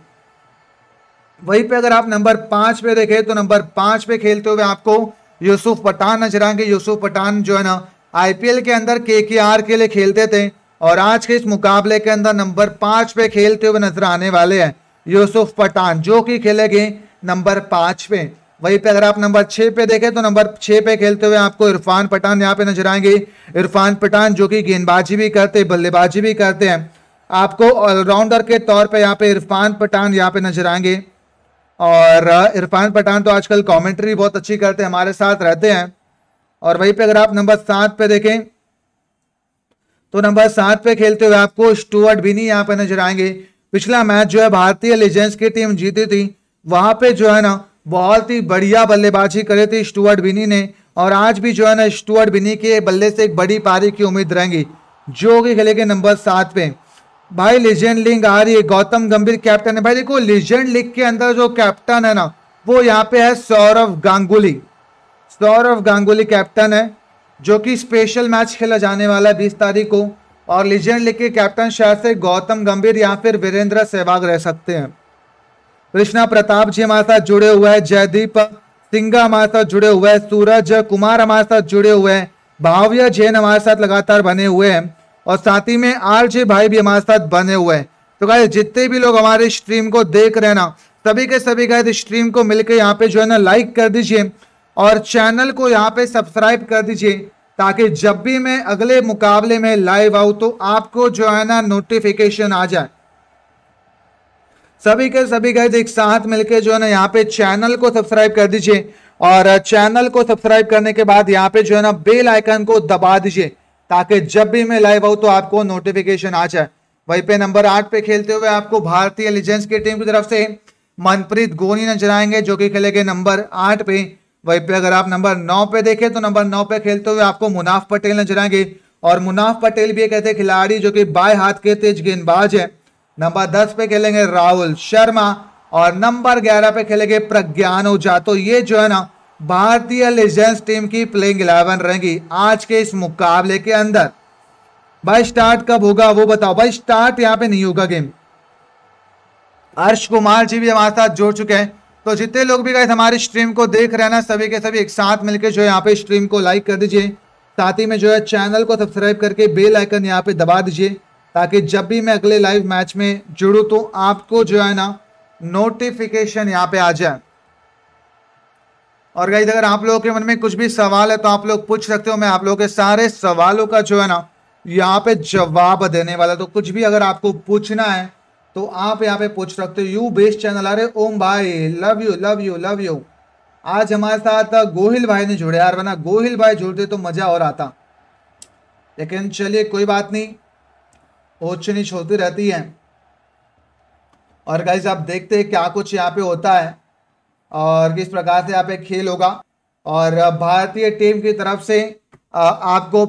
वहीं पे अगर आप नंबर पांच पे देखें तो नंबर पांच पे खेलते हुए आपको यूसुफ पठान नजर आएंगे यूसुफ पठान जो है ना आईपीएल के अंदर के के लिए खेलते थे और आज के इस मुकाबले के अंदर नंबर पांच पे खेलते हुए नजर आने वाले हैं यूसुफ पठान जो कि खेलेंगे नंबर पांच पे वहीं पे अगर आप नंबर छः पे देखें तो नंबर छः पे खेलते हुए आपको इरफान पठान यहाँ पे नजर आएंगे इरफान पठान जो कि गेंदबाजी भी करते बल्लेबाजी भी करते हैं आपको ऑलराउंडर के तौर पर यहाँ पे इरफान पठान यहाँ पे नजर आएंगे और इरफान पठान तो आजकल कमेंट्री बहुत अच्छी करते हैं हमारे साथ रहते हैं और वहीं पे अगर आप नंबर सात पे देखें तो नंबर सात पे खेलते हुए आपको स्टुअर्ट बिनी यहाँ पे नजर आएंगे पिछला मैच जो है भारतीय लीजेंस की टीम जीती थी वहां पे जो है ना बहुत ही बढ़िया बल्लेबाजी करी थी स्टुअर्ट बिनी ने और आज भी जो है ना स्टुअर्ट बिनी के बल्ले से एक बड़ी पारी की उम्मीद रहेंगी जो कि खेलेगे नंबर सात पे भाई लीजेंड लिंग आ रही है गौतम गंभीर कैप्टन है भाई देखो लीजेंड लीग के अंदर जो कैप्टन है ना वो यहाँ पे है सौरभ गांगुली सौरभ गांगुली कैप्टन है जो कि स्पेशल मैच खेला जाने वाला है बीस तारीख को और लीजेंड लीग के कैप्टन शायद से गौतम गंभीर या फिर वीरेंद्र सहवाग रह सकते हैं कृष्णा प्रताप जी हमारे साथ जुड़े हुए हैं जयदीप सिंगा हमारे साथ जुड़े हुए हैं सूरज कुमार हमारे साथ जुड़े हुए हैं भाव्य जैन हमारे साथ लगातार बने हुए हैं और साथ ही में आरजे भाई भी हमारे साथ बने हुए हैं तो गाय जितने भी लोग हमारे स्ट्रीम को देख रहे ना सभी के सभी गाय स्ट्रीम को मिलकर यहाँ पे जो है ना लाइक कर दीजिए और चैनल को यहाँ पे सब्सक्राइब कर दीजिए ताकि जब भी मैं अगले मुकाबले में लाइव आऊ तो आपको जो है ना नोटिफिकेशन आ जाए सभी के सभी गए एक साथ मिलकर जो है ना यहाँ पे चैनल को सब्सक्राइब कर दीजिए और चैनल को सब्सक्राइब करने के बाद यहाँ पे जो है ना बेल आइकन को दबा दीजिए ताकि जब भी मैं लाइव आऊँ तो आपको नोटिफिकेशन आ जाए वही पे नंबर आठ पे खेलते हुए आपको भारतीय लीजेंस की टीम की तरफ से मनप्रीत गोनी नजर आएंगे जो कि खेलेंगे नंबर आठ पे वही पे अगर आप नंबर नौ पे देखें तो नंबर नौ पे खेलते हुए आपको मुनाफ पटेल नजर आएंगे और मुनाफ पटेल भी एक ऐसे खिलाड़ी जो कि बाय हाथ के तेज गेंदबाज है नंबर दस पे खेलेंगे राहुल शर्मा और नंबर ग्यारह पे खेलेंगे प्रज्ञान ओझा तो ये जो है ना भारतीय लेजेंड्स टीम की प्लेइंग इलेवन रहेगी आज के इस मुकाबले के अंदर भाई स्टार्ट कब होगा वो बताओ भाई स्टार्ट यहाँ पे नहीं होगा गेम अर्श कुमार जी भी हमारे साथ जुड़ चुके हैं तो जितने लोग भी गए हमारी स्ट्रीम को देख रहे हैं ना सभी के सभी एक साथ मिलकर जो है यहाँ पे स्ट्रीम को लाइक कर दीजिए साथ ही में जो है चैनल को सब्सक्राइब करके बेल आइकन यहाँ पे दबा दीजिए ताकि जब भी मैं अगले लाइव मैच में जुड़ू तो आपको जो है ना नोटिफिकेशन यहाँ पे आ जाए और गाइज अगर आप लोगों के मन में कुछ भी सवाल है तो आप लोग पूछ सकते हो मैं आप लोगों के सारे सवालों का जो है ना यहाँ पे जवाब देने वाला तो कुछ भी अगर आपको पूछना है तो आप यहाँ पे पूछ सकते हो यू बेस्ट चैनल अरे ओम भाई love you love you love you आज हमारे साथ गोहिल भाई ने जुड़े यार वरना गोहिल भाई जुड़ते तो मजा और आता लेकिन चलिए कोई बात नहीं ओछनी छोड़ती होती रहती है और गाइज आप देखते हैं क्या कुछ यहाँ पे होता है और किस प्रकार से यहाँ पे खेल होगा और भारतीय टीम की तरफ से आपको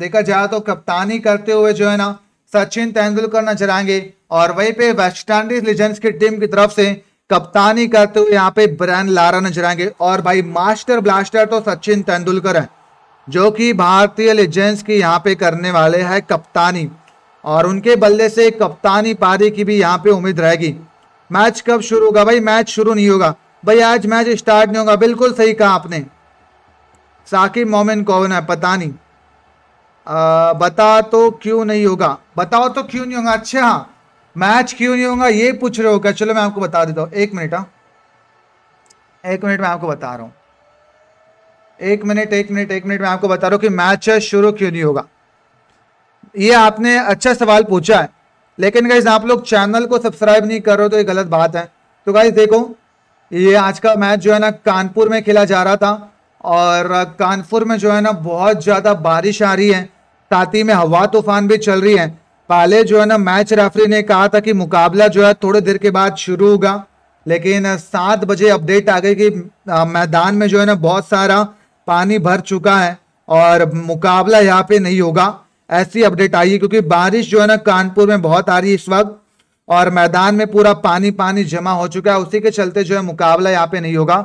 देखा जाए तो कप्तानी करते हुए जो है ना सचिन तेंदुलकर नजर आएंगे और वहीं पे वेस्ट इंडीज लीजेंड्स की टीम की तरफ से कप्तानी करते हुए यहाँ पे ब्रैन लारा नजर आएंगे और भाई मास्टर ब्लास्टर तो सचिन तेंदुलकर है जो कि भारतीय लीजेंड्स की यहाँ पे करने वाले हैं कप्तानी और उनके बल्ले से कप्तानी पारी की भी यहाँ पे उम्मीद रहेगी मैच कब शुरू होगा भाई मैच शुरू नहीं होगा भाई आज मैच स्टार्ट नहीं होगा बिल्कुल सही कहा आपने साकिब मोमिन कौन है पता नहीं आ, बता तो क्यों नहीं होगा बताओ तो क्यों नहीं होगा अच्छा हाँ मैच क्यों नहीं होगा ये पूछ रहे हो क्या चलो मैं आपको बता देता हूँ एक मिनट हाँ एक मिनट में आपको बता रहा हूँ एक मिनट एक मिनट एक मिनट में आपको बता रहा हूँ कि मैच शुरू क्यों नहीं होगा ये आपने अच्छा सवाल पूछा है लेकिन गाइज आप लोग चैनल को सब्सक्राइब नहीं कर रहे हो तो ये गलत बात है तो गाइज देखो ये आज का मैच जो है ना कानपुर में खेला जा रहा था और कानपुर में जो है ना बहुत ज़्यादा बारिश आ रही है साथ ही में हवा तूफान भी चल रही है पहले जो है ना मैच रेफरी ने कहा था कि मुकाबला जो है थोड़ी देर के बाद शुरू होगा लेकिन सात बजे अपडेट आ गई कि मैदान में जो है ना बहुत सारा पानी भर चुका है और मुकाबला यहाँ पे नहीं होगा ऐसी अपडेट आई है क्योंकि बारिश जो है ना कानपुर में बहुत आ रही है इस वक्त और मैदान में पूरा पानी पानी जमा हो चुका है उसी के चलते जो है मुकाबला यहाँ पे नहीं होगा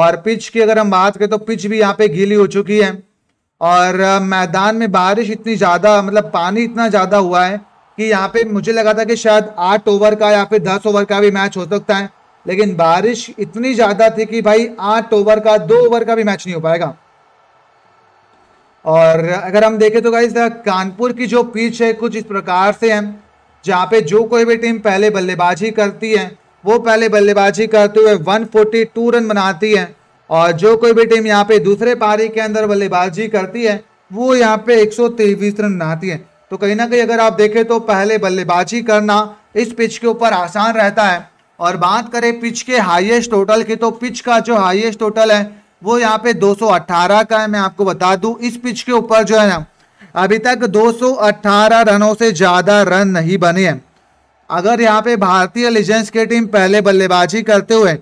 और पिच की अगर हम बात करें तो पिच भी यहाँ पे गीली हो चुकी है और मैदान में बारिश इतनी ज़्यादा मतलब पानी इतना ज़्यादा हुआ है कि यहाँ पे मुझे लगा था कि शायद आठ ओवर का या फिर दस ओवर का भी मैच हो सकता है लेकिन बारिश इतनी ज़्यादा थी कि भाई आठ ओवर का दो ओवर का भी मैच नहीं हो पाएगा और अगर हम देखें तो गाइज कानपुर की जो पिच है कुछ इस प्रकार से है जहाँ पे जो कोई भी टीम पहले बल्लेबाजी करती है वो पहले बल्लेबाजी करते हुए 142 रन बनाती है और जो कोई भी टीम यहाँ पे दूसरे पारी के अंदर बल्लेबाजी करती है वो यहाँ पे एक रन बनाती है तो कहीं ना कहीं अगर आप देखें तो पहले बल्लेबाजी करना इस पिच के ऊपर आसान रहता है और बात करें पिच के हाईएस्ट टोटल की तो पिच का जो हाईएस्ट टोटल है वो यहाँ पे 218 का है मैं आपको बता दूं इस पिच के ऊपर जो है ना अभी तक 218 रनों से ज़्यादा रन नहीं बने हैं अगर यहाँ पे भारतीय लीजेंड्स की टीम पहले बल्लेबाजी करते हुए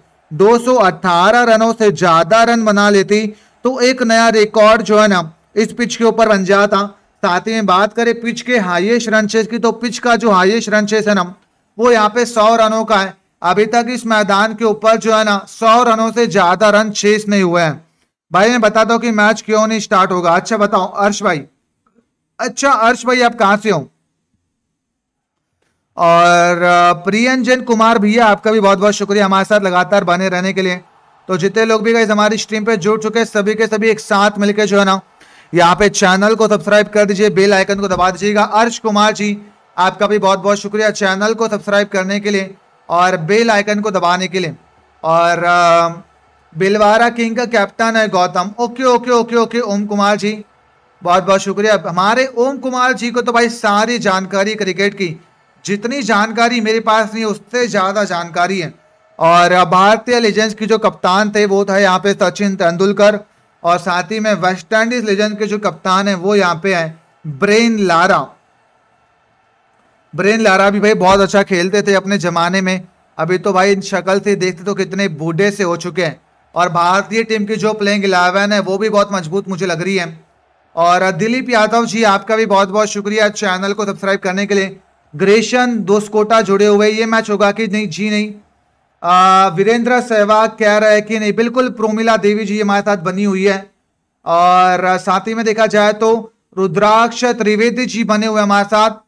218 रनों से ज़्यादा रन बना लेती तो एक नया रिकॉर्ड जो है ना इस पिच के ऊपर बन जाता साथ ही बात करें पिच के हाइएस्ट रन चेस की तो पिच का जो हाइएस्ट रन चेस है ना वो यहाँ पे सौ रनों का है अभी तक इस मैदान के ऊपर जो है ना सौ रनों से ज्यादा रन शेष नहीं हुए हैं भाई मैं बता दो कि मैच क्यों नहीं स्टार्ट होगा अच्छा बताओ अर्श भाई अच्छा अर्श भाई आप कहां से हो और प्रियंजन कुमार भैया आपका भी बहुत बहुत शुक्रिया हमारे साथ लगातार बने रहने के लिए तो जितने लोग भी गए हमारी स्ट्रीम पे जुड़ चुके हैं सभी के सभी एक साथ मिलकर जो है ना यहाँ पे चैनल को सब्सक्राइब कर दीजिए बेल आइकन को दबा दीजिएगा अर्श कुमार जी आपका भी बहुत बहुत शुक्रिया चैनल को सब्सक्राइब करने के लिए और बेल आइकन को दबाने के लिए और बिलवारा किंग का कैप्टन है Gautam okay okay okay okay Om Kumar ji बहुत बहुत शुक्रिया हमारे ओम कुमार जी को तो भाई सारी जानकारी क्रिकेट की जितनी जानकारी मेरे पास नहीं उससे ज़्यादा जानकारी है और भारतीय लेजेंड्स की जो कप्तान थे वो था यहाँ पे सचिन तेंदुलकर और साथ ही में वेस्ट इंडीज लेजेंड के जो कप्तान हैं वो यहाँ पे हैं ब्रेन लारा ब्रेन लारा भी भाई बहुत अच्छा खेलते थे अपने ज़माने में अभी तो भाई इन शक्ल से देखते तो कितने बूढ़े से हो चुके हैं और भारतीय टीम की जो प्लेइंग इलेवन है वो भी बहुत मजबूत मुझे लग रही है और दिलीप यादव जी आपका भी बहुत बहुत शुक्रिया चैनल को सब्सक्राइब करने के लिए ग्रेशन दोस्कोटा जुड़े हुए ये मैच होगा कि नहीं जी नहीं वीरेंद्र सहवाग कह रहा है कि नहीं बिल्कुल प्रोमिला देवी जी हमारे साथ बनी हुई है और साथ ही में देखा जाए तो रुद्राक्ष त्रिवेदी जी बने हुए हमारे साथ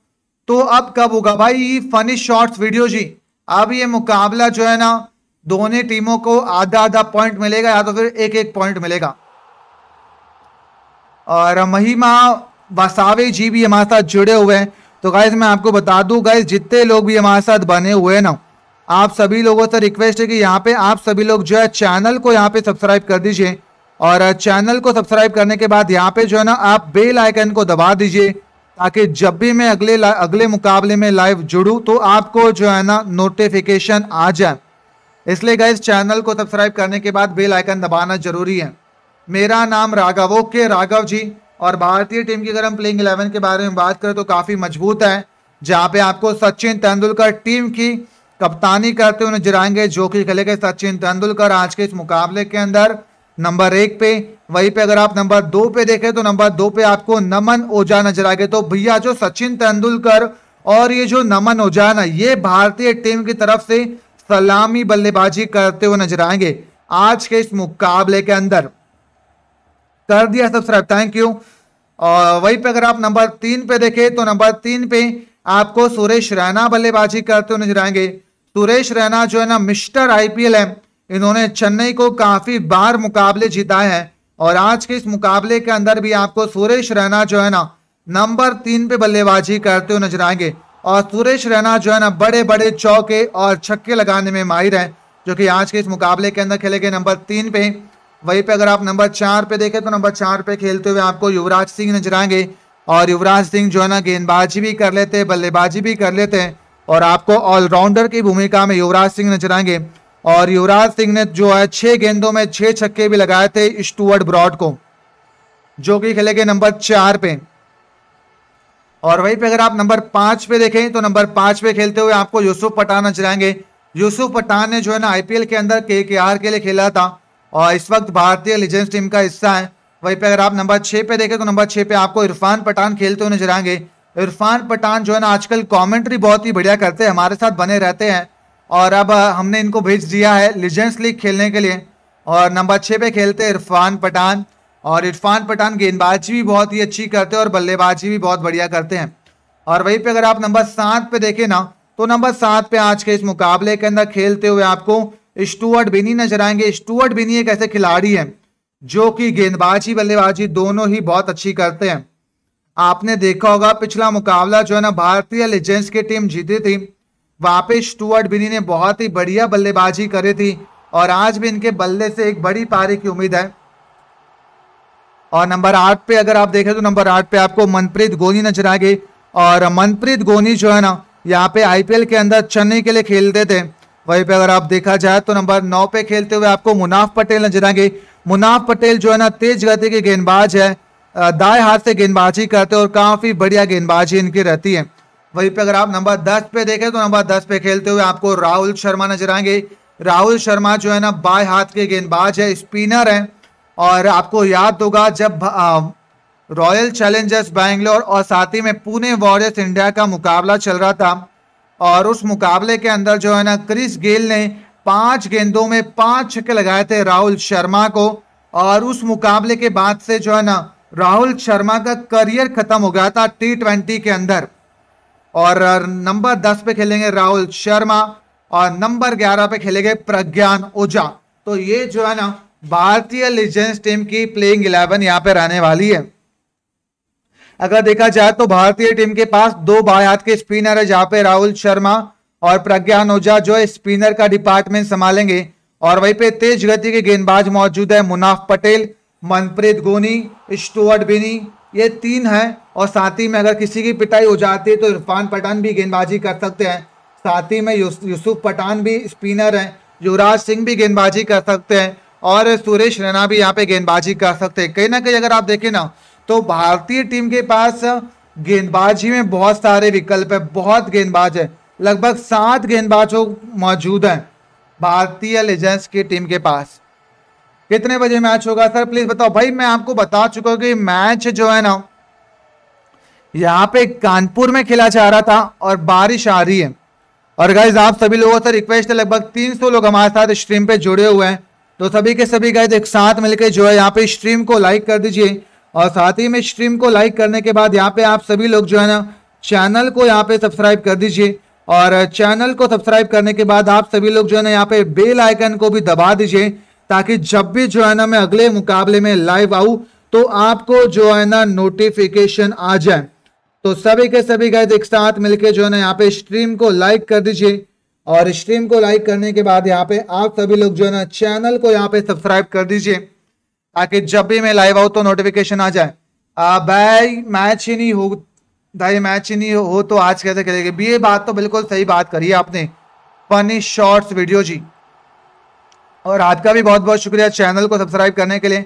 तो अब कब होगा भाई फनी शॉर्ट्स वीडियो जी अब ये मुकाबला जो है ना दोनों टीमों को आधा आधा पॉइंट मिलेगा या तो फिर एक एक पॉइंट मिलेगा और महिमा वसावे जी भी हमारे साथ जुड़े हुए हैं तो गाइज मैं आपको बता दूं गाइज जितने लोग भी हमारे साथ बने हुए हैं ना आप सभी लोगों से रिक्वेस्ट है कि यहाँ पे आप सभी लोग जो है चैनल को यहाँ पे सब्सक्राइब कर दीजिए और चैनल को सब्सक्राइब करने के बाद यहाँ पे जो है ना आप बेल आइकन को दबा दीजिए ताकि जब भी मैं अगले अगले मुकाबले में लाइव जुड़ूँ तो आपको जो है ना नोटिफिकेशन आ जाए इसलिए गाइज चैनल को सब्सक्राइब करने के बाद बेल आइकन दबाना जरूरी है मेरा नाम राघव ओके राघव जी और भारतीय टीम की अगर हम प्लेइंग इलेवन के बारे में बात करें तो काफ़ी मजबूत है जहाँ पे आपको सचिन तेंदुलकर टीम की कप्तानी करते हुए नजर आएंगे जो कि खेलेंगे सचिन तेंदुलकर आज के इस मुकाबले के अंदर नंबर एक पे वहीं पे अगर आप नंबर दो पे देखें तो नंबर दो पे आपको नमन ओझा नजर आ गए तो भैया जो सचिन तेंदुलकर और ये जो नमन ओझा ना ये भारतीय टीम की तरफ से सलामी बल्लेबाजी करते हुए नजर आएंगे आज के इस मुकाबले के अंदर कर दिया सब्सक्राइब थैंक यू और वहीं पे अगर आप नंबर तीन पे देखें तो नंबर तीन पे आपको सुरेश रैना बल्लेबाजी करते हुए नजर आएंगे सुरेश रैना जो है ना मिस्टर आईपीएल है इन्होंने चेन्नई को काफ़ी बार मुकाबले जीता हैं और आज के इस मुकाबले के अंदर भी आपको सुरेश रैना जो है ना नंबर तीन पे बल्लेबाजी करते हुए नजर आएंगे और सुरेश रैना जो है ना बड़े बड़े चौके और छक्के लगाने में माहिर है जो कि आज के इस मुकाबले के अंदर खेले गए नंबर तीन पे वहीं पे अगर आप नंबर चार पे देखें तो नंबर चार पे खेलते हुए आपको युवराज सिंह नजर आएंगे और युवराज सिंह जो है ना गेंदबाजी भी कर लेते हैं बल्लेबाजी भी कर लेते हैं और आपको ऑलराउंडर की भूमिका में युवराज सिंह नजर आएंगे और युवराज सिंह ने जो है छह गेंदों में छह छक्के भी लगाए थे स्टुअर्ट ब्रॉड को जो कि खेले गए नंबर चार पे और वहीं पे अगर आप नंबर पांच पे देखें तो नंबर पांच पे खेलते हुए आपको यूसुफ पठान नजर आएंगे यूसुफ पठान ने जो है ना आईपीएल के अंदर के के आर के लिए खेला था और इस वक्त भारतीय लीजेंड्स टीम का हिस्सा है वहीं पे अगर आप नंबर छह पे देखें तो नंबर छह पे आपको इरफान पठान खेलते हुए नजर आएंगे इरफान पठान जो है ना आजकल कॉमेंट्री बहुत ही बढ़िया करते हैं हमारे साथ बने रहते हैं और अब हमने इनको भेज दिया है लिजेंस लीग खेलने के लिए और नंबर छः पे खेलते हैं इरफान पठान और इरफान पठान गेंदबाजी भी बहुत ही अच्छी करते हैं और बल्लेबाजी भी बहुत बढ़िया करते हैं और वहीं पे अगर आप नंबर सात पे देखें ना तो नंबर सात पे आज के इस मुकाबले के अंदर खेलते हुए आपको स्टूअर्ट बिनी नजर आएंगे स्टूअर्ट बिनी एक ऐसे खिलाड़ी हैं जो कि गेंदबाजी बल्लेबाजी दोनों ही बहुत अच्छी करते हैं आपने देखा होगा पिछला मुकाबला जो है ना भारतीय लीजेंड्स की टीम जीती थी वापिस स्टुअर्ट बिनी ने बहुत ही बढ़िया बल्लेबाजी करी थी और आज भी इनके बल्ले से एक बड़ी पारी की उम्मीद है और नंबर आठ पे अगर आप देखें तो नंबर आठ पे आपको मनप्रीत गोनी नजर आ गई और मनप्रीत गोनी जो है ना यहाँ पे आईपीएल के अंदर चेन्नई के लिए खेलते थे वहीं पे अगर आप देखा जाए तो नंबर नौ पे खेलते हुए आपको मुनाफ पटेल नजर आएंगे मुनाफ पटेल जो है ना तेज गति के गेंदबाज है दाएं हाथ से गेंदबाजी करते हैं और काफ़ी बढ़िया गेंदबाजी इनकी रहती है वहीं पे अगर आप नंबर दस पे देखें तो नंबर दस पे खेलते हुए आपको राहुल शर्मा नजर आएंगे राहुल शर्मा जो है ना बाय हाथ के गेंदबाज है स्पिनर है और आपको याद होगा जब रॉयल चैलेंजर्स बैंगलोर और साथ ही में पुणे वॉरियर्स इंडिया का मुकाबला चल रहा था और उस मुकाबले के अंदर जो है ना क्रिस गेल ने पांच गेंदों में पांच छक्के लगाए थे राहुल शर्मा को और उस मुकाबले के बाद से जो है ना राहुल शर्मा का करियर खत्म हो गया था टी ट्वेंटी के अंदर और नंबर दस पे खेलेंगे राहुल शर्मा और नंबर ग्यारह पे खेलेंगे प्रज्ञान ओझा तो ये जो है ना भारतीय लीजेंस टीम की प्लेइंग इलेवन यहाँ पे रहने वाली है अगर देखा जाए तो भारतीय टीम के पास दो बायात के स्पिनर है जहां पे राहुल शर्मा और प्रज्ञान ओझा जो है स्पिनर का डिपार्टमेंट संभालेंगे और वहीं पे तेज गति के गेंदबाज मौजूद है मुनाफ पटेल मनप्रीत गोनी स्टुअर्ट बिनी ये तीन है और साथ ही में अगर किसी की पिटाई हो जाती है तो इरफान पठान भी गेंदबाजी कर सकते हैं साथ ही में यूसुफ पठान भी स्पिनर हैं युवराज सिंह भी गेंदबाजी कर सकते हैं और सुरेश रैना भी यहाँ पे गेंदबाजी कर सकते हैं कहीं ना कहीं अगर आप देखें ना तो भारतीय टीम के पास गेंदबाजी में बहुत सारे विकल्प है बहुत गेंदबाज है लगभग सात गेंदबाजों मौजूद हैं भारतीय लेजेंड्स की टीम के पास कितने बजे मैच होगा सर प्लीज बताओ भाई मैं आपको बता चुका हूँ कि मैच जो है ना यहाँ पे कानपुर में खेला जा रहा था और बारिश आ रही है और गाइज आप सभी लोगों से रिक्वेस्ट है लगभग 300 लोग हमारे साथ स्ट्रीम पे जुड़े हुए हैं तो सभी के सभी गाइज एक साथ मिलकर जो है यहाँ पे स्ट्रीम को लाइक कर दीजिए और साथ ही में स्ट्रीम को लाइक करने के बाद यहाँ पे आप सभी लोग जो है ना चैनल को यहाँ पे सब्सक्राइब कर दीजिए और चैनल को सब्सक्राइब करने के बाद आप सभी लोग जो है ना यहाँ पे बेल आइकन को भी दबा दीजिए ताकि जब भी जो है ना मैं अगले मुकाबले में लाइव आऊ तो आपको जो है ना नोटिफिकेशन आ जाए तो सभी के सभी गए एक साथ मिलकर जो है ना यहाँ पे स्ट्रीम को लाइक कर दीजिए और स्ट्रीम को लाइक करने के बाद यहाँ पे आप सभी लोग जो है ना चैनल को यहाँ पे सब्सक्राइब कर दीजिए ताकि जब भी मैं लाइव आऊ तो नोटिफिकेशन आ जाए आ भाई मैच ही नहीं हो भाई मैच ही नहीं हो, तो आज कैसे खेलेंगे ये बात तो बिल्कुल सही बात करी है आपने फनी शॉर्ट्स वीडियो जी और आपका भी बहुत बहुत शुक्रिया चैनल को सब्सक्राइब करने के लिए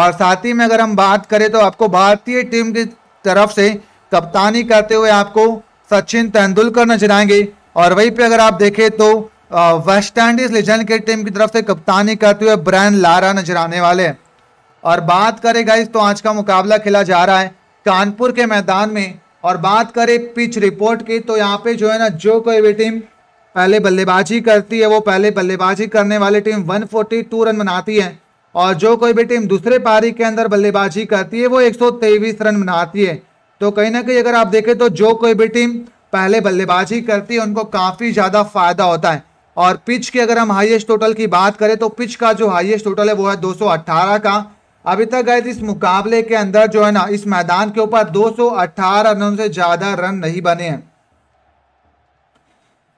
और साथ ही में अगर हम बात करें तो आपको भारतीय टीम की तरफ से कप्तानी करते हुए आपको सचिन तेंदुलकर नजर आएंगे और वहीं पे अगर आप देखें तो वेस्ट इंडीज लेजेंड की टीम की तरफ से कप्तानी करते हुए ब्रैन लारा नजर आने वाले हैं और बात करें गाइस तो आज का मुकाबला खेला जा रहा है कानपुर के मैदान में और बात करें पिच रिपोर्ट की तो यहाँ पे जो है ना जो कोई भी टीम पहले बल्लेबाजी करती है वो पहले बल्लेबाजी करने वाली टीम 142 रन बनाती है और जो कोई भी टीम दूसरे पारी के अंदर बल्लेबाजी करती है वो 123 रन बनाती है तो कहीं ना कहीं अगर आप देखें तो जो कोई भी टीम पहले बल्लेबाजी करती है उनको काफ़ी ज़्यादा फायदा होता है और पिच की अगर हम हाईएस्ट टोटल की बात करें तो पिच का जो हाईएस्ट टोटल है वो है 218 का अभी तक गए इस मुकाबले के अंदर जो है ना इस मैदान के ऊपर 218 रनों से ज़्यादा रन नहीं बने हैं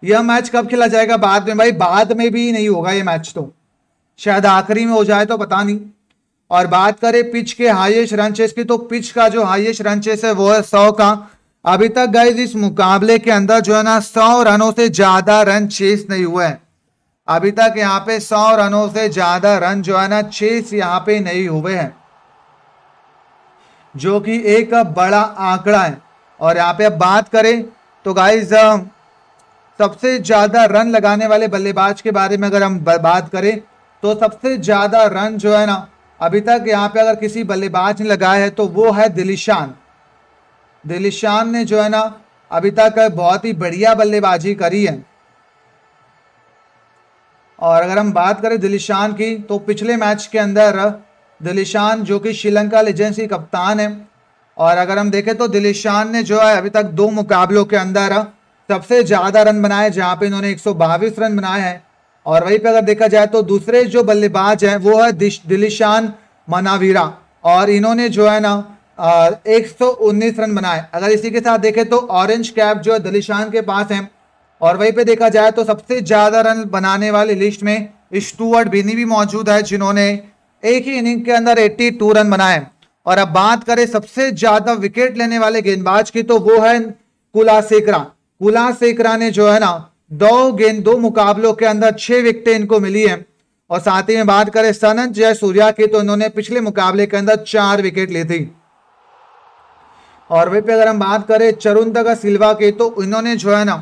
यह मैच कब खेला जाएगा बाद में भाई बाद में भी नहीं होगा ये मैच तो शायद आखिरी में हो जाए तो पता नहीं और बात करें पिच के हाईएस्ट रन चेस की तो पिच का जो हाईएस्ट रन चेस है वो है सौ का अभी तक गए इस मुकाबले के अंदर जो है ना सौ रनों से ज्यादा रन चेस नहीं हुए हैं अभी तक यहाँ पे सौ रनों से ज्यादा रन जो है ना चेस यहाँ पे नहीं हुए हैं जो कि एक बड़ा आंकड़ा है और यहाँ पे अब बात करें तो गाइज सबसे ज्यादा रन लगाने वाले बल्लेबाज के बारे में अगर हम बात करें तो सबसे ज्यादा रन जो है ना अभी तक यहाँ पे अगर किसी बल्लेबाज ने लगाया है तो वो है दिलीशान दिलीशान ने जो है ना अभी तक बहुत ही बढ़िया बल्लेबाजी करी है और अगर हम बात करें दिलीशान की तो पिछले मैच के अंदर दिलीशान जो कि श्रीलंका लेजेंसी की कप्तान है और अगर हम देखें तो दिलीशान ने जो है अभी तक दो मुकाबलों के अंदर सबसे ज़्यादा रन बनाए जहाँ पे इन्होंने एक रन बनाए हैं और वहीं पे अगर देखा जाए तो दूसरे जो बल्लेबाज हैं वो है दिलिशान मनावीरा और इन्होंने जो है ना एक रन बनाए अगर इसी के साथ देखें तो ऑरेंज कैप जो है दिलिशान के पास है और वहीं पे देखा जाए तो सबसे ज़्यादा रन बनाने वाली लिस्ट में स्टूअर्ट बिनी भी मौजूद है जिन्होंने एक ही इनिंग के अंदर 82 रन बनाए और अब बात करें सबसे ज़्यादा विकेट लेने वाले गेंदबाज की तो वो है कुलासेकरा उलास एकरा ने जो है ना दो गेंद दो मुकाबलों के अंदर छह विकेट इनको मिली है और साथ ही में बात करें सनत जय सूर्या की तो इन्होंने पिछले मुकाबले के अंदर चार विकेट ली थी और वहीं पे अगर हम बात करें दगा सिल्वा की तो इन्होंने जो है ना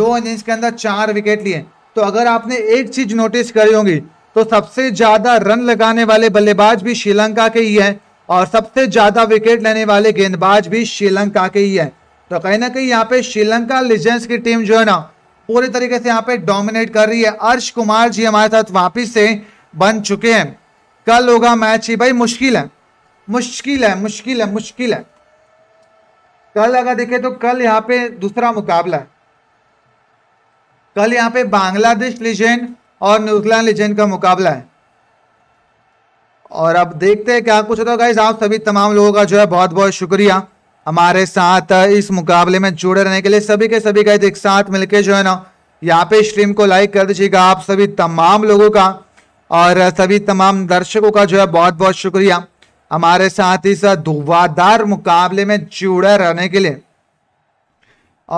दो इनिंग्स के अंदर चार विकेट लिए तो अगर आपने एक चीज नोटिस करी होगी तो सबसे ज्यादा रन लगाने वाले बल्लेबाज भी श्रीलंका के ही है और सबसे ज्यादा विकेट लेने वाले गेंदबाज भी श्रीलंका के ही है तो कहीं ना कहीं यहाँ पे श्रीलंका लीजेंड्स की टीम जो है ना पूरे तरीके से यहाँ पे डोमिनेट कर रही है अर्श कुमार जी हमारे साथ वापिस से बन चुके हैं कल होगा मैच ही भाई मुश्किल है मुश्किल है मुश्किल है मुश्किल है कल अगर देखे तो कल यहाँ पे दूसरा मुकाबला है कल यहाँ पे बांग्लादेश लीजेंड और न्यूजीलैंड लीजेंड का मुकाबला है और अब देखते हैं क्या कुछ होता है गाइज आप सभी तमाम लोगों का जो है बहुत बहुत शुक्रिया हमारे साथ इस मुकाबले में जुड़े रहने के लिए सभी के सभी का एक साथ मिलके जो है ना यहाँ पे स्ट्रीम को लाइक कर दीजिएगा आप सभी तमाम लोगों का और सभी तमाम दर्शकों का जो है बहुत बहुत शुक्रिया हमारे साथ इस धुआदार मुकाबले में जुड़े रहने के लिए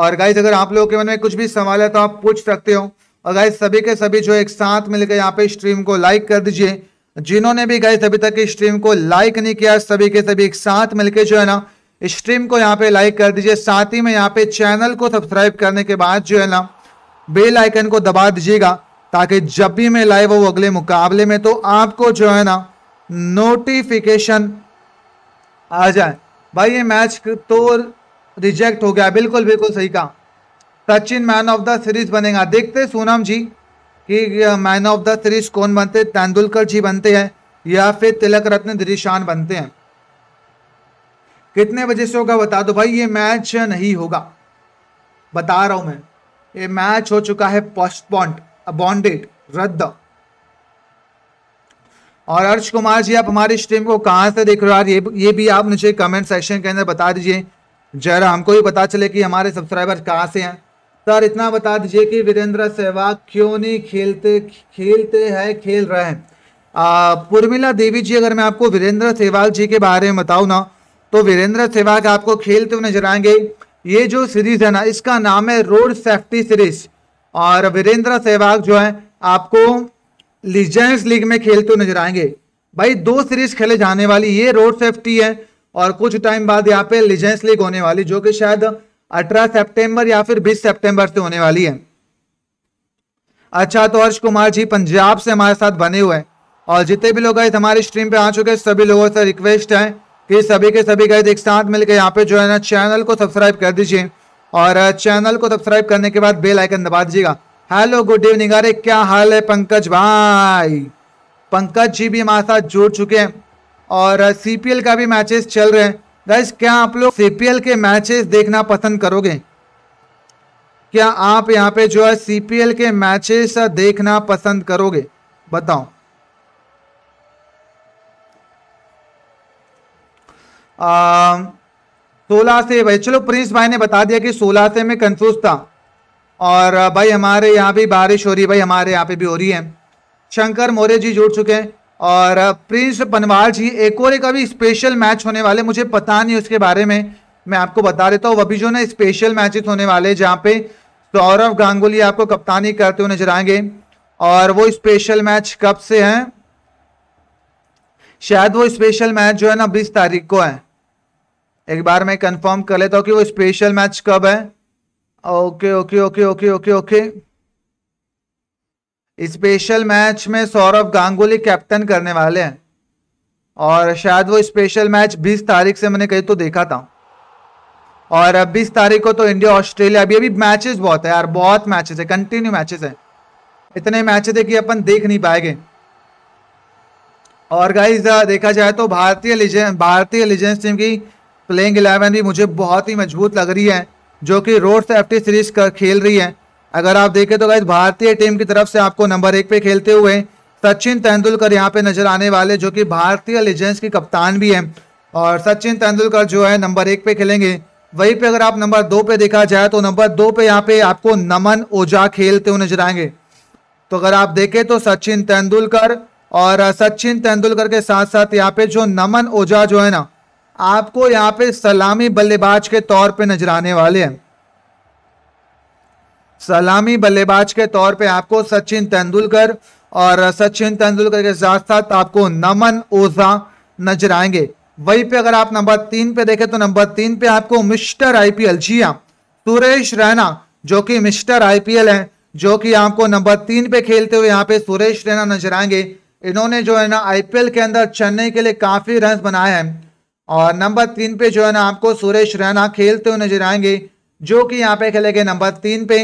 और गाइज अगर आप लोगों के मन में कुछ भी सवाल है तो आप पूछ सकते हो और गाइज सभी के सभी जो एक साथ मिलकर यहाँ पे स्ट्रीम को लाइक कर दीजिए जिन्होंने भी गाइज अभी तक स्ट्रीम को लाइक नहीं किया सभी के सभी एक साथ मिलकर जो है ना स्ट्रीम को यहाँ पे लाइक कर दीजिए साथ ही में यहाँ पे चैनल को सब्सक्राइब करने के बाद जो है ना बेल आइकन को दबा दीजिएगा ताकि जब भी मैं लाइव हो अगले मुकाबले में तो आपको जो है ना नोटिफिकेशन आ जाए भाई ये मैच तो रिजेक्ट हो गया बिल्कुल बिल्कुल सही कहा Sachin man of the series बनेगा देखते सोनम जी कि मैन ऑफ द सीरीज कौन बनते तेंदुलकर जी बनते हैं या फिर तिलक रत्न दिशान बनते हैं कितने बजे से होगा बता दो भाई ये मैच नहीं होगा बता रहा हूं मैं ये मैच हो चुका है पोस्टपॉन्ड अबॉन्डेड रद्द और अर्श कुमार जी आप हमारी स्ट्रीम को कहाँ से देख रहे हो यार ये ये भी आप मुझे कमेंट सेक्शन के अंदर बता दीजिए जरा हमको भी पता चले कि हमारे सब्सक्राइबर कहाँ से हैं सर इतना बता दीजिए कि वीरेंद्र सहवाग क्यों नहीं खेलते खेलते हैं खेल रहे हैं पूर्मिला देवी जी अगर मैं आपको वीरेंद्र सहवाग जी के बारे में बताऊँ ना तो वीरेंद्र सहवाग आपको खेलते तो हुए नजर आएंगे ये जो सीरीज है ना इसका नाम है रोड सेफ्टी सीरीज और वीरेंद्र सहवाग जो है आपको लीजेंस लीग में खेलते तो हुए नजर आएंगे भाई दो सीरीज खेले जाने वाली ये रोड सेफ्टी है और कुछ टाइम बाद यहाँ पे लीजेंस लीग होने वाली जो कि शायद 18 सितंबर या फिर 20 सितंबर से होने वाली है अच्छा तो हर्ष कुमार जी पंजाब से हमारे साथ बने हुए हैं और जितने भी लोग हमारे स्ट्रीम पे आ चुके हैं सभी लोगों से रिक्वेस्ट है कि सभी के सभी गए एक साथ मिलकर यहाँ पे जो है ना चैनल को सब्सक्राइब कर दीजिए और चैनल uh, को सब्सक्राइब करने के बाद बेल आइकन दबा दीजिएगा हेलो गुड इवनिंग अरे क्या हाल है पंकज भाई पंकज जी भी हमारे साथ जुड़ चुके हैं और सीपीएल uh, का भी मैचेस चल रहे हैं गाइज क्या आप लोग सीपीएल के मैचेस देखना पसंद करोगे क्या आप यहाँ पे जो है सीपीएल के मैचेस uh, देखना पसंद करोगे बताओ सोलह से भाई चलो प्रिंस भाई ने बता दिया कि सोलह से मैं कंफ्यूज था और भाई हमारे यहाँ भी बारिश हो रही है भाई हमारे यहाँ पे भी हो रही है शंकर मौर्य जी जुड़ चुके हैं और प्रिंस पनवाल जी एक और एक अभी स्पेशल मैच होने वाले मुझे पता नहीं उसके बारे में मैं आपको बता देता हूँ अभी जो ना स्पेशल मैचेस होने वाले जहाँ पे सौरव गांगुली आपको कप्तानी करते हुए नजर आएंगे और वो स्पेशल मैच कब से हैं शायद वो स्पेशल मैच जो है ना बीस तारीख को है एक बार मैं कंफर्म कर लेता हूँ कि वो स्पेशल मैच कब है okay okay okay okay okay okay special match में सौरभ गांगुली कैप्टन करने वाले हैं और शायद वो स्पेशल मैच 20 तारीख से मैंने कहीं तो देखा था और 20 तारीख को तो इंडिया ऑस्ट्रेलिया अभी अभी मैचेस बहुत है यार बहुत मैचेस है कंटिन्यू मैचेस है इतने मैचेस है कि अपन देख नहीं पाएंगे और गाइज देखा जाए तो भारतीय भारतीय लीजेंस टीम की प्लेइंग इलेवन भी मुझे बहुत ही मजबूत लग रही है जो कि रोड से सीरीज खेल रही है अगर आप देखें तो गाइज भारतीय टीम की तरफ से आपको नंबर एक पे खेलते हुए सचिन तेंदुलकर यहाँ पे नजर आने वाले जो कि भारतीय लीजेंस की कप्तान भी है और सचिन तेंदुलकर जो है नंबर एक पे खेलेंगे वहीं पे अगर आप नंबर दो पे देखा जाए तो नंबर दो पे यहाँ पे आपको नमन ओझा खेलते हुए नजर आएंगे तो अगर आप देखें तो सचिन तेंदुलकर और सचिन तेंदुलकर के साथ साथ यहाँ पे जो नमन ओझा जो है ना आपको यहाँ पे सलामी बल्लेबाज के तौर पे नजर आने वाले हैं सलामी बल्लेबाज के तौर पे आपको सचिन तेंदुलकर और सचिन तेंदुलकर के साथ साथ आपको नमन ओझा नजर आएंगे वहीं पे अगर आप नंबर तीन पे देखें तो नंबर तीन पे आपको मिस्टर आईपीएल जी हाँ सुरेश रैना जो कि मिस्टर आईपीएल है जो कि आपको नंबर तीन पे खेलते हुए यहाँ पे सुरेश रैना नजर आएंगे इन्होंने जो है ना आईपीएल के अंदर चेन्नई के लिए काफ़ी रन बनाए हैं और नंबर तीन पे जो है ना आपको सुरेश रैना खेलते हुए नजर आएंगे जो कि यहाँ पे खेलेंगे नंबर तीन पे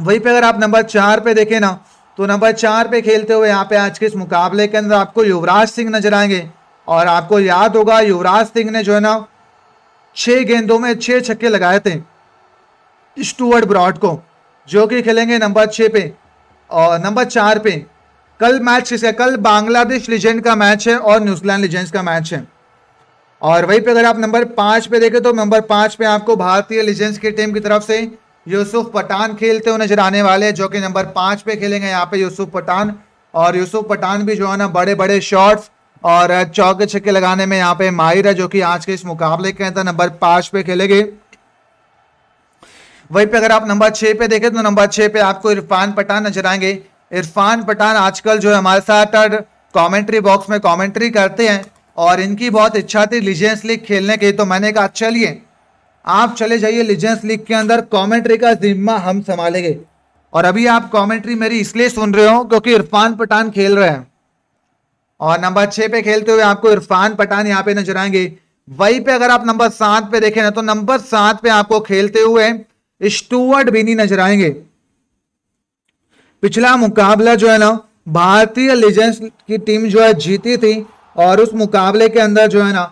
वहीं पे अगर आप नंबर चार पे देखें ना तो नंबर चार पे खेलते हुए यहाँ पे आज के इस मुकाबले के अंदर आपको युवराज सिंह नजर आएंगे और आपको याद होगा युवराज सिंह ने जो है ना छह गेंदों में छह छक्के लगाए थे स्टूअर्ट ब्रॉड को जो कि खेलेंगे नंबर छः पे और नंबर चार पे कल मैच किसका कल बांग्लादेश लीजेंड का मैच है और न्यूजीलैंड लीजेंड्स का मैच है और वहीं पे अगर आप नंबर पाँच पे देखें तो नंबर पाँच पे आपको भारतीय लीजेंड्स की टीम की तरफ से यूसुफ पठान खेलते हुए नजर आने वाले हैं जो कि नंबर पाँच पे खेलेंगे यहाँ पे यूसुफ पठान और यूसुफ पठान भी जो है ना बड़े बड़े शॉट्स और चौके छक्के लगाने में यहाँ पे माहिर है जो कि आज के इस मुकाबले के अंदर नंबर पाँच पे खेलेंगे वहीं पे अगर आप नंबर छः पे देखें तो नंबर छः पे आपको इरफान पठान नजर आएंगे इरफान पठान आजकल जो है हमारे साथ कमेंट्री बॉक्स में कमेंट्री करते हैं और इनकी बहुत इच्छा थी लिजेंस लीग खेलने की तो मैंने कहा चलिए आप चले जाइए लिजेंस लीग के अंदर कमेंट्री का जिम्मा हम संभालेंगे और अभी आप कमेंट्री मेरी इसलिए सुन रहे हो क्योंकि इरफान पठान खेल रहे हैं और नंबर छः पे खेलते हुए आपको इरफान पठान यहाँ पे नजर आएंगे वही पे अगर आप नंबर सात पे देखें ना तो नंबर सात पे आपको खेलते हुए स्टूअर्ट बिनी नजर आएंगे पिछला मुकाबला जो है ना भारतीय लीजेंस की टीम जो है जीती थी और उस मुकाबले के अंदर जो है ना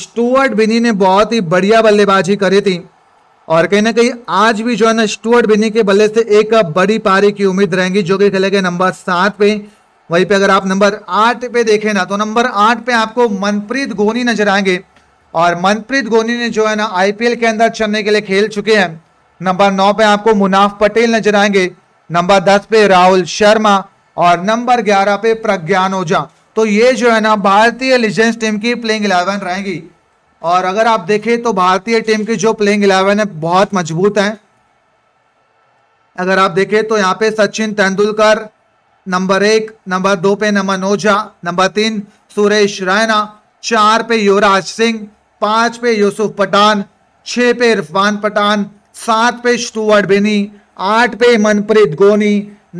स्टुअर्ट बिनी ने बहुत ही बढ़िया बल्लेबाजी करी थी और कहीं ना कहीं आज भी जो है ना स्टुअर्ट बिनी के बल्ले से एक बड़ी पारी की उम्मीद रहेगी जो कि खेलेंगे नंबर सात पे वहीं पे अगर आप नंबर आठ पे देखें ना तो नंबर आठ पे आपको मनप्रीत गोनी नजर आएंगे और मनप्रीत गोनी ने जो है ना आईपीएल के अंदर चलने के लिए खेल चुके हैं नंबर नौ पे आपको मुनाफ पटेल नजर आएंगे नंबर दस पे राहुल शर्मा और नंबर ग्यारह पे प्रज्ञान ओझा तो ये जो है ना भारतीय लीजेंस टीम की प्लेइंग इलेवन रहेगी और अगर आप देखें तो भारतीय टीम की जो प्लेइंग इलेवन है बहुत मजबूत है अगर आप देखें तो यहाँ पे सचिन तेंदुलकर नंबर एक नंबर दो पे नमन ओझा नंबर तीन सुरेश रैना चार पे युवराज सिंह पांच पे यूसुफ पठान छह पे इरफान पठान सात पे स्टुअर्ट बिनी आठ पे मनप्रीत गोनी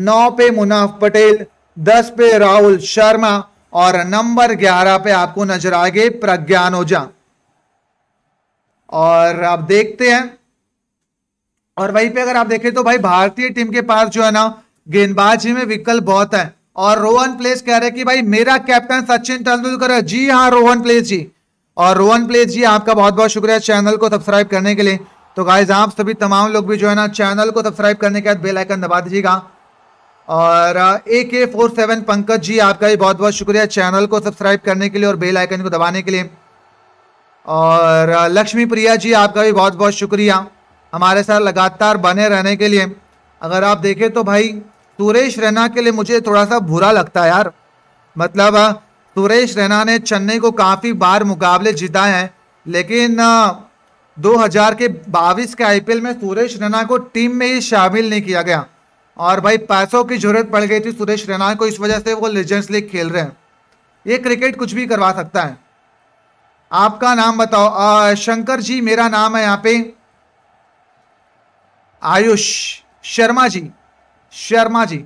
नौ पे मुनाफ पटेल दस पे राहुल शर्मा और नंबर ग्यारह पे आपको नजर आ गए प्रज्ञान ओझा और आप देखते हैं और वहीं पे अगर आप देखें तो भाई भारतीय टीम के पास जो है ना गेंदबाजी में विकल्प बहुत है और रोहन प्लेस कह रहे कि भाई मेरा कैप्टन सचिन तेंदुलकर है जी हाँ रोहन प्लेस जी और रोहन प्लेस जी आपका बहुत बहुत शुक्रिया चैनल को सब्सक्राइब करने के लिए तो गाइज आप सभी तमाम लोग भी जो है ना चैनल को सब्सक्राइब करने के बाद बेल आइकन दबा दीजिएगा और ए के फोर सेवन पंकज जी आपका भी बहुत बहुत शुक्रिया चैनल को सब्सक्राइब करने के लिए और बेल आइकन को दबाने के लिए और uh, लक्ष्मी प्रिया जी आपका भी बहुत बहुत शुक्रिया हमारे साथ लगातार बने रहने के लिए अगर आप देखें तो भाई सुरेश रैना के लिए मुझे थोड़ा सा बुरा लगता है यार मतलब uh, सुरेश रैना ने चेन्नई को काफ़ी बार मुकाबले जिताए हैं लेकिन uh, 2000 के बाईस के आईपीएल में सुरेश रैना को टीम में ही शामिल नहीं किया गया और भाई पैसों की जरूरत पड़ गई थी सुरेश रैना को इस वजह से वो लेजेंड्स लीग खेल रहे हैं ये क्रिकेट कुछ भी करवा सकता है आपका नाम बताओ आ, शंकर जी मेरा नाम है यहाँ पे आयुष शर्मा जी शर्मा जी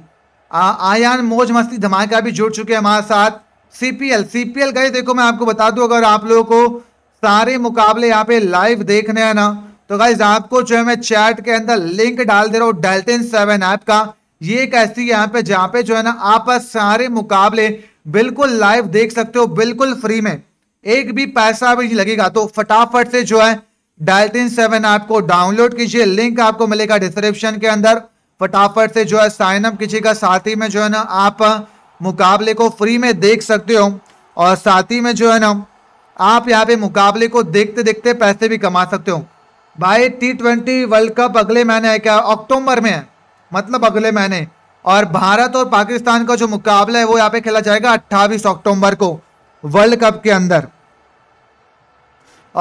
आ, आयान मोज मस्ती धमाका भी जुड़ चुके हैं हमारे साथ सीपीएल सीपीएल गए देखो मैं आपको बता दूं अगर आप लोगों को सारे मुकाबले यहाँ पे लाइव देखने हैं ना तो गाइज आपको जो है मैं चैट के अंदर लिंक डाल दे रहा हूँ डेल्टिन सेवन ऐप का ये एक ऐसी यहाँ पे जहाँ पे जो है ना आप सारे मुकाबले बिल्कुल लाइव देख सकते हो बिल्कुल फ्री में एक भी पैसा भी लगेगा तो फटाफट से जो है डेल्टिन सेवन ऐप को डाउनलोड कीजिए लिंक आपको मिलेगा डिस्क्रिप्शन के अंदर फटाफट से जो है साइन अप कीजिएगा साथ ही में जो है ना आप मुकाबले को फ्री में देख सकते हो और साथ ही में जो है ना आप यहाँ पे मुकाबले को देखते देखते पैसे भी कमा सकते हो भाई टी ट्वेंटी वर्ल्ड कप अगले महीने है क्या अक्टूबर में है मतलब अगले महीने और भारत और पाकिस्तान का जो मुकाबला है वो यहाँ पे खेला जाएगा 28 अक्टूबर को वर्ल्ड कप के अंदर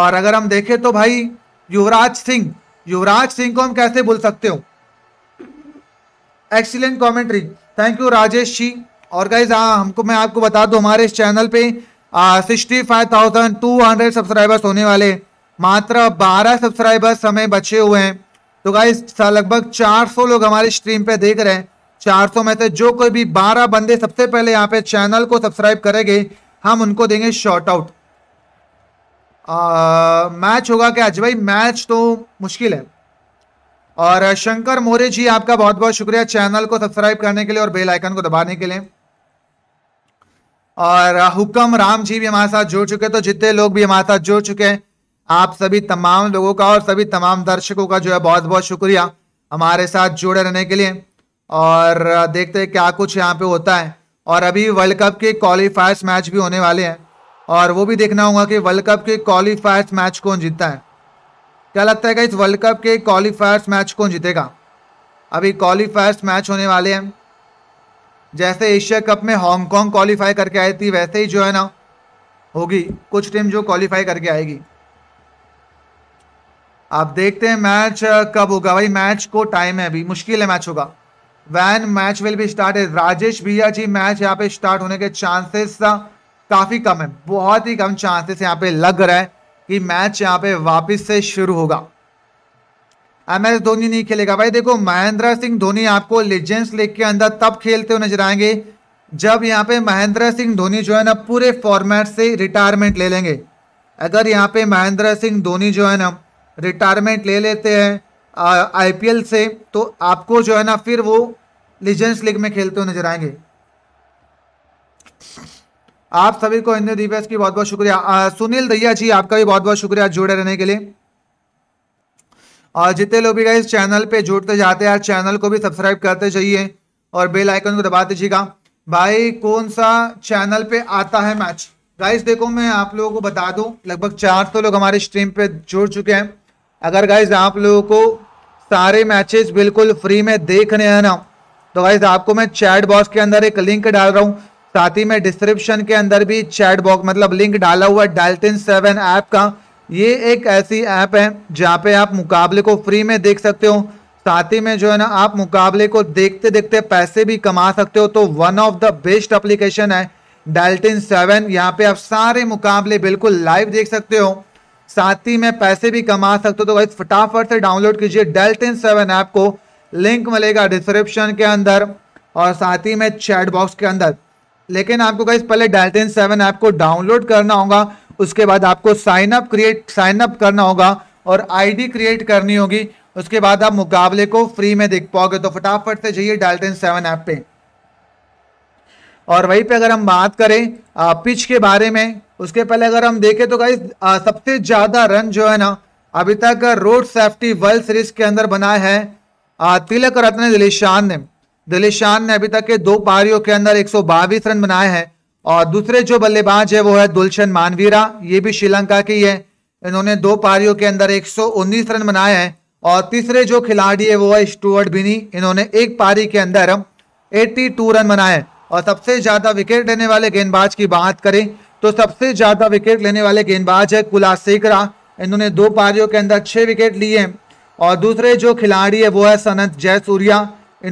और अगर हम देखें तो भाई युवराज सिंह युवराज सिंह को हम कैसे भूल सकते हो excellent commentary thank you Rajesh ji और गाइज हाँ हमको मैं आपको बता दू हमारे इस चैनल पे sixty five thousand two hundred subscribers होने वाले मात्र बारह सब्सक्राइबर्स हमें बचे हुए हैं तो गाई लगभग चार सौ लोग हमारे स्ट्रीम पे देख रहे हैं चार सौ में से जो कोई भी बारह बंदे सबसे पहले यहाँ पे चैनल को सब्सक्राइब करेंगे हम उनको देंगे शॉर्ट आउट मैच होगा क्या अजय भाई मैच तो मुश्किल है और शंकर मोरे जी आपका बहुत बहुत शुक्रिया चैनल को सब्सक्राइब करने के लिए और बेल आइकन को दबाने के लिए और हुक्म राम जी भी हमारे साथ जुड़ चुके हैं तो जितने लोग भी हमारे साथ जुड़ चुके हैं आप सभी तमाम लोगों का और सभी तमाम दर्शकों का जो है बहुत बहुत शुक्रिया हमारे साथ जुड़े रहने के लिए और देखते हैं क्या कुछ यहाँ पे होता है और अभी वर्ल्ड कप के क्वालिफायर्स मैच भी होने वाले हैं और वो भी देखना होगा कि वर्ल्ड कप के क्वालिफायर्स मैच कौन जीतता है क्या लगता है कि इस वर्ल्ड कप के क्वालिफायर्स मैच कौन जीतेगा अभी क्वालिफायर्स मैच होने वाले हैं जैसे एशिया कप में हांगकांग क्वालिफाई करके आई थी वैसे ही जो है ना होगी कुछ टीम जो क्वालिफाई करके आएगी आप देखते हैं मैच कब होगा भाई मैच को टाइम है अभी मुश्किल है मैच होगा when match will be start है राजेश भैया जी मैच यहाँ पे स्टार्ट होने के चांसेस काफ़ी कम है बहुत ही कम चांसेस यहाँ पे लग रहा है कि मैच यहाँ पे वापस से शुरू होगा एमएस धोनी नहीं खेलेगा भाई देखो महेंद्र सिंह धोनी आपको लेजेंड्स लीग के अंदर तब खेलते हुए नजर आएंगे जब यहाँ पे महेंद्र सिंह धोनी जो है ना पूरे फॉर्मेट से रिटायरमेंट ले लेंगे अगर यहाँ पे महेंद्र सिंह धोनी जो है ना रिटायरमेंट ले लेते हैं आईपीएल से तो आपको जो है ना फिर वो लीजेंस लीग में खेलते हुए नजर आएंगे आप सभी को हिंदी दिवस की बहुत बहुत शुक्रिया आ, सुनील दैया जी आपका भी बहुत बहुत शुक्रिया जुड़े रहने के लिए और जितने लोग भी गए चैनल पे जुड़ते जाते हैं चैनल को भी सब्सक्राइब करते जाइए और बेल आइकन को दबा दीजिएगा भाई कौन सा चैनल पे आता है मैच गाइस देखो मैं आप लोगों को बता दूं लगभग चार सौ तो लोग हमारे स्ट्रीम पे जुड़ चुके हैं अगर गाइस आप लोगों को सारे मैचेस बिल्कुल फ्री में देखने हैं ना तो गाइज आपको मैं चैट बॉक्स के अंदर एक लिंक डाल रहा हूँ साथ ही मैं डिस्क्रिप्शन के अंदर भी चैट बॉक्स मतलब लिंक डाला हुआ है डाल्टिन सेवन ऐप का ये एक ऐसी ऐप है जहाँ पे आप मुकाबले को फ्री में देख सकते हो साथ ही में जो है ना आप मुकाबले को देखते देखते पैसे भी कमा सकते हो तो one of the best application है डेल्टिन सेवन यहाँ पे आप सारे मुकाबले बिल्कुल लाइव देख सकते हो साथ ही में पैसे भी कमा सकते हो तो वही फटाफट से डाउनलोड कीजिए डेल्टिन सेवन ऐप को लिंक मिलेगा डिस्क्रिप्शन के अंदर और साथ ही में चैट बॉक्स के अंदर लेकिन आपको कहीं पहले डेल्टिन सेवन ऐप को डाउनलोड करना होगा उसके बाद आपको sign up create sign up करना होगा और आईडी क्रिएट करनी होगी उसके बाद आप मुकाबले को फ्री में देख पाओगे तो फटाफट से जाइए डाल्टन सेवन ऐप पे और वहीं पे अगर हम बात करें पिच के बारे में उसके पहले अगर हम देखें तो गाइज सबसे ज़्यादा रन जो है ना अभी तक रोड सेफ्टी वर्ल्ड सीरीज के अंदर बनाए है तिलक रत्न दिलीशान ने दिलीशान ने अभी तक के दो पारियों के अंदर एक रन बनाए हैं और दूसरे जो बल्लेबाज है वो है दुलशन मानवीरा ये भी श्रीलंका की है इन्होंने दो पारियों के अंदर 119 रन बनाए हैं और तीसरे जो खिलाड़ी है वो है स्टुअर्ट बिनी इन्होंने एक पारी के अंदर 82 रन बनाए और सबसे ज़्यादा विकेट लेने वाले गेंदबाज की बात करें तो सबसे ज़्यादा विकेट लेने वाले गेंदबाज है कुलासेकरा इन्होंने दो पारियों के अंदर छः विकेट लिए हैं और दूसरे जो खिलाड़ी है वो है सनत जयसूर्या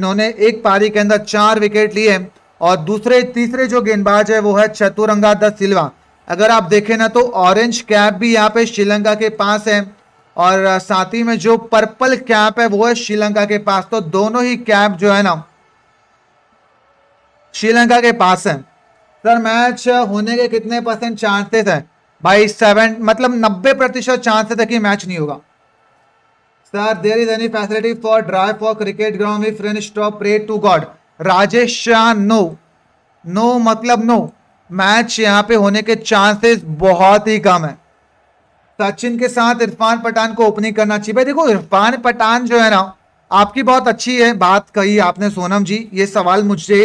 इन्होंने एक पारी के अंदर चार विकेट लिए हैं और दूसरे तीसरे जो गेंदबाज है वो है चतुरंगा द सिल्वा अगर आप देखें ना तो ऑरेंज कैप भी यहाँ पे श्रीलंका के पास है और साथ ही में जो पर्पल कैप है वो है श्रीलंका के पास तो दोनों ही कैप जो है ना श्रीलंका के पास है सर मैच होने के कितने परसेंट चांसेस है भाई सेवन मतलब नब्बे प्रतिशत चांसेस है कि मैच नहीं होगा sir there is any facility for drive for cricket ground with stop pray to God Rajesh Shah no no मतलब नो मैच यहाँ पे होने के चांसेस बहुत ही कम है सचिन के साथ इरफान पठान को ओपनिंग करना चाहिए भाई देखो इरफान पठान जो है ना आपकी बहुत अच्छी है बात कही आपने सोनम जी ये सवाल मुझसे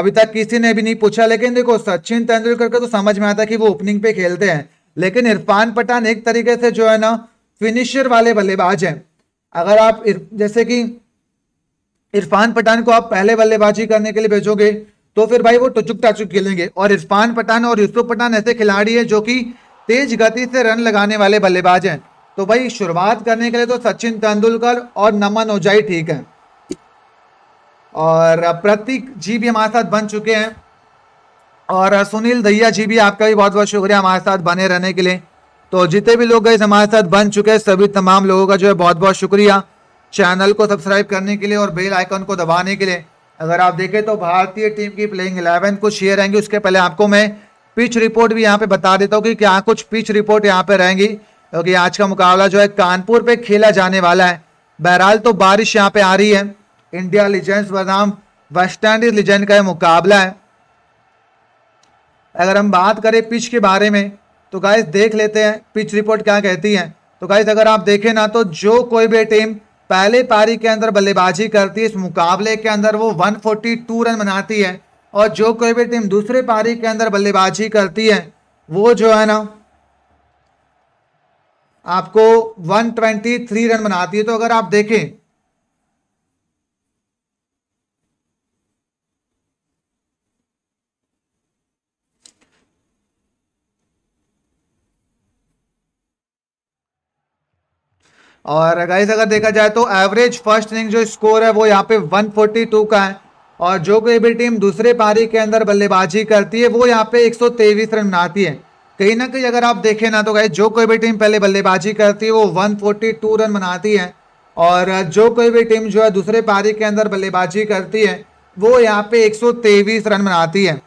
अभी तक किसी ने भी नहीं पूछा लेकिन देखो सचिन तेंदुलकर का तो समझ में आता है कि वो ओपनिंग पे खेलते हैं लेकिन इरफान पठान एक तरीके से जो है ना फिनिशर वाले बल्लेबाज हैं अगर आप जैसे कि इरफान पठान को आप पहले बल्लेबाजी करने के लिए भेजोगे तो फिर भाई वो टुचुक टाचुक खेलेंगे और इरफान पठान और यूसुफ पठान ऐसे खिलाड़ी है जो कि तेज गति से रन लगाने वाले बल्लेबाज हैं तो भाई शुरुआत करने के लिए तो सचिन तेंदुलकर और नमन ओजाई ठीक हैं और प्रतीक जी भी हमारे साथ बन चुके हैं और सुनील दहिया जी भी आपका भी बहुत बहुत शुक्रिया हमारे साथ बने रहने के लिए तो जितने भी लोग गए हमारे साथ बन चुके हैं सभी तमाम लोगों का जो है बहुत बहुत शुक्रिया चैनल को सब्सक्राइब करने के लिए और बेल आइकन को दबाने के लिए अगर आप देखें तो भारतीय टीम की प्लेइंग इलेवन कुछ ये रहेंगी उसके पहले आपको मैं पिच रिपोर्ट भी यहाँ पे बता देता हूँ कि क्या कुछ पिच रिपोर्ट यहाँ पे रहेंगी क्योंकि आज का मुकाबला जो है कानपुर पे खेला जाने वाला है बहरहाल तो बारिश यहाँ पे आ रही है इंडिया लिजेंड्स बनाम वेस्ट इंडीज लिजेंड का मुकाबला है अगर हम बात करें पिच के बारे में तो गाइस देख लेते हैं पिच रिपोर्ट क्या कहती है तो गाइस अगर आप देखें ना तो जो कोई भी टीम पहले पारी के अंदर बल्लेबाजी करती है इस मुकाबले के अंदर वो 142 रन बनाती है और जो कोई भी टीम दूसरे पारी के अंदर बल्लेबाजी करती है वो जो है ना आपको 123 रन बनाती है तो अगर आप देखें और गाइस अगर देखा जाए तो एवरेज फर्स्ट इनिंग जो स्कोर है वो यहाँ पे 142 का है और जो कोई भी टीम दूसरे पारी के अंदर बल्लेबाजी करती है वो यहाँ पे 123 रन बनाती है कहीं ना कहीं अगर आप देखें ना तो गाइस जो कोई भी टीम पहले बल्लेबाजी करती है वो वन रन बनाती है और जो कोई भी टीम जो है दूसरे पारी के अंदर बल्लेबाजी करती है वो यहाँ पे एक रन बनाती है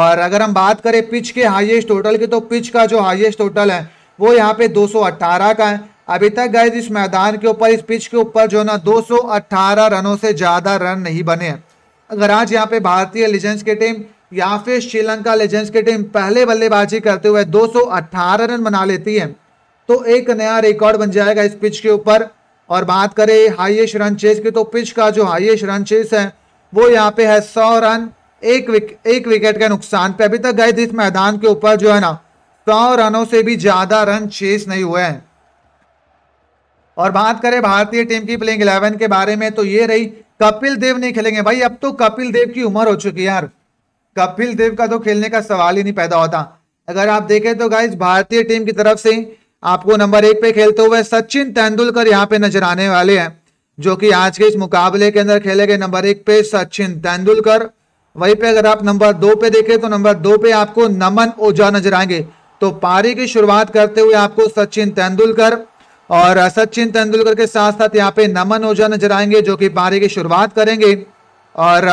और अगर हम बात करें पिच के हाईएस्ट टोटल की तो पिच का जो हाईएस्ट टोटल है वो यहाँ पे 218 का है अभी तक गए इस मैदान के ऊपर इस पिच के ऊपर जो ना 218 रनों से ज़्यादा रन नहीं बने हैं अगर आज यहाँ पे भारतीय लीजेंड्स की टीम या फिर श्रीलंका लीजेंड्स की टीम पहले बल्लेबाजी करते हुए 218 रन बना लेती है तो एक नया रिकॉर्ड बन जाएगा इस पिच के ऊपर और बात करें हाइएस्ट रन चेस की तो पिच का जो हाइएस्ट रन चेस है वो यहाँ पे है सौ रन एक विक, एक विकेट के नुकसान पे अभी तक गए थे इस मैदान के ऊपर जो है ना सौ रनों से भी ज़्यादा रन चेस नहीं हुए हैं और बात करें भारतीय टीम की प्लेइंग इलेवन के बारे में तो ये रही कपिल देव नहीं खेलेंगे भाई अब तो कपिल देव की उम्र हो चुकी है यार कपिल देव का तो खेलने का सवाल ही नहीं पैदा होता अगर आप देखें तो गाइज भारतीय टीम की तरफ से आपको नंबर एक पे खेलते हुए सचिन तेंदुलकर यहाँ पे नजर आने वाले हैं जो कि आज के इस मुकाबले के अंदर खेले गए नंबर एक पे सचिन तेंदुलकर वहीं पे अगर आप नंबर दो पे देखें तो नंबर दो पे आपको नमन ओझा नजर आएंगे तो पारी की शुरुआत करते हुए आपको सचिन तेंदुलकर और सचिन तेंदुलकर के साथ साथ यहाँ पे नमन ओझा नजर आएंगे जो कि पारी की शुरुआत करेंगे और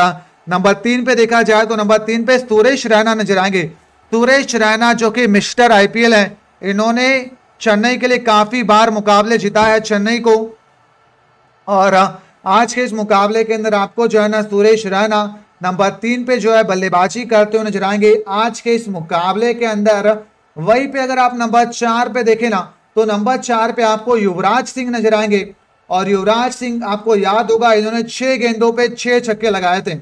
नंबर तीन पे देखा जाए तो नंबर तीन पे सुरेश रैना नजर आएंगे सुरेश रैना जो कि मिस्टर आईपीएल हैं इन्होंने चेन्नई के लिए काफी बार मुकाबले जीता है चेन्नई को और आज के इस मुकाबले के अंदर आपको जो है ना सुरेश रैना नंबर तीन पे जो है बल्लेबाजी करते हुए नजर आएंगे आज के इस मुकाबले के अंदर वही पे अगर आप नंबर चार पे देखें ना तो नंबर चार पे आपको युवराज सिंह नजर आएंगे और युवराज सिंह आपको याद होगा इन्होंने छह गेंदों पे छह छक्के लगाए थे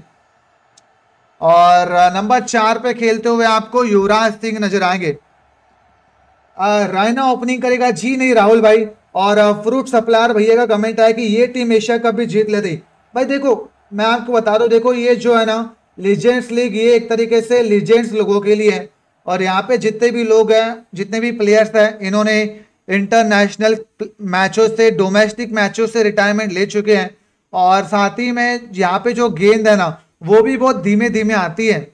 और नंबर चार पे खेलते हुए आपको युवराज सिंह नजर आएंगे रायना ओपनिंग करेगा जी नहीं राहुल भाई और फ्रूट सप्लायर भैया का कमेंट आया कि ये टीम एशिया कप भी जीत लेती भाई देखो मैं आपको बता दू देखो ये जो है ना लीजेंड्स लीग ये एक तरीके से लीजेंड्स लोगों के लिए है और यहाँ पे जितने भी लोग हैं जितने भी प्लेयर्स हैं इन्होंने इंटरनेशनल मैचों से डोमेस्टिक मैचों से रिटायरमेंट ले चुके हैं और साथ ही में यहाँ पे जो गेंद है ना वो भी बहुत धीमे धीमे आती है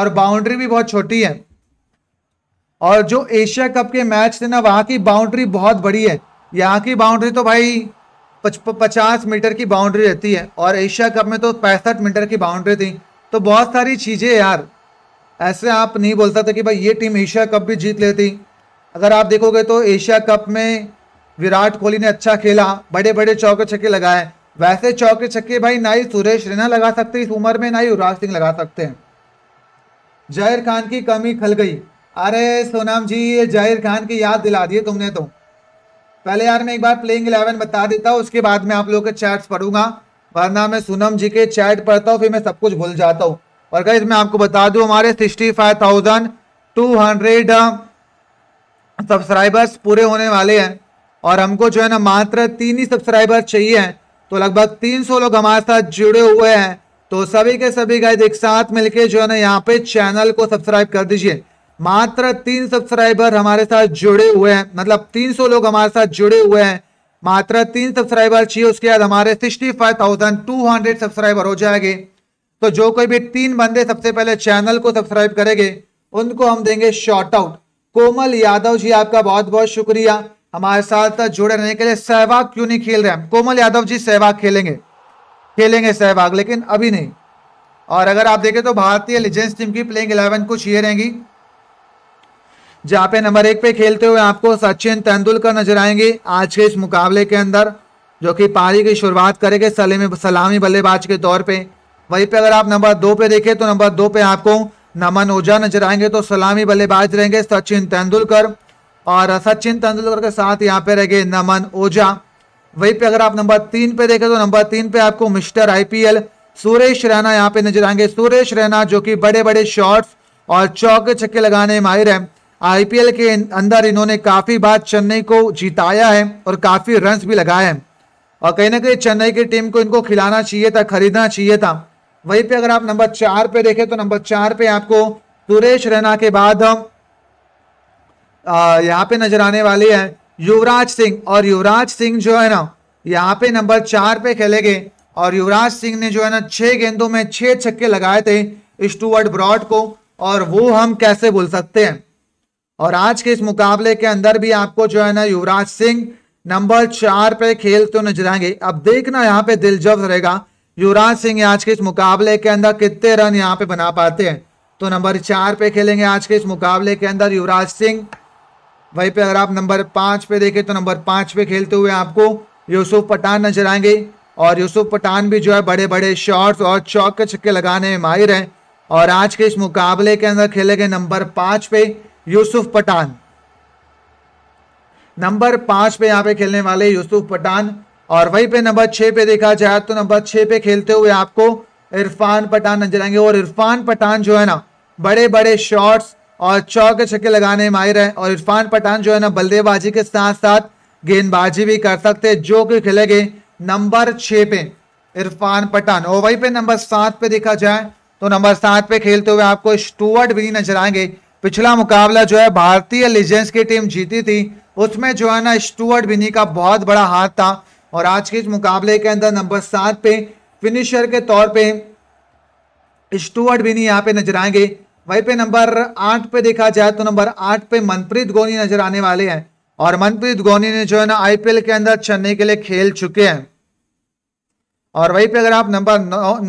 और बाउंड्री भी बहुत छोटी है और जो एशिया कप के मैच थे ना वहाँ की बाउंड्री बहुत बड़ी है यहाँ की बाउंड्री तो भाई पच, पचास मीटर की बाउंड्री रहती है और एशिया कप में तो पैंसठ मीटर की बाउंड्री थी तो बहुत सारी चीज़ें यार ऐसे आप नहीं बोल सकते कि भाई ये टीम एशिया कप भी जीत लेती अगर आप देखोगे तो एशिया कप में विराट कोहली ने अच्छा खेला बड़े बड़े चौके छक्के लगाए वैसे चौके छक्के भाई ना ही सुरेश रैना लगा सकते इस उम्र में ना ही युवराज सिंह लगा सकते हैं जहिर खान की कमी खल गई अरे सोनाम जी ये जाहिर खान की याद दिला दिए तुमने तो पहले यार मैं एक बार प्लेइंग इलेवन बता देता हूँ उसके बाद में आप लोगों के चैट्स पढ़ूंगा वरना मैं सोनम जी के चैट पढ़ता हूँ फिर मैं सब कुछ भूल जाता हूँ और गई मैं आपको बता दू हमारे sixty five thousand two hundred subscribers पूरे होने वाले हैं और हमको जो है ना मात्र तीन ही सब्सक्राइबर चाहिए हैं तो लगभग 300 लोग हमारे साथ जुड़े हुए हैं तो सभी के सभी गाइज एक साथ मिलके जो है ना यहाँ पे चैनल को सब्सक्राइब कर दीजिए मात्र तीन सब्सक्राइबर हमारे साथ जुड़े हुए हैं मतलब 300 लोग हमारे साथ जुड़े हुए हैं मात्र तीन सब्सक्राइबर चाहिए उसके बाद हमारे हंड्रेड सब्सक्राइबर हो जाएंगे तो जो कोई भी तीन बंदे सबसे पहले चैनल को सब्सक्राइब करेंगे उनको हम देंगे शॉर्ट आउट कोमल यादव जी आपका बहुत बहुत शुक्रिया हमारे साथ जुड़े रहने के लिए सहवाग क्यों नहीं खेल रहे हैं कोमल यादव जी सहवाग खेलेंगे खेलेंगे सहवाग लेकिन अभी नहीं और अगर आप देखें तो भारतीय लीजेंस टीम की प्लेइंग इलेवन कुछ ये रहेंगी जहाँ पे नंबर एक पे खेलते हुए आपको सचिन तेंदुलकर नजर आएंगे आज के इस मुकाबले के अंदर जो कि पारी की शुरुआत करेंगे सलेम सलामी बल्लेबाज के तौर पे वहीं पे अगर आप नंबर दो पे देखें तो नंबर दो पे आपको नमन ओझा नजर आएंगे तो सलामी बल्लेबाज रहेंगे सचिन तेंदुलकर और सचिन तेंदुलकर के साथ यहाँ पे रहेंगे नमन ओझा वहीं पे अगर आप नंबर तीन पे देखें तो नंबर तीन पे आपको मिस्टर आईपीएल सुरेश रैना यहाँ पे नजर आएंगे सुरेश रैना जो कि बड़े बड़े शॉट्स और चौके छक्के लगाने माहिर हैं आईपीएल के अंदर इन्होंने काफ़ी बार चेन्नई को जिताया है और काफ़ी रन्स भी लगाए हैं और कहीं ना कहीं चेन्नई की टीम को इनको खिलाना चाहिए था खरीदना चाहिए था वहीं पे अगर आप नंबर चार पे देखें तो नंबर चार पे आपको सुरेश रैना के बाद हम यहाँ पे नजर आने वाले है युवराज सिंह और युवराज सिंह जो है ना यहाँ पे नंबर चार पे खेलेंगे और युवराज सिंह ने जो है ना छह गेंदों में छह छक्के लगाए थे स्टूअर्ट ब्रॉड को और वो हम कैसे भूल सकते हैं और आज के इस मुकाबले के अंदर भी आपको जो है ना युवराज सिंह नंबर चार पे खेलते तो नजर आएंगे अब देखना यहाँ पे दिलचस्प रहेगा युवराज सिंह आज के इस मुकाबले के अंदर कितने रन यहाँ पे बना पाते हैं तो नंबर चार पे खेलेंगे आज के इस मुकाबले के अंदर युवराज सिंह वहीं पे अगर आप नंबर पाँच पे देखें तो नंबर पाँच पे खेलते हुए आपको यूसुफ पठान नजर आएंगे और यूसुफ पठान भी जो है बड़े बड़े शॉर्ट्स और चौक के छक्के लगाने में माहिर हैं और आज के इस मुकाबले के अंदर खेले गए नंबर पाँच पे यूसुफ पठान नंबर पाँच पे यहाँ पे खेलने वाले यूसुफ पठान और वहीं पे नंबर छः पे देखा जाए तो नंबर छः पे खेलते हुए आपको इरफान पठान नजर आएंगे और इरफान पठान जो है ना बड़े बड़े शॉट्स और चौके छक्के लगाने में माहिर है और इरफान पठान जो है ना बल्लेबाजी के साथ साथ गेंदबाजी भी कर सकते जो कि खेलेंगे नंबर छः पे इरफान पठान और वहीं पे नंबर सात पे देखा जाए तो नंबर सात पे खेलते हुए आपको स्टूअर्ट विनी नजर आएंगे पिछला मुकाबला जो है भारतीय लीजेंड्स की टीम जीती थी उसमें जो है ना स्टुअर्ट विनी का बहुत बड़ा हाथ था और आज के इस मुकाबले के अंदर नंबर सात पे फिनिशर के तौर पे स्टुअर्ट नहीं यहाँ पे नजर आएंगे वहीं पे नंबर आठ पे देखा जाए तो नंबर आठ पे मनप्रीत गोनी नजर आने वाले हैं और मनप्रीत गोनी ने जो है ना आईपीएल के अंदर चेन्नई के लिए खेल चुके हैं और वहीं पे अगर आप नंबर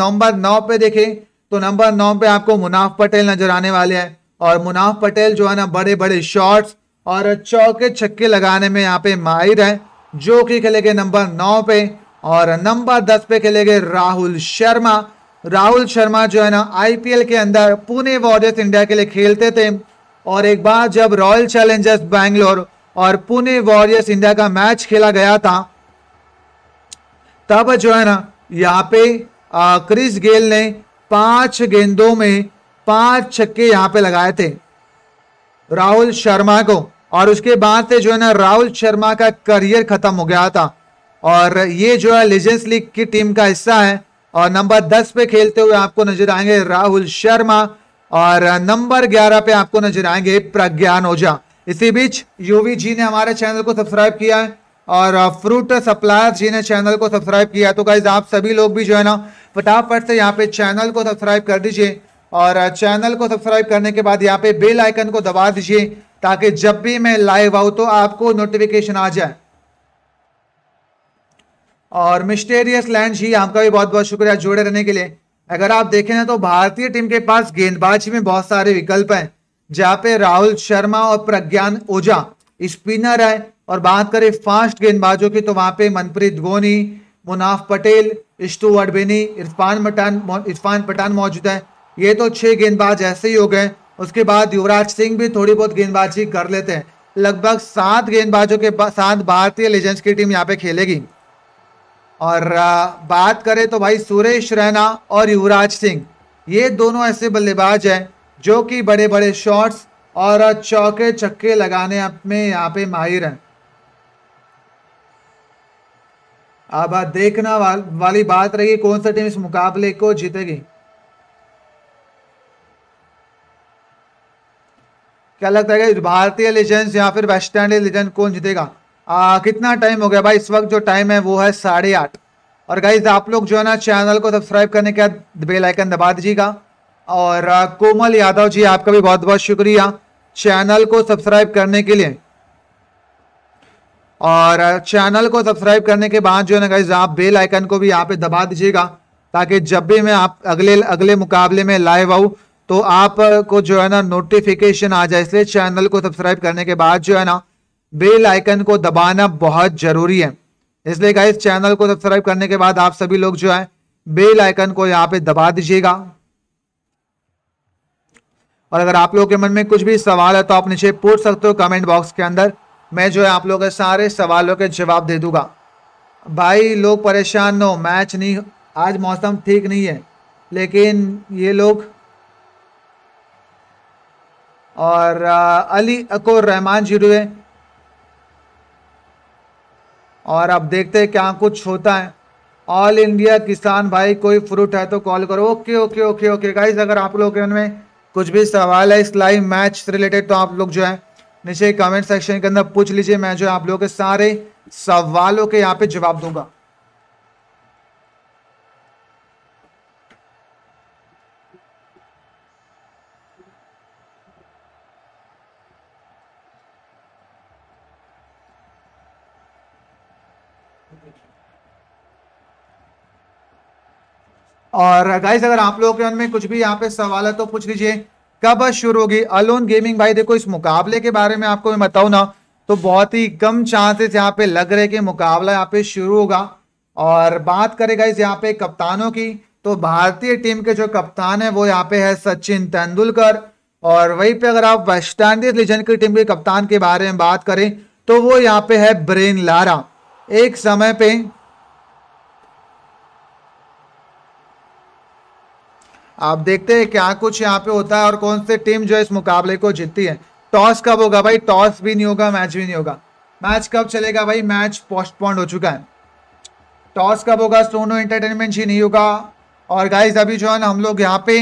नंबर नौ पे देखें तो नंबर नौ पे आपको मुनाफ पटेल नजर आने वाले हैं और मुनाफ पटेल जो है ना बड़े बड़े शॉर्ट्स और चौके छक्के लगाने में यहाँ पे माहिर है जो कि खेले गए नंबर नौ पे और नंबर दस पे खेले गए राहुल शर्मा राहुल शर्मा जो है ना आईपीएल के अंदर पुणे वॉरियर्स इंडिया के लिए खेलते थे और एक बार जब रॉयल चैलेंजर्स बैंगलोर और पुणे वॉरियर्स इंडिया का मैच खेला गया था तब जो है ना यहाँ पे क्रिस गेल ने पांच गेंदों में पांच छक्के यहाँ पे लगाए थे राहुल शर्मा को और उसके बाद से जो है ना राहुल शर्मा का करियर खत्म हो गया था और ये जो है लेजेंड्स लीग की टीम का हिस्सा है और नंबर 10 पे खेलते हुए आपको नजर आएंगे राहुल शर्मा और नंबर 11 पे आपको नजर आएंगे प्रज्ञान ओझा इसी बीच यूवी जी ने हमारे चैनल को सब्सक्राइब किया है और फ्रूट सप्लायर जी ने चैनल को सब्सक्राइब किया तो गाइज आप सभी लोग भी जो है ना फटाफट से यहाँ पे चैनल को सब्सक्राइब कर दीजिए और चैनल को सब्सक्राइब करने के बाद यहाँ पे बेल आइकन को दबा दीजिए ताकि जब भी मैं लाइव आऊँ तो आपको नोटिफिकेशन आ जाए और मिस्टेरियस लैंड जी आपका भी बहुत बहुत शुक्रिया जुड़े रहने के लिए अगर आप देखें ना तो भारतीय टीम के पास गेंदबाजी में बहुत सारे विकल्प हैं जहाँ पे राहुल शर्मा और प्रज्ञान ओझा स्पिनर है और बात करें फास्ट गेंदबाजों की तो वहाँ पे मनप्रीत गोनी मुनाफ पटेल इश्तु अडबेनी इरफान मटान इरफान पठान मौजूद है ये तो छः गेंदबाज ऐसे ही हो गए उसके बाद युवराज सिंह भी थोड़ी बहुत गेंदबाजी कर लेते हैं लगभग सात गेंदबाजों के साथ भारतीय लेजेंड्स की टीम यहाँ पे खेलेगी और बात करें तो भाई सुरेश रैना और युवराज सिंह ये दोनों ऐसे बल्लेबाज हैं जो कि बड़े बड़े शॉट्स और चौके छक्के लगाने में यहाँ पे माहिर हैं अब देखना वाली बात रही कौन सा टीम इस मुकाबले को जीतेगी क्या लगता है भारतीय लीजेंस या फिर वेस्टर्न लीजेंस कौन जीतेगा कितना टाइम हो गया भाई इस वक्त जो टाइम है वो है साढ़े आठ और गाइज आप लोग जो है ना चैनल को सब्सक्राइब करने के बाद बेल आइकन दबा दीजिएगा और कोमल यादव जी आपका भी बहुत बहुत शुक्रिया चैनल को सब्सक्राइब करने के लिए और चैनल को सब्सक्राइब करने के बाद जो है ना गाइज आप बेल आइकन को भी यहाँ पे दबा दीजिएगा ताकि जब भी मैं आप अगले अगले मुकाबले में लाइव आऊँ तो आपको जो है ना नोटिफिकेशन आ जाए इसलिए चैनल को सब्सक्राइब करने के बाद जो है ना बेल आइकन को दबाना बहुत जरूरी है इसलिए गाइस चैनल को सब्सक्राइब करने के बाद आप सभी लोग जो है बेल आइकन को यहाँ पे दबा दीजिएगा और अगर आप लोगों के मन में कुछ भी सवाल है तो आप नीचे पूछ सकते हो कमेंट बॉक्स के अंदर मैं जो है आप लोगों के सारे सवालों के जवाब दे दूंगा भाई लोग परेशान हो मैच नहीं आज मौसम ठीक नहीं है लेकिन ये लोग और अली अकोर रहमान जुड़े हुए और अब देखते हैं क्या कुछ होता है ऑल इंडिया किसान भाई कोई फ्रूट है तो कॉल करो okay okay okay okay guys अगर आप लोगों के में कुछ भी सवाल है इस लाइव मैच से रिलेटेड तो आप लोग जो है नीचे कमेंट सेक्शन के अंदर पूछ लीजिए मैं जो है आप लोगों के सारे सवालों के यहाँ पे जवाब दूंगा और गाइज अगर आप लोगों के मन में कुछ भी यहाँ पे सवाल है तो पूछ लीजिए कब शुरू होगी अलोन गेमिंग भाई देखो इस मुकाबले के बारे में आपको मैं बताऊँ ना तो बहुत ही कम चांसेस यहाँ पे लग रहे कि मुकाबला यहाँ पे शुरू होगा और बात करें गाइज यहाँ पे कप्तानों की तो भारतीय टीम के जो कप्तान है वो यहाँ पे है सचिन तेंदुलकर और वहीं पे अगर आप वेस्ट इंडीज लीजेंड की टीम के कप्तान के बारे में बात करें तो वो यहाँ पे है ब्रेन लारा एक समय पे आप देखते हैं क्या कुछ यहाँ पे होता है और कौन से टीम जो है इस मुकाबले को जीतती है टॉस कब होगा भाई टॉस भी नहीं होगा मैच भी नहीं होगा मैच कब चलेगा भाई मैच पोस्टपोन्ड हो चुका है टॉस कब होगा सोनो एंटरटेनमेंट ही नहीं होगा और गाइज अभी जो है हम लोग यहाँ पे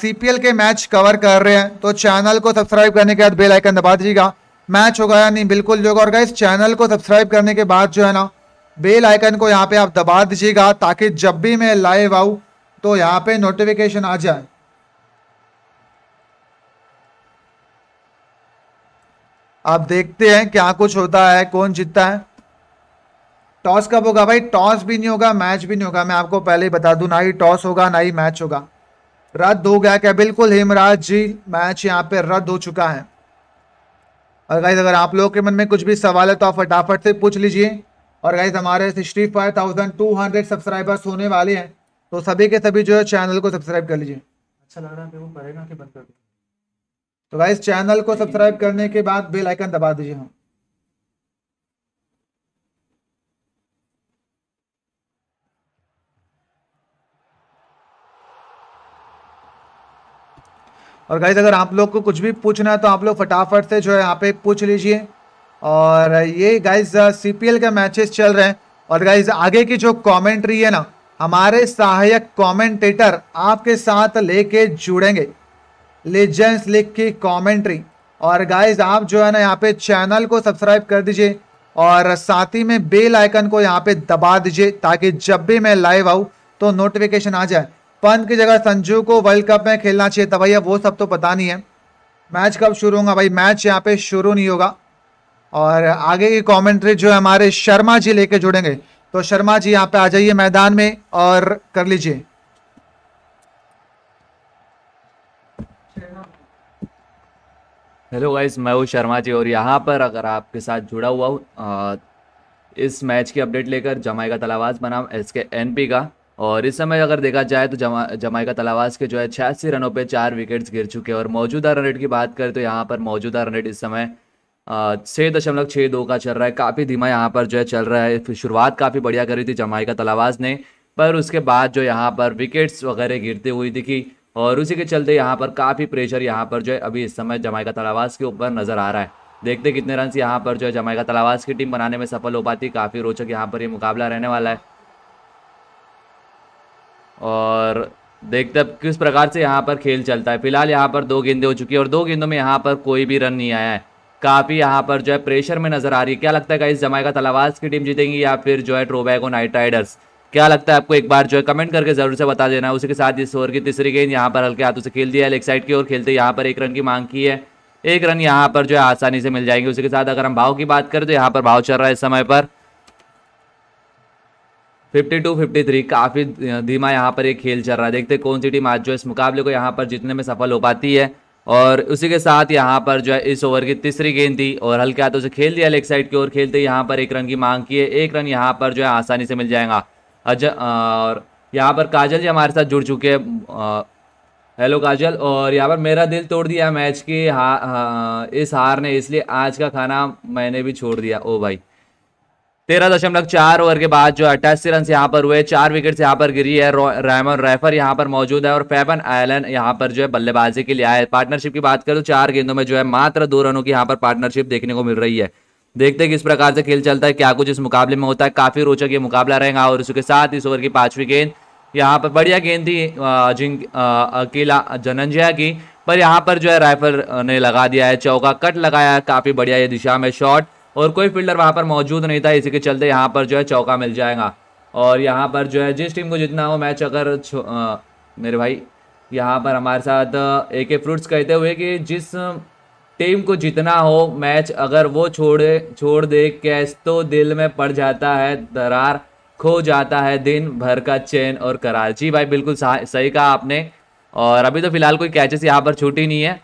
सी के मैच कवर कर रहे हैं तो चैनल को सब्सक्राइब करने के बाद बेल आइकन दबा दीजिएगा मैच होगा या नहीं बिल्कुल जो और गाइज चैनल को सब्सक्राइब करने के बाद जो है ना बेल आइकन को यहाँ पे आप दबा दीजिएगा ताकि जब भी मैं लाइव आऊँ तो यहाँ पे नोटिफिकेशन आ जाए आप देखते हैं क्या कुछ होता है कौन जीतता है टॉस कब होगा भाई टॉस भी नहीं होगा मैच भी नहीं होगा मैं आपको पहले ही बता दूं ना ही टॉस होगा ना ही मैच होगा रद्द हो गया क्या बिल्कुल हेमराज जी मैच यहाँ पे रद्द हो चुका है और गाइज अगर आप लोगों के मन में कुछ भी सवाल है तो आप फटाफट से पूछ लीजिए और गाइज हमारे sixty five thousand two hundred subscribers होने वाले हैं तो सभी के सभी जो है चैनल को सब्सक्राइब कर लीजिए अच्छा लग रहा है वो करेगा कि बंद कर तो गाइस चैनल को सब्सक्राइब करने के बाद बेल आइकन दबा दीजिए हम और गाइज अगर आप लोग को कुछ भी पूछना है तो आप लोग फटाफट से जो है यहाँ पे पूछ लीजिए और ये गाइज सीपीएल का मैचेस चल रहे हैं और गाइज आगे की जो कमेंट्री है ना हमारे सहायक कमेंटेटर आपके साथ लेके जुड़ेंगे लेजेंस लिख की कमेंट्री और गाइज आप जो है ना यहाँ पे चैनल को सब्सक्राइब कर दीजिए और साथ ही में बेल आइकन को यहाँ पे दबा दीजिए ताकि जब भी मैं लाइव आऊँ तो नोटिफिकेशन आ जाए पंत की जगह संजू को वर्ल्ड कप में खेलना चाहिए था भैया वो सब तो पता नहीं है मैच कब शुरू होगा भाई मैच यहाँ पे शुरू नहीं होगा और आगे की कमेंट्री जो है हमारे शर्मा जी लेके जुड़ेंगे तो शर्मा जी यहाँ पे आ जाइए मैदान में और कर लीजिए हेलो गाइस मैं हूँ शर्मा जी और यहाँ पर अगर आपके साथ जुड़ा हुआ हूँ इस मैच की अपडेट लेकर का तलावाज बनाम एस के एन पी का और इस समय अगर देखा जाए तो जमा का तलावाज के जो है छियासी रनों पे चार विकेट्स गिर चुके हैं और मौजूदा रन रेट की बात करें तो यहाँ पर मौजूदा रन रेट इस समय छः दशमलव छः दो का चल रहा है काफ़ी धीमा यहाँ पर जो है चल रहा है शुरुआत काफ़ी बढ़िया करी थी का तलावाज़ ने पर उसके बाद जो यहाँ पर विकेट्स वगैरह गिरते हुई दिखी और उसी के चलते यहाँ पर काफ़ी प्रेशर यहाँ पर जो है अभी इस समय का तलावास के ऊपर नज़र आ रहा है देखते कितने रन यहाँ पर जो है का तलावास की टीम बनाने में सफल हो पाती काफ़ी रोचक यहाँ पर ये मुकाबला रहने वाला है और देखते अब किस प्रकार से यहाँ पर खेल चलता है फिलहाल यहाँ पर दो गेंदे हो चुकी है और दो गेंदों में यहाँ पर कोई भी रन नहीं आया है काफ़ी यहाँ पर जो है प्रेशर में नजर आ रही है क्या लगता है इस गाइस का तलावाज की टीम जीतेंगी या फिर जो है ट्रोबैको नाइट राइडर्स क्या लगता है आपको एक बार जो है कमेंट करके जरूर से बता देना उसी के साथ इस ओवर की तीसरी गेंद यहाँ पर हल्के हाथों से खेल दिया है लेग साइड की ओर खेलते यहाँ पर एक रन की मांग की है एक रन यहाँ पर जो है आसानी से मिल जाएंगे उसी के साथ अगर हम भाव की बात करें तो यहाँ पर भाव चल रहा है इस समय पर 52 53 काफ़ी धीमा यहाँ पर एक खेल चल रहा है देखते कौन सी टीम आज जो इस मुकाबले को यहाँ पर जीतने में सफल हो पाती है और उसी के साथ यहाँ पर जो है इस ओवर की तीसरी गेंद थी और हल्के हाथों से खेल दिया लेग साइड की ओर खेलते यहाँ पर एक रन की मांग की है एक रन यहाँ पर जो है आसानी से मिल जाएगा अज और यहाँ पर काजल जी हमारे साथ जुड़ चुके हैं हेलो काजल और यहाँ पर मेरा दिल तोड़ दिया मैच की हा, हा, इस हार ने इसलिए आज का खाना मैंने भी छोड़ दिया ओ भाई तेरह दशमलव चार ओवर के बाद जो अट्ठासी रन यहाँ पर हुए चार विकेट यहाँ पर गिरी है रैमन रेफर यहाँ पर मौजूद है और फेबन आयलन यहाँ पर जो है बल्लेबाजी के लिए आए पार्टनरशिप की बात करें तो चार गेंदों में जो है मात्र दो रनों की यहाँ पर पार्टनरशिप देखने को मिल रही है देखते हैं किस प्रकार से खेल चलता है क्या कुछ इस मुकाबले में होता है काफी रोचक ये मुकाबला रहेगा और उसके साथ इस ओवर की पांचवी गेंद यहाँ पर बढ़िया गेंद थी जिंक अकेला जनंजया की पर यहाँ पर जो है राइफल ने लगा दिया है चौका कट लगाया काफी बढ़िया ये दिशा में शॉट और कोई फील्डर वहाँ पर मौजूद नहीं था इसी के चलते यहाँ पर जो है चौका मिल जाएगा और यहाँ पर जो है जिस टीम को जितना हो मैच अगर मेरे भाई यहाँ पर हमारे साथ ए के फ्रूट्स कहते हुए कि जिस टीम को जितना हो मैच अगर वो छोड़े छोड़ दे कैस तो दिल में पड़ जाता है दरार खो जाता है दिन भर का चैन और करार जी भाई बिल्कुल सही कहा आपने और अभी तो फिलहाल कोई कैचेस यहाँ पर छूटी नहीं है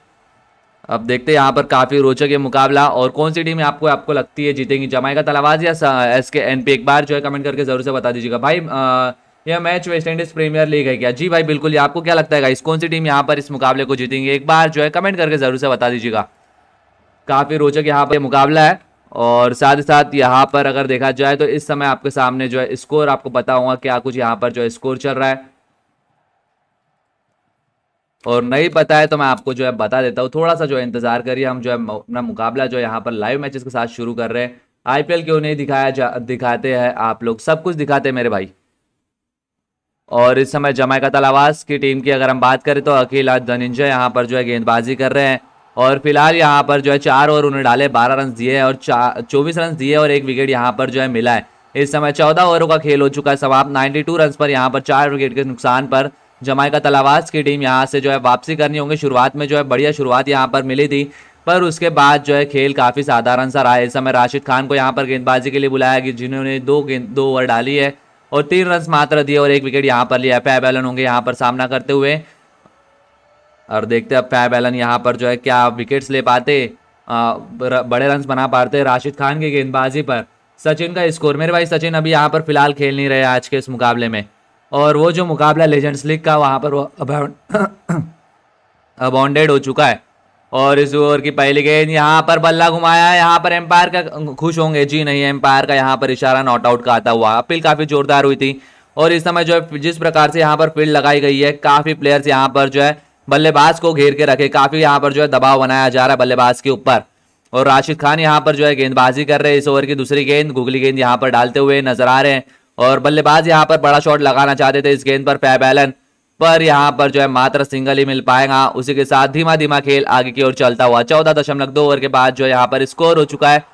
अब देखते हैं यहाँ पर काफ़ी रोचक ये मुकाबला और कौन सी टीम आपको आपको लगती है जीतेगी का तलावाज या एस के एन पी एक बार जो है कमेंट करके ज़रूर से बता दीजिएगा भाई यह match West Indies premier league है क्या जी भाई बिल्कुल ये आपको क्या लगता है इस कौन सी टीम यहाँ पर इस मुकाबले को जीतेंगी एक बार जो है कमेंट करके ज़रूर से बता दीजिएगा काफ़ी रोचक यहाँ पर मुकाबला है और साथ ही साथ यहाँ पर अगर देखा जाए तो इस समय आपके सामने जो है स्कोर आपको पता होगा क्या कुछ यहाँ पर जो है स्कोर चल रहा है और नहीं पता है तो मैं आपको जो है बता देता हूँ थोड़ा सा जो है इंतज़ार करिए हम जो है अपना मुकाबला जो है यहाँ पर लाइव मैचेस के साथ शुरू कर रहे हैं आईपीएल क्यों नहीं दिखाया जा दिखाते हैं आप लोग सब कुछ दिखाते हैं मेरे भाई और इस समय जमैका तलावास की टीम की अगर हम बात करें तो अकेला धनंजय यहाँ पर जो है गेंदबाजी कर रहे हैं और फिलहाल यहाँ पर जो है चार ओवर उन्हें डाले बारह रन दिए और चौबीस रन दिए और एक विकेट यहाँ पर जो है मिला है इस समय चौदह ओवरों का खेल हो चुका है समाप्त नाइन्टी टू रन पर यहाँ पर चार विकेट के नुकसान पर जमाइका तलावास की टीम यहाँ से जो है वापसी करनी होंगी शुरुआत में जो है बढ़िया शुरुआत यहाँ पर मिली थी पर उसके बाद जो है खेल काफ़ी साधारण सा रहा है इस समय राशिद खान को यहाँ पर गेंदबाजी के लिए बुलाया गया जिन्होंने दो गेंद दो ओवर डाली है और तीन रन मात्र दिए और एक विकेट यहाँ पर लिया फैब एलन होंगे यहाँ पर सामना करते हुए और देखते हैं फैब एलन यहाँ पर जो है क्या विकेट्स ले पाते आ, बड़े रन बना पाते राशिद खान की गेंदबाजी पर सचिन का स्कोर मेरे भाई सचिन अभी यहाँ पर फिलहाल खेल नहीं रहे आज के इस मुकाबले में और वो जो मुकाबला लेजेंड्स लीग का वहाँ पर वो अबाउंडेड हो चुका है और इस ओवर की पहली गेंद यहाँ पर बल्ला घुमाया है यहाँ पर एम्पायर का खुश होंगे जी नहीं एम्पायर का यहाँ पर इशारा नॉट आउट का आता हुआ अपील काफ़ी जोरदार हुई थी और इस समय जो है जिस प्रकार से यहाँ पर फील्ड लगाई गई है काफ़ी प्लेयर्स यहाँ पर जो है बल्लेबाज को घेर के रखे काफ़ी यहाँ पर जो है दबाव बनाया जा रहा है बल्लेबाज के ऊपर और राशिद खान यहाँ पर जो है गेंदबाजी कर रहे हैं इस ओवर की दूसरी गेंद गुगली गेंद यहाँ पर डालते हुए नजर आ रहे हैं और बल्लेबाज यहाँ पर बड़ा शॉट लगाना चाहते थे इस गेंद पर पैब एलन पर यहाँ पर जो है मात्र सिंगल ही मिल पाएगा उसी के साथ धीमा धीमा खेल आगे की ओर चलता हुआ चौदह दशमलव दो ओवर के बाद जो यहाँ पर स्कोर हो चुका है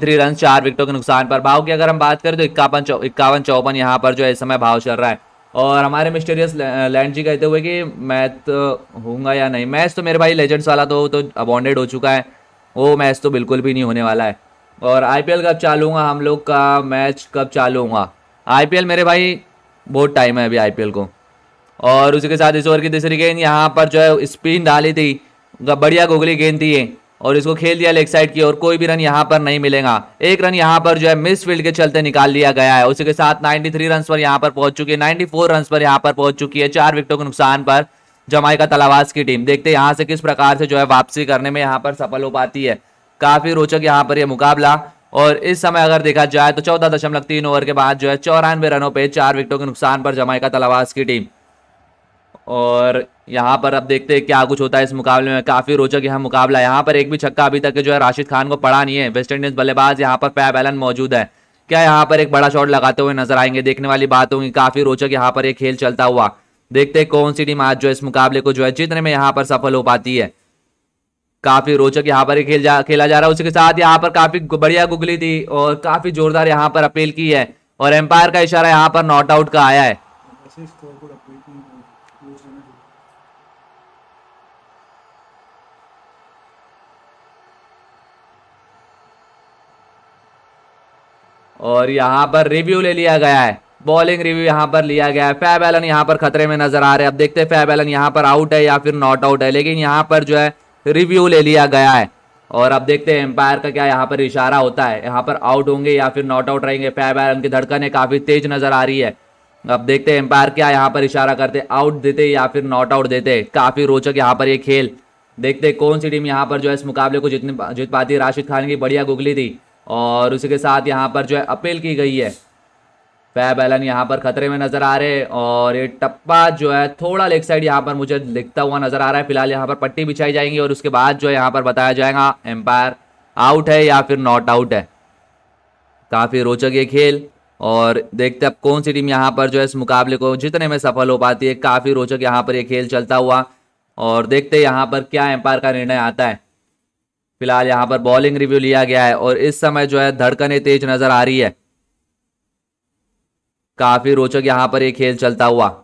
थ्री रन चार विकेटों के नुकसान पर भाव की अगर हम बात करें तो इक्यावन चौ इक्यावन चौवन यहाँ पर जो है इस समय भाव चल रहा है और हमारे मिस्टेरियस लैंड जी कहते हुए कि मैच तो होगा या नहीं मैच तो मेरे भाई लेजेंड्स वाला तो तो अबॉन्डेड हो चुका है वो मैच तो बिल्कुल भी नहीं होने वाला है और एल कब चालू हम लोग का मैच कब चालू होगा एल मेरे भाई बहुत टाइम है अभी एल को और उसी के साथ इस ओवर की तीसरी गेंद यहाँ पर जो है स्पिन डाली थी बढ़िया गोगली गेंद थी ये और इसको खेल दिया लेग साइड की और कोई भी रन यहाँ पर नहीं मिलेगा एक रन यहाँ पर जो है मिस फील्ड के चलते निकाल लिया गया है उसी के साथ 93 थ्री रन पर यहाँ पर पहुंच चुकी है 94 फोर रन पर यहाँ पर पहुंच चुकी है चार विकेटों के नुकसान पर जमाई का तलावास की टीम देखते यहाँ से किस प्रकार से जो है वापसी करने में यहाँ पर सफल हो पाती है काफी रोचक यहाँ पर यह मुकाबला और इस समय अगर देखा जाए तो चौदह दशमलव तीन ओवर के बाद जो है चौरानवे रनों पर चार विकेटों के नुकसान पर जमाइका तलावास की टीम और यहाँ पर अब देखते हैं क्या कुछ होता है इस मुकाबले में काफ़ी रोचक यह मुकाबला यहाँ पर एक भी छक्का अभी तक जो है राशिद खान को पड़ा नहीं है वेस्ट इंडीज बल्लेबाज यहाँ पर पै एलन मौजूद है क्या यहाँ पर एक बड़ा शॉट लगाते हुए नजर आएंगे देखने वाली बात होगी काफ़ी रोचक यहाँ पर एक खेल चलता हुआ देखते हैं कौन सी टीम आज जो है इस मुकाबले को जो है जीतने में यहाँ पर सफल हो पाती है काफी रोचक यहाँ पर खेल जा खेला जा रहा है उसके साथ यहाँ पर काफी बढ़िया गुगली थी और काफी जोरदार यहाँ पर अपील की है और एम्पायर का इशारा यहाँ पर नॉट आउट का आया है और यहाँ पर रिव्यू ले लिया गया है बॉलिंग रिव्यू यहाँ पर लिया गया है फैब एलन यहाँ पर खतरे में नजर आ रहे हैं अब देखते हैं फैब एलन यहाँ पर आउट है या फिर नॉट आउट है लेकिन यहाँ पर जो है रिव्यू ले लिया गया है और अब देखते हैं एम्पायर का क्या यहाँ पर इशारा होता है यहाँ पर आउट होंगे या फिर नॉट आउट रहेंगे एम्पायर उनकी धड़कने काफ़ी तेज नज़र आ रही है अब देखते हैं एम्पायर क्या यहाँ पर इशारा करते आउट देते या फिर नॉट आउट देते काफ़ी रोचक यहाँ पर ये खेल देखते कौन सी टीम यहाँ पर जो है इस मुकाबले को जितने जीत पाती है राशिद खान की बढ़िया गुगली थी और उसी के साथ यहाँ पर जो है अपील की गई है फैब एलन यहाँ पर खतरे में नजर आ रहे हैं और ये टप्पा जो है थोड़ा लेग साइड यहाँ पर मुझे दिखता हुआ नजर आ रहा है फिलहाल यहाँ पर पट्टी बिछाई जाएंगी और उसके बाद जो है यहाँ पर बताया जाएगा एम्पायर आउट है या फिर नॉट आउट है काफ़ी रोचक ये खेल और देखते हैं अब कौन सी टीम यहाँ पर जो है इस मुकाबले को जितने में सफल हो पाती है काफ़ी रोचक यहाँ पर ये खेल चलता हुआ और देखते यहाँ पर क्या एम्पायर का निर्णय आता है फिलहाल यहाँ पर बॉलिंग रिव्यू लिया गया है और इस समय जो है धड़कने तेज नज़र आ रही है काफ़ी रोचक यहाँ पर ये खेल चलता हुआ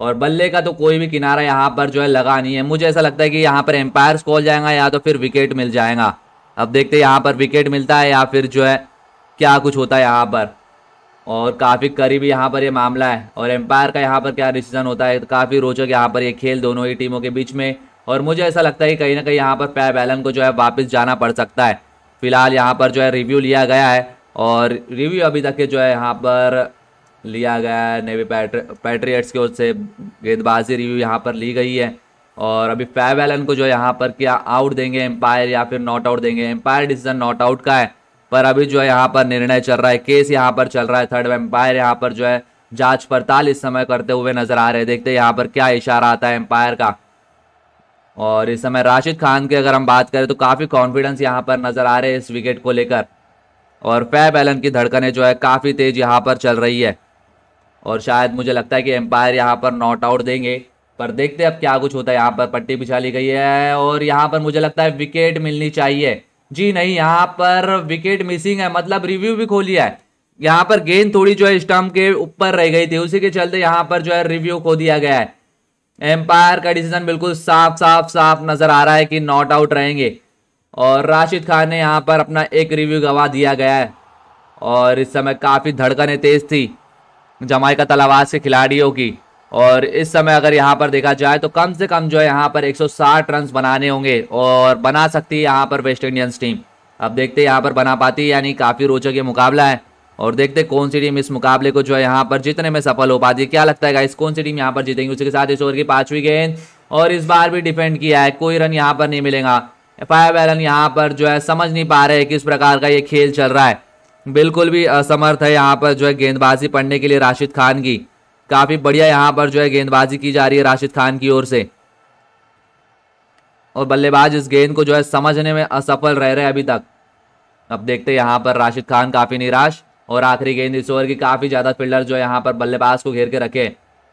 और बल्ले का तो कोई भी किनारा यहाँ पर जो है लगा नहीं है मुझे ऐसा लगता है कि यहाँ पर एम्पायर कॉल जाएगा या तो फिर विकेट मिल जाएगा अब देखते हैं यहाँ पर विकेट मिलता है या फिर जो है क्या कुछ होता है यहाँ पर और काफ़ी करीबी यहाँ पर ये मामला है और एम्पायर का यहाँ पर क्या डिसीजन होता है काफ़ी रोचक यहाँ पर ये खेल दोनों ही टीमों के बीच में और मुझे ऐसा लगता है कि कहीं ना कहीं यहाँ पर पैर बैलन को जो है वापस जाना पड़ सकता है फिलहाल यहाँ पर जो है रिव्यू लिया गया है और रिव्यू अभी तक के जो है यहाँ पर लिया गया है नेवी पैट्रियट्स की ओर से गेंदबाजी रिव्यू यहाँ पर ली गई है और अभी फैब एलन को जो यहाँ पर क्या आउट देंगे एम्पायर या फिर नॉट आउट देंगे एम्पायर डिसीजन नॉट आउट का है पर अभी जो है यहाँ पर निर्णय चल रहा है केस यहाँ पर चल रहा है थर्ड एम्पायर यहाँ पर जो है जांच पड़ताल इस समय करते हुए नजर आ रहे हैं देखते यहाँ पर क्या इशारा आता है एम्पायर का और इस समय राशिद खान की अगर हम बात करें तो काफ़ी कॉन्फिडेंस यहाँ पर नजर आ रहे हैं इस विकेट को लेकर और फैब एलन की धड़कनें जो है काफ़ी तेज यहाँ पर चल रही है और शायद मुझे लगता है कि एम्पायर यहाँ पर नॉट आउट देंगे पर देखते हैं अब क्या कुछ होता है यहाँ पर पट्टी ली गई है और यहाँ पर मुझे लगता है विकेट मिलनी चाहिए जी नहीं यहाँ पर विकेट मिसिंग है मतलब रिव्यू भी खोली है यहाँ पर गेंद थोड़ी जो है स्टम्प के ऊपर रह गई थी उसी के चलते यहाँ पर जो है रिव्यू खो दिया गया है एम्पायर का डिसीजन बिल्कुल साफ साफ साफ नज़र आ रहा है कि नॉट आउट रहेंगे और राशिद खान ने यहाँ पर अपना एक रिव्यू गवा दिया गया है और इस समय काफ़ी धड़कनें तेज़ थी जमाइका तलावाज के खिलाड़ियों की और इस समय अगर यहाँ पर देखा जाए तो कम से कम जो है यहाँ पर 160 रन बनाने होंगे और बना सकती है यहाँ पर वेस्ट इंडियंस टीम अब देखते यहाँ पर बना पाती है यानी काफ़ी रोचक ये मुकाबला है और देखते कौन सी टीम इस मुकाबले को जो है यहाँ पर जीतने में सफल हो पाती है क्या लगता है इस कौन सी टीम यहाँ पर जीतेंगी उसके साथ इस ओवर की पाँचवीं गेंद और इस बार भी डिपेंड किया है कोई रन यहाँ पर नहीं मिलेगा फाइव एलन यहाँ पर जो है समझ नहीं पा रहे किस प्रकार का ये खेल चल रहा है बिल्कुल भी असमर्थ है यहाँ पर जो है गेंदबाजी पढ़ने के लिए राशिद खान की काफ़ी बढ़िया यहाँ पर जो है गेंदबाजी की जा रही है राशिद खान की ओर से और बल्लेबाज इस गेंद को जो है समझने में असफल रह रहे अभी तक अब देखते हैं यहाँ पर राशिद खान काफ़ी निराश और आखिरी गेंद इस ओवर की काफ़ी ज़्यादा फील्डर जो है यहाँ पर बल्लेबाज को घेर के रखे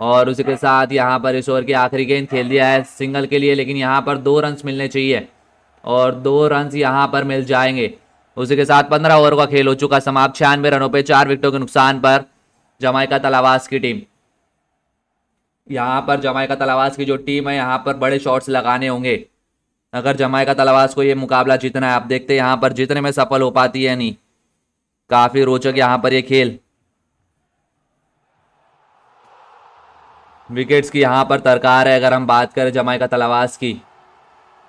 और उसी के साथ यहाँ पर इस ओवर की आखिरी गेंद खेल दिया है सिंगल के लिए लेकिन यहाँ पर दो रन मिलने चाहिए और दो रन यहाँ पर मिल जाएंगे उसी के साथ पंद्रह ओवर का खेल हो चुका समाप्त छियानवे रनों पर चार विकेटों के नुकसान पर जमाइका तलावास की टीम यहाँ पर जमाइका तलावास की जो टीम है यहाँ पर बड़े शॉट्स लगाने होंगे अगर जमाइका तलावास को ये मुकाबला जीतना है आप देखते हैं यहाँ पर जीतने में सफल हो पाती है नहीं काफ़ी रोचक यहाँ पर ये खेल विकेट्स की यहाँ पर तरकार है अगर हम बात करें जमाइका तलावास की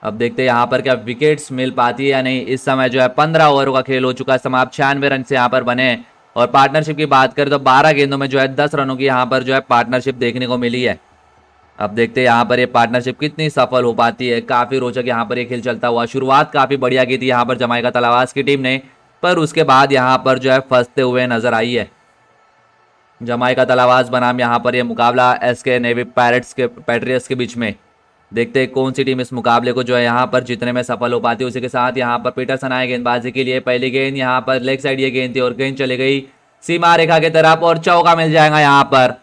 अब देखते हैं यहाँ पर क्या विकेट्स मिल पाती है या नहीं इस समय जो है पंद्रह ओवरों का खेल हो चुका है समाप्त छियानवे रन से यहाँ पर बने और पार्टनरशिप की बात करें तो बारह गेंदों में जो है दस रनों की यहाँ पर जो है पार्टनरशिप देखने को मिली है अब देखते हैं यहाँ पर ये यह पार्टनरशिप कितनी सफल हो पाती है काफी रोचक यहाँ पर ये खेल चलता हुआ शुरुआत काफी बढ़िया की थी यहाँ पर जमाइका तलावास की टीम ने पर उसके बाद यहाँ पर जो है फंसते हुए नजर आई है जमाइका तलावास बनाम यहाँ पर ये यह मुकाबला एस के नेवी पैरट्स के पैट्रियस के बीच में देखते हैं कौन सी टीम इस मुकाबले को जो है यहाँ पर जितने में सफल हो पाती है उसी के साथ यहाँ पर पीटरसन आए गेंदबाजी के लिए पहली गेंद यहाँ पर लेग साइड ये गेंद थी और गेंद चली गई सीमा रेखा की तरफ और चौका मिल जाएगा यहाँ पर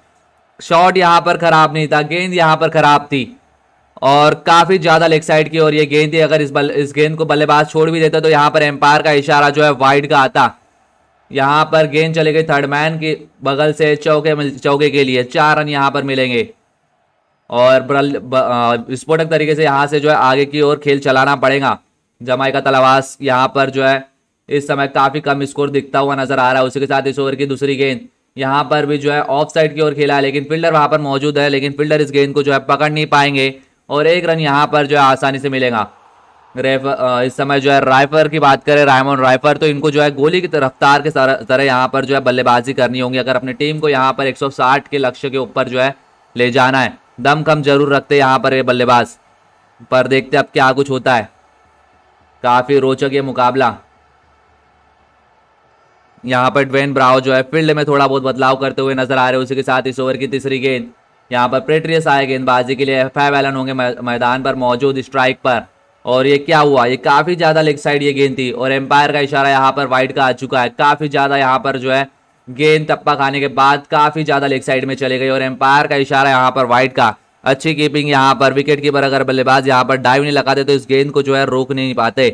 शॉट यहाँ पर खराब नहीं था गेंद यहाँ पर खराब थी और काफ़ी ज़्यादा लेग साइड की और ये गेंद थी अगर इस बल इस गेंद को बल्लेबाज छोड़ भी देता तो यहाँ पर एम्पायर का इशारा जो है वाइड का आता यहाँ पर गेंद चले गई थर्ड मैन के बगल से चौके चौके के लिए चार रन यहाँ पर मिलेंगे और विस्फोटक तरीके से यहाँ से जो है आगे की ओर खेल चलाना पड़ेगा जमाई का तलावास यहाँ पर जो है इस समय काफ़ी कम स्कोर दिखता हुआ नजर आ रहा है उसी के साथ इस ओवर की दूसरी गेंद यहाँ पर भी जो है ऑफ साइड की ओर खेला है लेकिन फील्डर वहाँ पर मौजूद है लेकिन फील्डर इस गेंद को जो है पकड़ नहीं पाएंगे और एक रन यहाँ पर जो है आसानी से मिलेगा रेफर इस समय जो है राइफर की बात करें रायमोन राइफर तो इनको जो है गोली की रफ्तार के तरह यहाँ पर जो है बल्लेबाजी करनी होगी अगर अपनी टीम को यहाँ पर 160 के लक्ष्य के ऊपर जो है ले जाना है दम कम जरूर रखते यहाँ पर ये बल्लेबाज पर देखते अब क्या कुछ होता है काफ़ी रोचक ये मुकाबला यहाँ पर ड्वेन ब्राओ जो है फील्ड में थोड़ा बहुत बदलाव करते हुए नजर आ रहे हैं उसी के साथ इस ओवर की तीसरी गेंद यहाँ पर प्रेट्रियस आए गेंदबाजी के लिए एफ आई वैलन होंगे मैदान पर मौजूद स्ट्राइक पर और ये क्या हुआ ये काफ़ी ज़्यादा लेग साइड ये गेंद थी और एम्पायर का इशारा यहाँ पर वाइट का आ चुका है काफ़ी ज़्यादा यहाँ पर जो है गेंद तप्पा खाने के बाद काफ़ी ज़्यादा लेग साइड में चले गई और एम्पायर का इशारा यहाँ पर व्हाइट का अच्छी कीपिंग यहाँ पर विकेट कीपर अगर बल्लेबाज यहाँ पर डाइव नहीं लगाते तो इस गेंद को जो है रोक नहीं पाते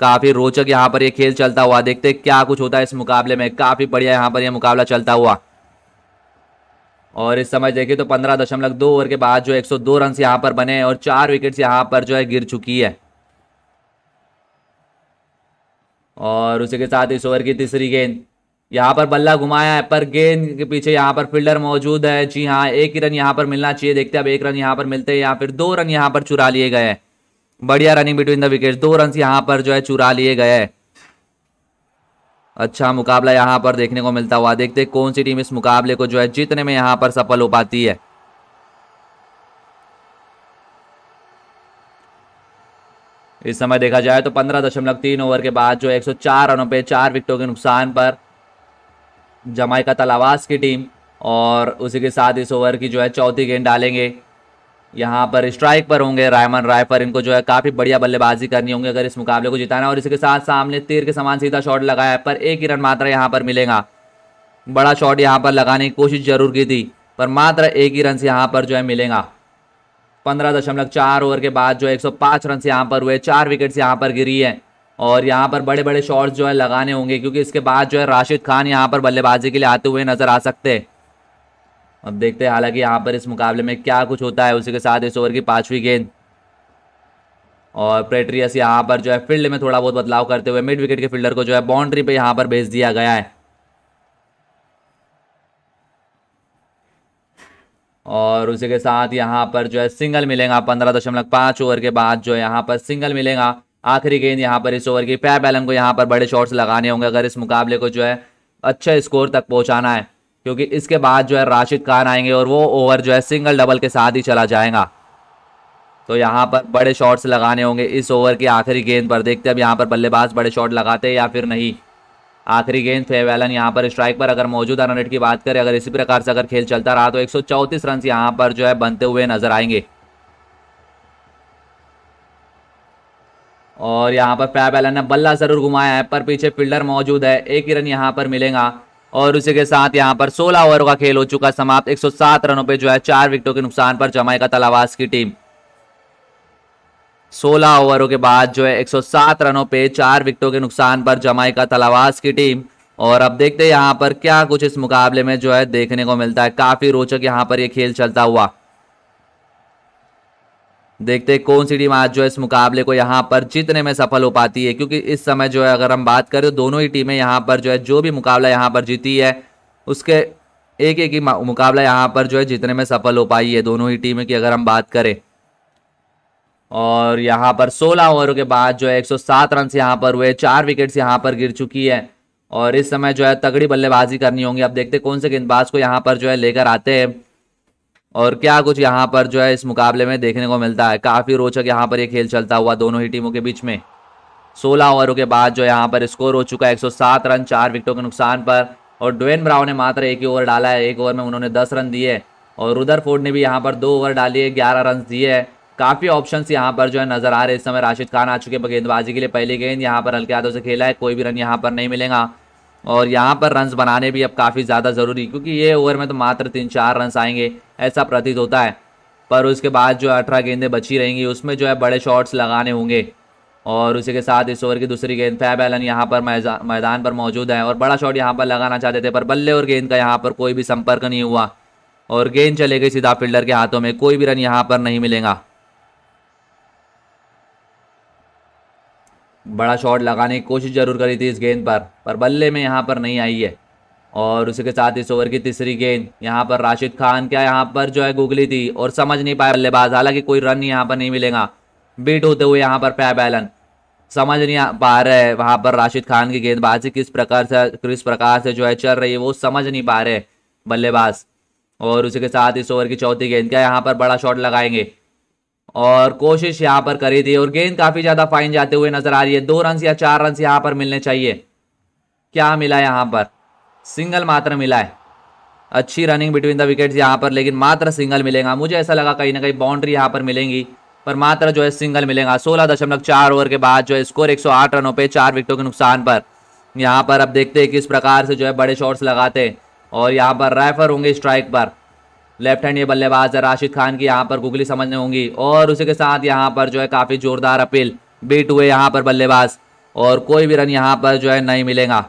काफ़ी रोचक यहाँ पर ये खेल चलता हुआ देखते क्या कुछ होता है इस मुकाबले में काफ़ी बढ़िया यहाँ पर यह मुकाबला चलता हुआ और इस समय देखिए तो पंद्रह दशमलव दो ओवर के बाद जो 102 रन यहाँ पर बने और चार विकेट्स यहाँ पर जो है गिर चुकी है और उसी के साथ इस ओवर की तीसरी गेंद यहाँ पर बल्ला घुमाया है पर गेंद के पीछे यहाँ पर फील्डर मौजूद है जी हाँ एक ही रन यहाँ पर मिलना चाहिए देखते हैं अब एक रन यहाँ पर मिलते हैं या फिर दो रन यहाँ पर चुरा लिए गए बढ़िया रनिंग बिटवीन द विकेट दो रन यहाँ पर जो है चुरा लिए गए अच्छा मुकाबला यहाँ पर देखने को मिलता हुआ देखते कौन सी टीम इस मुकाबले को जो है जीतने में यहाँ पर सफल हो पाती है इस समय देखा जाए तो पंद्रह दशमलव तीन ओवर के बाद जो 104 रनों पे चार विकेटों के नुकसान पर जमाइका तलावास की टीम और उसी के साथ इस ओवर की जो है चौथी गेंद डालेंगे यहाँ पर स्ट्राइक पर होंगे रायमन राय पर इनको जो है काफ़ी बढ़िया बल्लेबाजी करनी होंगी अगर इस मुकाबले को जिताना और इसके साथ सामने तीर के समान सीधा शॉट लगाया पर एक ही रन मात्र यहाँ पर मिलेगा बड़ा शॉट यहाँ पर लगाने की कोशिश जरूर की थी पर मात्र एक ही रन से यहाँ पर जो है मिलेगा पंद्रह दशमलव चार ओवर के बाद जो पाँच रन से यहाँ पर हुए चार विकेट्स यहाँ पर गिरी है और यहाँ पर बड़े बड़े शॉट्स जो है लगाने होंगे क्योंकि इसके बाद जो है राशिद खान यहाँ पर बल्लेबाजी के लिए आते हुए नज़र आ सकते हैं अब देखते हैं हालांकि यहाँ पर इस मुकाबले में क्या कुछ होता है उसी के साथ इस ओवर की पांचवी गेंद और प्रेट्रियस यहाँ पर जो है फील्ड में थोड़ा बहुत बदलाव करते हुए मिड विकेट के फील्डर को जो है बाउंड्री पर यहाँ पर भेज दिया गया है और उसी के साथ यहाँ पर जो है सिंगल मिलेगा पंद्रह दशमलव पाँच ओवर के बाद जो है यहाँ पर सिंगल मिलेगा आखिरी गेंद यहाँ पर इस ओवर की पैप एलन को यहाँ पर बड़े शॉट्स लगाने होंगे अगर इस मुकाबले को जो है अच्छा स्कोर तक पहुँचाना है क्योंकि इसके बाद जो है राशिद खान आएंगे और वो ओवर जो है सिंगल डबल के साथ ही चला जाएगा तो यहाँ पर बड़े शॉट्स लगाने होंगे इस ओवर की आखिरी गेंद पर देखते हैं अब यहाँ पर बल्लेबाज बड़े शॉट लगाते या फिर नहीं आखिरी गेंद फेवेलन यहाँ पर स्ट्राइक पर अगर मौजूदा रन रेट की बात करें अगर इसी प्रकार से अगर खेल चलता रहा तो 134 रन यहाँ पर जो है बनते हुए नजर आएंगे और यहाँ पर पैब एलन ने बल्ला ज़रूर घुमाया है पर पीछे फील्डर मौजूद है एक ही रन यहाँ पर मिलेगा और उसी के साथ यहाँ पर 16 ओवरों का खेल हो चुका समाप्त 107 रनों पे जो है चार विकेटों के नुकसान पर जमाई का तलावास की टीम 16 ओवरों के बाद जो है 107 रनों पे चार विकेटों के नुकसान पर जमाई का तलावास की टीम और अब देखते हैं यहाँ पर क्या कुछ इस मुकाबले में जो है देखने को मिलता है काफी रोचक यहाँ पर ये यह खेल चलता हुआ देखते हैं कौन सी टीम आज जो है इस मुकाबले को यहाँ पर जीतने में सफल हो पाती है क्योंकि इस समय जो है अगर हम बात करें तो दोनों ही टीमें यहाँ पर जो है जो भी मुकाबला यहाँ पर जीती है उसके एक एक ही मुकाबला यहाँ पर जो है जीतने में सफल हो पाई है दोनों ही टीमें की अगर हम बात करें और यहाँ पर 16 ओवरों के बाद जो है 107 रन यहाँ पर हुए चार विकेट्स यहाँ पर गिर चुकी है और इस समय जो है तगड़ी बल्लेबाजी करनी होगी अब देखते कौन से गेंदबाज को यहाँ पर जो है लेकर आते हैं और क्या कुछ यहाँ पर जो है इस मुकाबले में देखने को मिलता है काफ़ी रोचक यहाँ पर ये खेल चलता हुआ दोनों ही टीमों के बीच में 16 ओवरों के बाद जो यहाँ पर स्कोर हो चुका है 107 रन चार विकेटों के नुकसान पर और डोवेन ब्राव ने मात्र एक ही ओवर डाला है एक ओवर में उन्होंने दस रन दिए और रुदर फोर्ड ने भी यहाँ पर दो ओवर डाली है ग्यारह रन दिए है काफ़ी ऑप्शन यहाँ पर जो है नज़र आ रहे इस समय राशिद खान आ चुके हैं गेंदबाजी के लिए पहली गेंद यहाँ पर हल्के हाथों से खेला है कोई भी रन यहाँ पर नहीं मिलेगा और यहाँ पर रन्स बनाने भी अब काफ़ी ज़्यादा ज़रूरी क्योंकि ये ओवर में तो मात्र तीन चार रन्स आएंगे ऐसा प्रतीत होता है पर उसके बाद जो अठारह गेंदें बची रहेंगी उसमें जो है बड़े शॉट्स लगाने होंगे और उसी के साथ इस ओवर की दूसरी गेंद फैब एलन यहाँ पर मैदान पर मौजूद है और बड़ा शॉट यहाँ पर लगाना चाहते थे पर बल्ले और गेंद का यहाँ पर कोई भी संपर्क नहीं हुआ और गेंद चले गई सीधा फील्डर के हाथों में कोई भी रन यहाँ पर नहीं मिलेगा बड़ा शॉट लगाने की कोशिश जरूर करी थी इस गेंद पर पर बल्ले में यहाँ पर नहीं आई है और उसी के साथ इस ओवर की तीसरी गेंद यहाँ पर राशिद खान क्या यहाँ पर जो है गुगली थी और समझ नहीं पाया बल्लेबाज हालांकि कोई रन यहाँ पर नहीं मिलेगा बीट होते हुए यहाँ पर पै बैलन समझ नहीं पा रहे है वहाँ पर राशिद खान की गेंदबाजी किस प्रकार से किस प्रकार से जो है चल रही है वो समझ नहीं पा रहे बल्लेबाज और उसी के साथ इस ओवर की चौथी गेंद क्या यहाँ पर बड़ा शॉट लगाएंगे और कोशिश यहाँ पर करी थी और गेंद काफ़ी ज़्यादा फाइन जाते हुए नजर आ रही है दो रन या चार रन यहाँ पर मिलने चाहिए क्या मिला यहाँ पर सिंगल मात्र मिला है अच्छी रनिंग बिटवीन द विकेट यहाँ पर लेकिन मात्र सिंगल मिलेगा मुझे ऐसा लगा कहीं ना कहीं बाउंड्री यहाँ पर मिलेंगी पर मात्र जो है सिंगल मिलेगा सोलह दशमलव चार ओवर के बाद जो है स्कोर एक सौ आठ रनों पर चार विकेटों के नुकसान पर यहाँ पर अब देखते हैं किस प्रकार से जो है बड़े शॉट्स लगाते हैं और यहाँ पर रेफर होंगे स्ट्राइक पर लेफ्ट हैंड ये बल्लेबाज है राशिद खान की यहाँ पर गुगली समझने होंगी और उसी के साथ यहाँ पर जो है काफ़ी जोरदार अपील बीट हुए यहाँ पर बल्लेबाज और कोई भी रन यहाँ पर जो है नहीं मिलेगा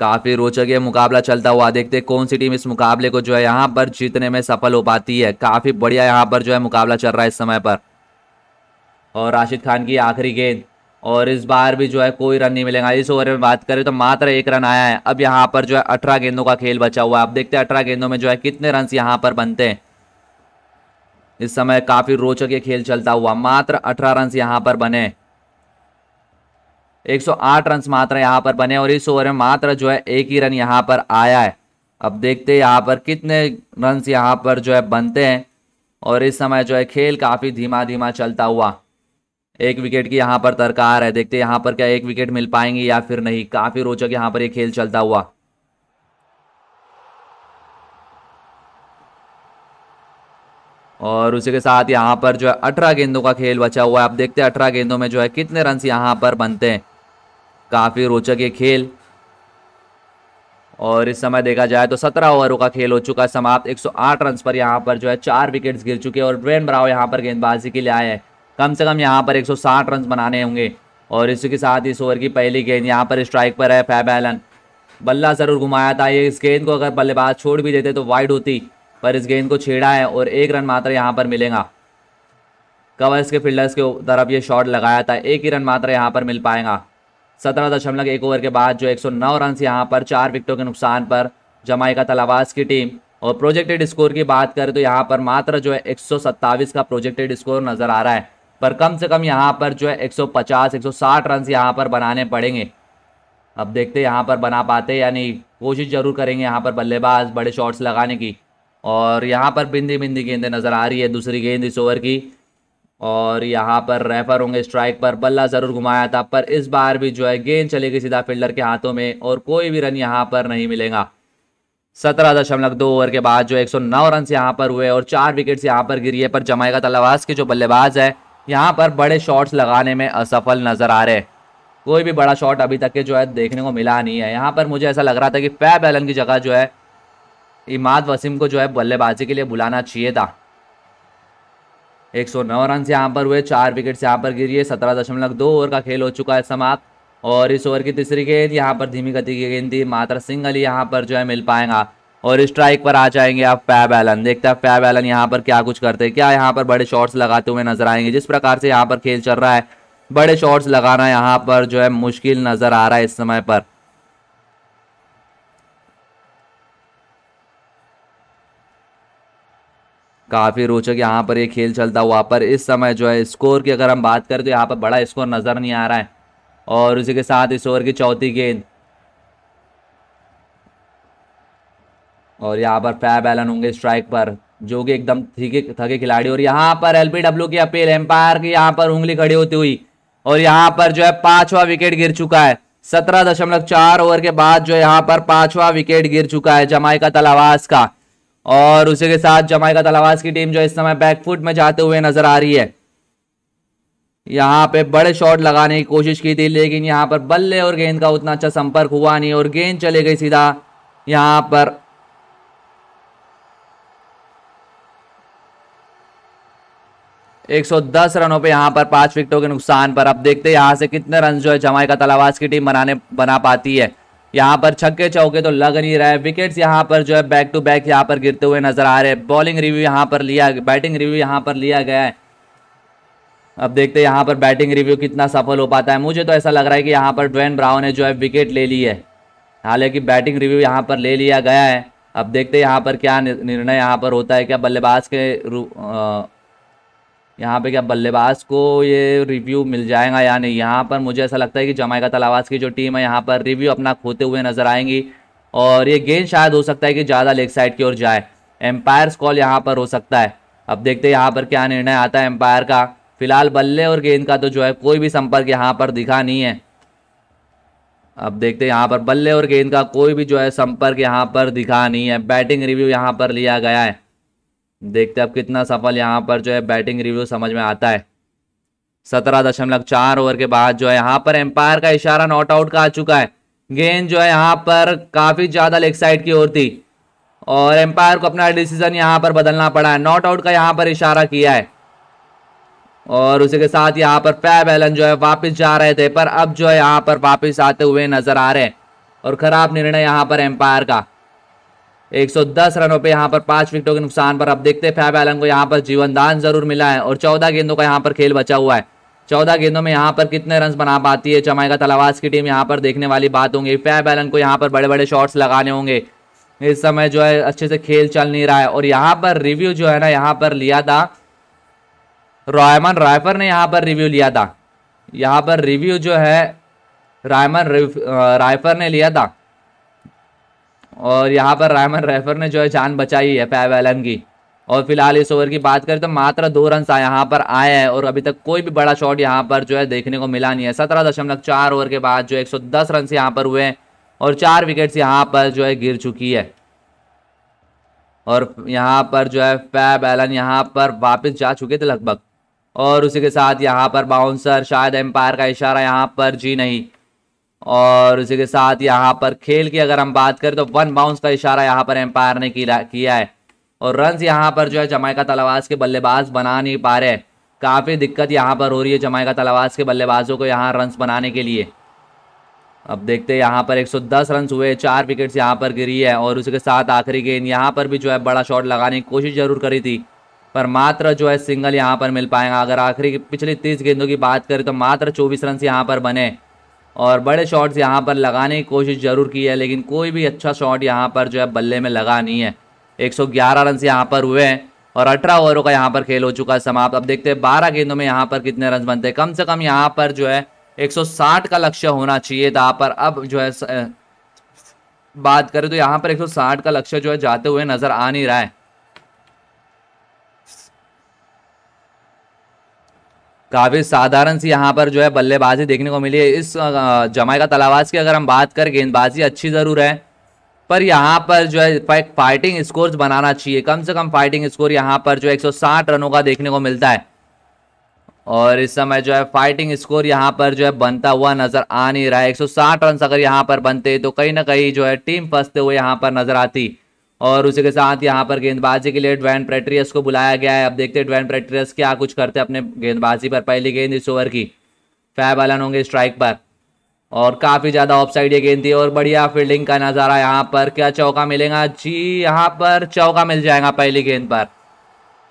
काफ़ी रोचक ये मुकाबला चलता हुआ देखते कौन सी टीम इस मुकाबले को जो है यहाँ पर जीतने में सफल हो पाती है काफ़ी बढ़िया यहाँ पर जो है मुकाबला चल रहा है इस समय पर और राशिद खान की आखिरी गेंद और इस बार भी जो है कोई रन नहीं मिलेगा इस ओवर में बात करें तो मात्र एक रन आया है अब यहाँ पर जो है अठारह गेंदों का खेल बचा हुआ है आप देखते हैं अठारह गेंदों में जो है कितने रन यहाँ पर बनते हैं इस समय काफ़ी रोचक ये खेल चलता हुआ मात्र अठारह रन यहाँ पर बने 108 रन मात्र यहाँ पर बने और इस ओवर में मात्र जो है एक ही रन यहाँ पर आया है अब देखते हैं यहाँ पर कितने रन यहाँ पर जो है बनते हैं और इस समय जो है खेल काफ़ी धीमा धीमा चलता हुआ एक विकेट की यहाँ पर दरकार है देखते यहाँ पर क्या एक विकेट मिल पाएंगे या फिर नहीं काफी रोचक यहाँ पर ये खेल चलता हुआ और उसी के साथ यहाँ पर जो है अठारह गेंदों का खेल बचा हुआ है आप देखते हैं अठारह गेंदों में जो है कितने रन यहाँ पर बनते हैं काफ़ी रोचक ये खेल और इस समय देखा जाए तो सत्रह ओवरों का खेल हो चुका है समाप्त 108 रन पर यहाँ पर जो है चार विकेट्स गिर चुके हैं और ड्वेन ब्राव यहाँ पर गेंदबाजी के लिए आए हैं कम से कम यहाँ पर 160 रन बनाने होंगे और इसके साथ इस ओवर की पहली गेंद यहाँ पर स्ट्राइक पर है फैब एलन बल्ला ज़रूर घुमाया था ये इस गेंद को अगर बल्लेबाज छोड़ भी देते तो वाइड होती पर इस गेंद को छेड़ा है और एक रन मात्र यहाँ पर मिलेगा कवर्स के फील्डर्स के तरफ ये शॉट लगाया था एक ही रन मात्र यहाँ पर मिल पाएगा सत्रह दशमलव एक ओवर के बाद जो 109 रन यहाँ पर चार विकेटों के नुकसान पर जमाई का तलावास की टीम और प्रोजेक्टेड स्कोर की बात करें तो यहाँ पर मात्र जो है एक का प्रोजेक्टेड स्कोर नज़र आ रहा है पर कम से कम यहाँ पर जो है 150 160 रन यहाँ पर बनाने पड़ेंगे अब देखते यहाँ पर बना पाते यानी कोशिश ज़रूर करेंगे यहाँ पर बल्लेबाज बड़े शॉट्स लगाने की और यहाँ पर बिंदी बिंदी गेंदें नज़र आ रही है दूसरी गेंद इस ओवर की और यहाँ पर रेफर होंगे स्ट्राइक पर बल्ला ज़रूर घुमाया था पर इस बार भी जो है गेंद चलेगी सीधा फील्डर के हाथों में और कोई भी रन यहाँ पर नहीं मिलेगा सत्रह दशमलव दो ओवर के बाद जो 109 रन यहाँ पर हुए और चार विकेट्स यहाँ पर गिरी है पर जमाएगा तलावास के जो बल्लेबाज है यहाँ पर बड़े शॉट्स लगाने में असफल नज़र आ रहे कोई भी बड़ा शॉट अभी तक के जो है देखने को मिला नहीं है यहाँ पर मुझे ऐसा लग रहा था कि फैब एलन की जगह जो है इमाद वसीम को जो है बल्लेबाजी के लिए बुलाना चाहिए था एक सौ नौ रन यहाँ पर हुए चार विकेट यहाँ पर गिरी है सत्रह दशमलव दो ओवर का खेल हो चुका है समाप्त और इस ओवर की तीसरी गेंद यहाँ पर धीमी गति की गेंद थी मात्र सिंगल ही यहाँ पर जो है मिल पाएगा और स्ट्राइक पर आ जाएंगे आप पैब एलन देखते हैं पैब एलन यहाँ पर क्या कुछ करते हैं क्या यहाँ पर बड़े शॉट्स लगाते हुए नजर आएंगे जिस प्रकार से यहाँ पर खेल चल रहा है बड़े शॉट्स लगाना यहाँ पर जो है मुश्किल नजर आ रहा है इस समय पर काफ़ी रोचक यहाँ पर ये खेल चलता हुआ पर इस समय जो है स्कोर की अगर हम बात करें तो यहाँ पर बड़ा स्कोर नज़र नहीं आ रहा है और उसी के साथ इस ओवर की चौथी गेंद और यहाँ पर फैब एलन होंगे स्ट्राइक पर जो कि एकदम थीके थके खिलाड़ी और यहाँ पर एल की अपील एम्पायर की यहाँ पर उंगली खड़ी होती हुई और यहाँ पर जो है पांचवा विकेट गिर चुका है सत्रह दशमलव चार ओवर के बाद जो यहाँ पर पांचवा विकेट गिर चुका है जमाइका तलावास का और उसी के साथ जमाइका तलावास की टीम जो इस समय बैकफुट में जाते हुए नजर आ रही है यहाँ पे बड़े शॉट लगाने की कोशिश की थी लेकिन यहाँ पर बल्ले और गेंद का उतना अच्छा संपर्क हुआ नहीं और गेंद चले गई सीधा यहाँ पर 110 रनों पे यहाँ पर पांच विकेटों के नुकसान पर अब देखते हैं यहाँ से कितने रन जो है का तलावाज की टीम बनाने बना पाती है यहाँ पर छक्के चौके तो लग नहीं रहे विकेट्स यहाँ पर जो है बैक टू बैक यहाँ पर गिरते हुए नजर आ रहे हैं बॉलिंग रिव्यू यहाँ पर लिया बैटिंग रिव्यू यहाँ पर लिया गया है अब देखते हैं यहाँ पर बैटिंग रिव्यू कितना सफल हो पाता है मुझे तो ऐसा लग रहा है कि यहाँ पर ड्वेन ब्राउ ने जो है विकेट ले ली है हालांकि बैटिंग रिव्यू यहाँ पर ले लिया गया है अब देखते हैं यहाँ पर क्या निर्णय यहाँ पर होता है क्या बल्लेबाज के यहाँ पे क्या बल्लेबाज को ये रिव्यू मिल जाएगा या नहीं यहाँ पर मुझे ऐसा लगता है कि जमायका तलावास की जो टीम है यहाँ पर रिव्यू अपना खोते हुए नजर आएंगी और ये गेंद शायद हो सकता है कि ज़्यादा लेग साइड की ओर जाए एम्पायर्स कॉल यहाँ पर हो सकता है अब देखते हैं यहाँ पर क्या निर्णय आता है एम्पायर का फिलहाल बल्ले और गेंद का तो जो है कोई भी संपर्क यहाँ पर दिखा नहीं है अब देखते हैं यहाँ पर बल्ले और गेंद का कोई भी जो है संपर्क यहाँ पर दिखा नहीं है बैटिंग रिव्यू यहाँ पर लिया गया है देखते हैं अब कितना सफल यहाँ पर जो है बैटिंग रिव्यू समझ में आता है सत्रह दशमलव चार ओवर के बाद जो है यहाँ पर एम्पायर का इशारा नॉट आउट का आ चुका है गेंद जो है यहाँ पर काफ़ी ज़्यादा लेग साइड की ओर थी और एम्पायर को अपना डिसीजन यहाँ पर बदलना पड़ा है नॉट आउट का यहाँ पर इशारा किया है और उसी के साथ यहाँ पर फैब एलन जो है वापस जा रहे थे पर अब जो है यहाँ पर वापस आते हुए नजर आ रहे हैं और ख़राब निर्णय यहाँ पर एम्पायर का 110 रनों पे यहाँ पर पांच विकेटों के नुकसान पर अब देखते हैं फैब एलन को यहाँ पर जीवनदान जरूर मिला है और चौदह गेंदों का यहाँ पर खेल बचा हुआ है चौदह गेंदों में यहाँ पर कितने रन बना पाती है जमाइका तलावास की टीम यहाँ पर देखने वाली बात होंगी फैब एलन को यहाँ पर बड़े बड़े शॉट्स लगाने होंगे इस समय जो है अच्छे से खेल चल नहीं रहा है और यहाँ पर रिव्यू जो है ना यहाँ पर लिया था रॉयमन रायफर ने यहाँ पर रिव्यू लिया था यहाँ पर रिव्यू जो है रायमन रायफर ने लिया था और यहाँ पर रायमन रेफर ने जो है जान बचाई है पैवेलन की और फिलहाल इस ओवर की बात करें तो मात्र दो रन यहाँ पर आए हैं और अभी तक कोई भी बड़ा शॉट यहाँ पर जो है देखने को मिला नहीं है सत्रह दशमलव चार ओवर के बाद जो एक सौ दस रन यहाँ पर हुए हैं और चार विकेट्स यहाँ पर जो है गिर चुकी है और यहाँ पर जो है फैब एलन यहाँ पर वापस जा चुके थे लगभग और उसी के साथ यहाँ पर बाउंसर शायद एम्पायर का इशारा यहाँ पर जी नहीं और उसी के साथ यहाँ पर खेल की अगर हम बात करें तो वन बाउंस का इशारा यहाँ पर एम्पायर ने किया है और रन यहाँ पर जो है जमायका तलावास के बल्लेबाज बना नहीं पा रहे काफ़ी दिक्कत यहाँ पर हो रही है जमायका तलावास के बल्लेबाजों को यहाँ रन बनाने के लिए अब देखते हैं यहाँ पर 110 रन हुए चार विकेट्स यहाँ पर गिरी है और उसके साथ आखिरी गेंद यहाँ पर भी जो है बड़ा शॉट लगाने की कोशिश जरूर करी थी पर मात्र जो है सिंगल यहाँ पर मिल पाएगा अगर आखिरी पिछली तीस गेंदों की बात करें तो मात्र चौबीस रन यहाँ पर बने और बड़े शॉट्स यहाँ पर लगाने की कोशिश ज़रूर की है लेकिन कोई भी अच्छा शॉट यहाँ पर जो है बल्ले में लगा नहीं है 111 रन यहाँ पर हुए हैं और अठारह ओवरों का यहाँ पर खेल हो चुका है समाप्त अब देखते हैं बारह गेंदों में यहाँ पर कितने रन बनते हैं कम से कम यहाँ पर जो है 160 का लक्ष्य होना चाहिए था पर अब जो है बात करें तो यहाँ पर साठ का लक्ष्य जो है जाते हुए नज़र आ नहीं रहा है काफ़ी साधारण सी यहाँ पर जो है बल्लेबाजी देखने को मिली है इस जमाइका तलावाज की अगर हम बात करें गेंदबाजी अच्छी ज़रूर है पर यहाँ पर जो है फाइटिंग स्कोर बनाना चाहिए कम से कम फाइटिंग स्कोर यहाँ पर जो है एक रनों का देखने को मिलता है और इस समय जो है फाइटिंग स्कोर यहाँ पर जो है बनता हुआ नजर आ नहीं रहा है एक रन अगर यहाँ पर बनते तो कहीं ना कहीं जो है टीम फंसते हुए यहाँ पर नजर आती और उसी के साथ यहाँ पर गेंदबाजी के लिए ड्वैन प्रेट्रियस को बुलाया गया है अब देखते हैं ड्वैन प्रेट्रियस क्या कुछ करते हैं अपने गेंदबाजी पर पहली गेंद इस ओवर की फैब अलन होंगे स्ट्राइक पर और काफ़ी ज़्यादा ऑफ साइड ये गेंद थी और बढ़िया फील्डिंग का नज़ारा यहाँ पर क्या चौका मिलेगा जी यहाँ पर चौका मिल जाएगा पहली गेंद पर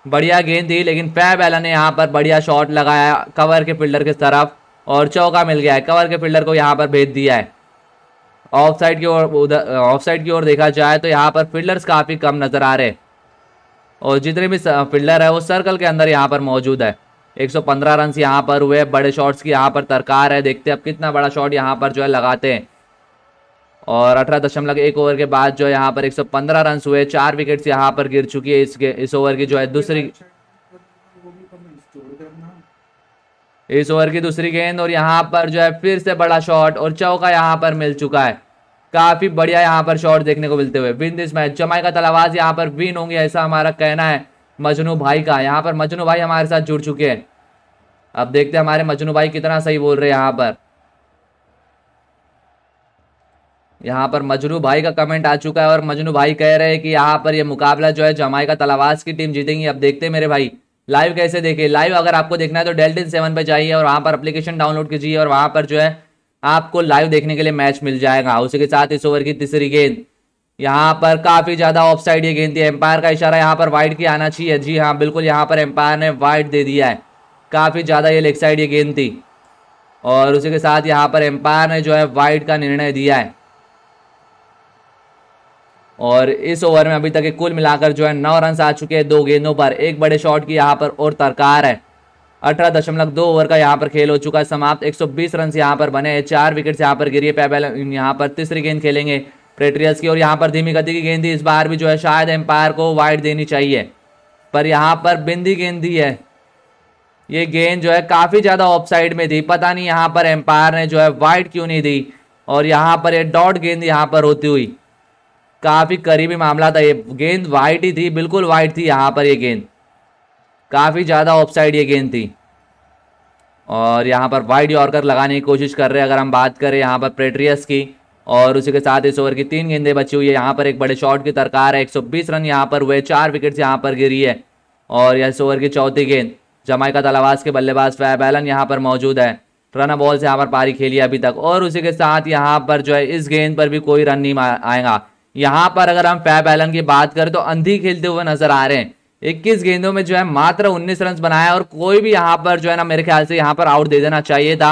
बढ़िया गेंद थी लेकिन फैब एलन ने यहाँ पर बढ़िया शॉट लगाया कवर के फील्डर की तरफ और चौका मिल गया है कवर के फील्डर को यहाँ पर भेज दिया है ऑफ साइड की ओर उधर ऑफ साइड की ओर देखा जाए तो यहाँ पर फील्डर्स काफ़ी कम नज़र आ रहे हैं और जितने भी फील्डर है वो सर्कल के अंदर यहाँ पर मौजूद है 115 रन यहाँ पर हुए बड़े शॉट्स की यहाँ पर तरकार है देखते हैं अब कितना बड़ा शॉट यहाँ पर जो है लगाते हैं और अठारह दशमलव एक ओवर के बाद जो है यहाँ पर 115 रन हुए चार विकेट्स यहाँ पर गिर चुकी है इसके इस ओवर की जो है दूसरी इस ओवर की दूसरी गेंद और यहाँ पर जो है फिर से बड़ा शॉट और चौका यहाँ पर मिल चुका है काफ़ी बढ़िया यहाँ पर शॉट देखने को मिलते हुए विन दिस मैच जमाई का तलावाज यहाँ पर विन होंगे ऐसा हमारा कहना है मजनू भाई का यहाँ पर मजनू भाई हमारे साथ जुड़ चुके हैं अब देखते हैं हमारे मजनू भाई कितना सही बोल रहे हैं यहाँ पर यहाँ पर मजनू भाई का कमेंट आ चुका है और मजनू भाई कह रहे हैं कि यहाँ पर ये मुकाबला जो है जमाई का तलावाज की टीम जीतेंगी अब देखते हैं मेरे भाई लाइव कैसे देखे लाइव अगर आपको देखना है तो डेल्ट इन सेवन पर जाइए और वहाँ पर अप्लीकेशन डाउनलोड कीजिए और वहाँ पर जो है आपको लाइव देखने के लिए मैच मिल जाएगा उसी के साथ इस ओवर की तीसरी गेंद यहाँ पर काफ़ी ज़्यादा ऑफ साइड ये गेंद थी एम्पायर का इशारा यहाँ पर वाइड की आना चाहिए जी हाँ बिल्कुल यहाँ पर एम्पायर ने वाइड दे दिया है काफ़ी ज़्यादा ये लेग साइड ये गेंद थी और उसी के साथ यहाँ पर एम्पायर ने जो है वाइड का निर्णय दिया है और इस ओवर में अभी तक के कुल मिलाकर जो है नौ रन आ चुके हैं दो गेंदों पर एक बड़े शॉट की यहाँ पर और तरकार है अठारह दशमलव दो ओवर का यहाँ पर खेल हो चुका है समाप्त 120 रन यहाँ पर बने हैं चार विकेट यहाँ पर गिरी पहले यहाँ पर तीसरी गेंद खेलेंगे पेट्रियस की और यहाँ पर धीमी गति की गेंद थी इस बार भी जो है शायद एम्पायर को वाइड देनी चाहिए पर यहाँ पर बिंदी गेंद दी है ये गेंद जो है काफ़ी ज़्यादा ऑफ साइड में थी पता नहीं यहाँ पर एम्पायर ने जो है वाइड क्यों नहीं दी और यहाँ पर ये डॉट गेंद यहाँ पर होती हुई काफ़ी करीबी मामला था ये गेंद वाइट ही थी बिल्कुल वाइट थी यहाँ पर ये गेंद काफ़ी ज़्यादा ऑफ साइड ये गेंद थी और यहाँ पर वाइड यॉर्कर लगाने की कोशिश कर रहे हैं अगर हम बात करें यहाँ पर प्रेट्रियस की और उसी के साथ इस ओवर की तीन गेंदें बची हुई है यहाँ पर एक बड़े शॉट की तरकार है 120 रन यहाँ पर हुए चार विकेट यहाँ पर गिरी है और यह इस ओवर की चौथी गेंद जमाइका तलावास के बल्लेबाज फैब एलन यहाँ पर मौजूद है रन बॉल से यहाँ पर पारी खेली अभी तक और उसी के साथ यहाँ पर जो है इस गेंद पर भी कोई रन नहीं आएगा यहाँ पर अगर हम फैब एलन की बात करें तो अंधी खेलते हुए नजर आ रहे हैं इक्कीस गेंदों में जो है मात्र उन्नीस रन बनाया और कोई भी यहाँ पर जो है ना मेरे ख्याल से यहाँ पर आउट दे देना चाहिए था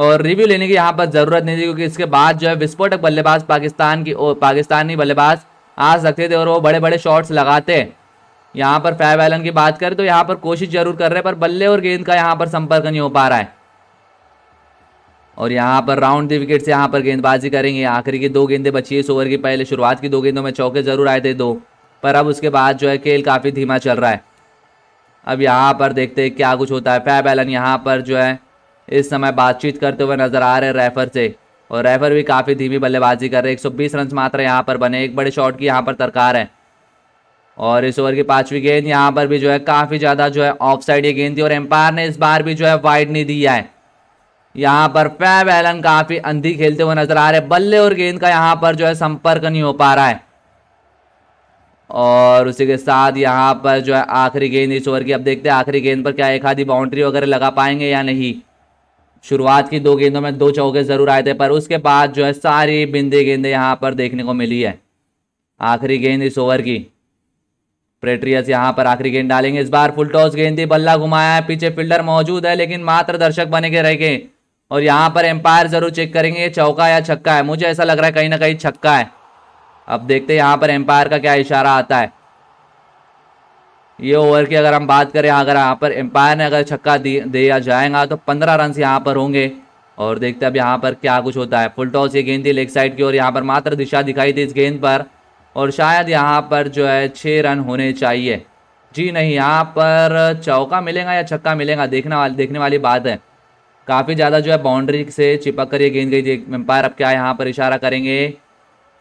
और रिव्यू लेने की यहाँ पर ज़रूरत नहीं थी क्योंकि इसके बाद जो है विस्फोटक बल्लेबाज पाकिस्तान की पाकिस्तानी बल्लेबाज आ सकते थे और वो बड़े बड़े शॉट्स लगाते यहाँ पर फैब एलन की बात करें तो यहाँ पर कोशिश जरूर कर रहे हैं पर बल्ले और गेंद का यहाँ पर संपर्क नहीं हो पा रहा है और यहाँ पर राउंड द विकेट से यहाँ पर गेंदबाजी करेंगे आखिरी की दो गेंदें बची है इस ओवर की पहले शुरुआत की दो गेंदों में चौके जरूर आए थे दो पर अब उसके बाद जो है खेल काफ़ी धीमा चल रहा है अब यहाँ पर देखते हैं क्या कुछ होता है फैब एलन यहाँ पर जो है इस समय बातचीत करते हुए नजर आ रहे हैं रेफर से और रेफर भी काफ़ी धीमी बल्लेबाजी कर रहे हैं बीस रन मात्र यहाँ पर बने एक बड़े शॉट की यहाँ पर तरकार है और इस ओवर की पाँचवीं गेंद यहाँ पर भी जो है काफ़ी ज़्यादा जो है ऑफ साइड ये गेंद थी और एम्पायर ने इस बार भी जो है वाइड नहीं दिया है यहाँ पर फैब एलन काफ़ी अंधी खेलते हुए नजर आ रहे बल्ले और गेंद का यहाँ पर जो है संपर्क नहीं हो पा रहा है और उसी के साथ यहाँ पर जो है आखिरी गेंद इस ओवर की अब देखते हैं आखिरी गेंद पर क्या एक आधी बाउंड्री वगैरह लगा पाएंगे या नहीं शुरुआत की दो गेंदों में दो चौके ज़रूर आए थे पर उसके बाद जो है सारी बिंदे गेंदे यहाँ पर देखने को मिली है आखिरी गेंद इस ओवर की प्रेट्रियस यहाँ पर आखिरी गेंद डालेंगे इस बार फुल टॉस गेंद थी बल्ला घुमाया है पीछे फील्डर मौजूद है लेकिन मात्र दर्शक बने के रह गए और यहाँ पर एम्पायर ज़रूर चेक करेंगे चौका या छक्का है मुझे ऐसा लग रहा है कहीं ना कहीं छक्का है अब देखते हैं यहाँ पर एम्पायर का क्या इशारा आता है ये ओवर की अगर हम बात करें अगर यहाँ पर एम्पायर ने अगर छक्का दिया जाएगा तो पंद्रह रन यहाँ पर होंगे और देखते अब यहाँ पर क्या कुछ होता है फुल टॉस ये गेंद थी लेग साइड की और यहाँ पर मात्र दिशा दिखाई थी इस गेंद पर और शायद यहाँ पर जो है छः रन होने चाहिए जी नहीं यहाँ पर चौका मिलेगा या छक्का मिलेगा देखना वाली देखने वाली बात है काफ़ी ज़्यादा जो है बाउंड्री से चिपक कर ये गेंद गई थी एम्पायर अब क्या यहाँ पर इशारा करेंगे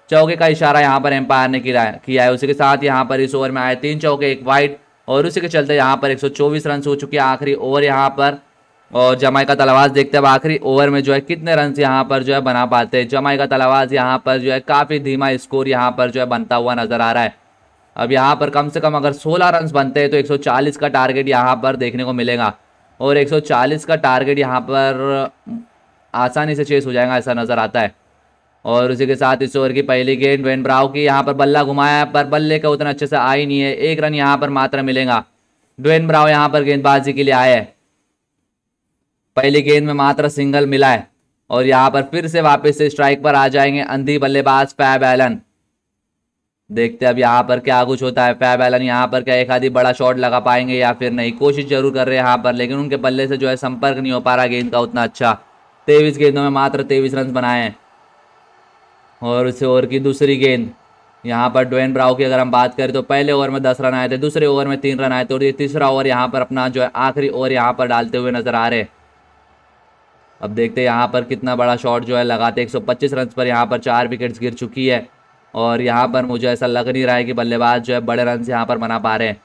चौके का इशारा यहाँ पर एम्पायर ने किया है उसी के साथ यहाँ पर इस ओवर में आए तीन चौके एक वाइट और उसी के चलते यहाँ पर 124 रन हो चुके हैं आखिरी ओवर यहाँ पर और का तलावाज देखते हैं अब आखिरी ओवर में जो है कितने रन यहाँ पर जो है बना पाते हैं का तलावाज यहाँ पर जो है काफ़ी धीमा स्कोर यहाँ पर जो है बनता हुआ नज़र आ रहा है अब यहाँ पर कम से कम अगर 16 रन बनते हैं तो 140 का टारगेट यहाँ पर देखने को मिलेगा और 140 का टारगेट यहाँ पर आसानी से चेस हो जाएगा ऐसा नज़र आता है और उसी के साथ इस ओवर की पहली गेंद वेन ब्राव की यहाँ पर बल्ला घुमाया पर बल्ले का उतना अच्छे से आ ही नहीं है एक रन यहाँ पर मात्र मिलेगा ड्वेन ब्राव यहाँ पर गेंदबाजी के लिए आए हैं पहली गेंद में मात्र सिंगल मिला है और यहाँ पर फिर से वापस से स्ट्राइक पर आ जाएंगे अंधी बल्लेबाज फैब एलन देखते हैं अब यहाँ पर क्या कुछ होता है फैब एलन यहाँ पर क्या एक आधी बड़ा शॉट लगा पाएंगे या फिर नहीं कोशिश जरूर कर रहे हैं यहाँ पर लेकिन उनके बल्ले से जो है संपर्क नहीं हो पा रहा गेंद का उतना अच्छा तेईस गेंदों में मात्र तेईस रन बनाए हैं और उसे ओवर की दूसरी गेंद यहाँ पर डोन ब्राउ की अगर हम बात करें तो पहले ओवर में दस रन आए थे दूसरे ओवर में तीन रन आए थे और ये तीसरा ओवर यहाँ पर अपना जो है आखिरी ओवर यहाँ पर डालते हुए नजर आ रहे अब देखते हैं यहाँ पर कितना बड़ा शॉट जो है लगाते 125 रन पर यहाँ पर चार विकेट्स गिर चुकी है और यहाँ पर मुझे ऐसा लग नहीं रहा है कि बल्लेबाज जो है बड़े रन यहाँ पर बना पा रहे हैं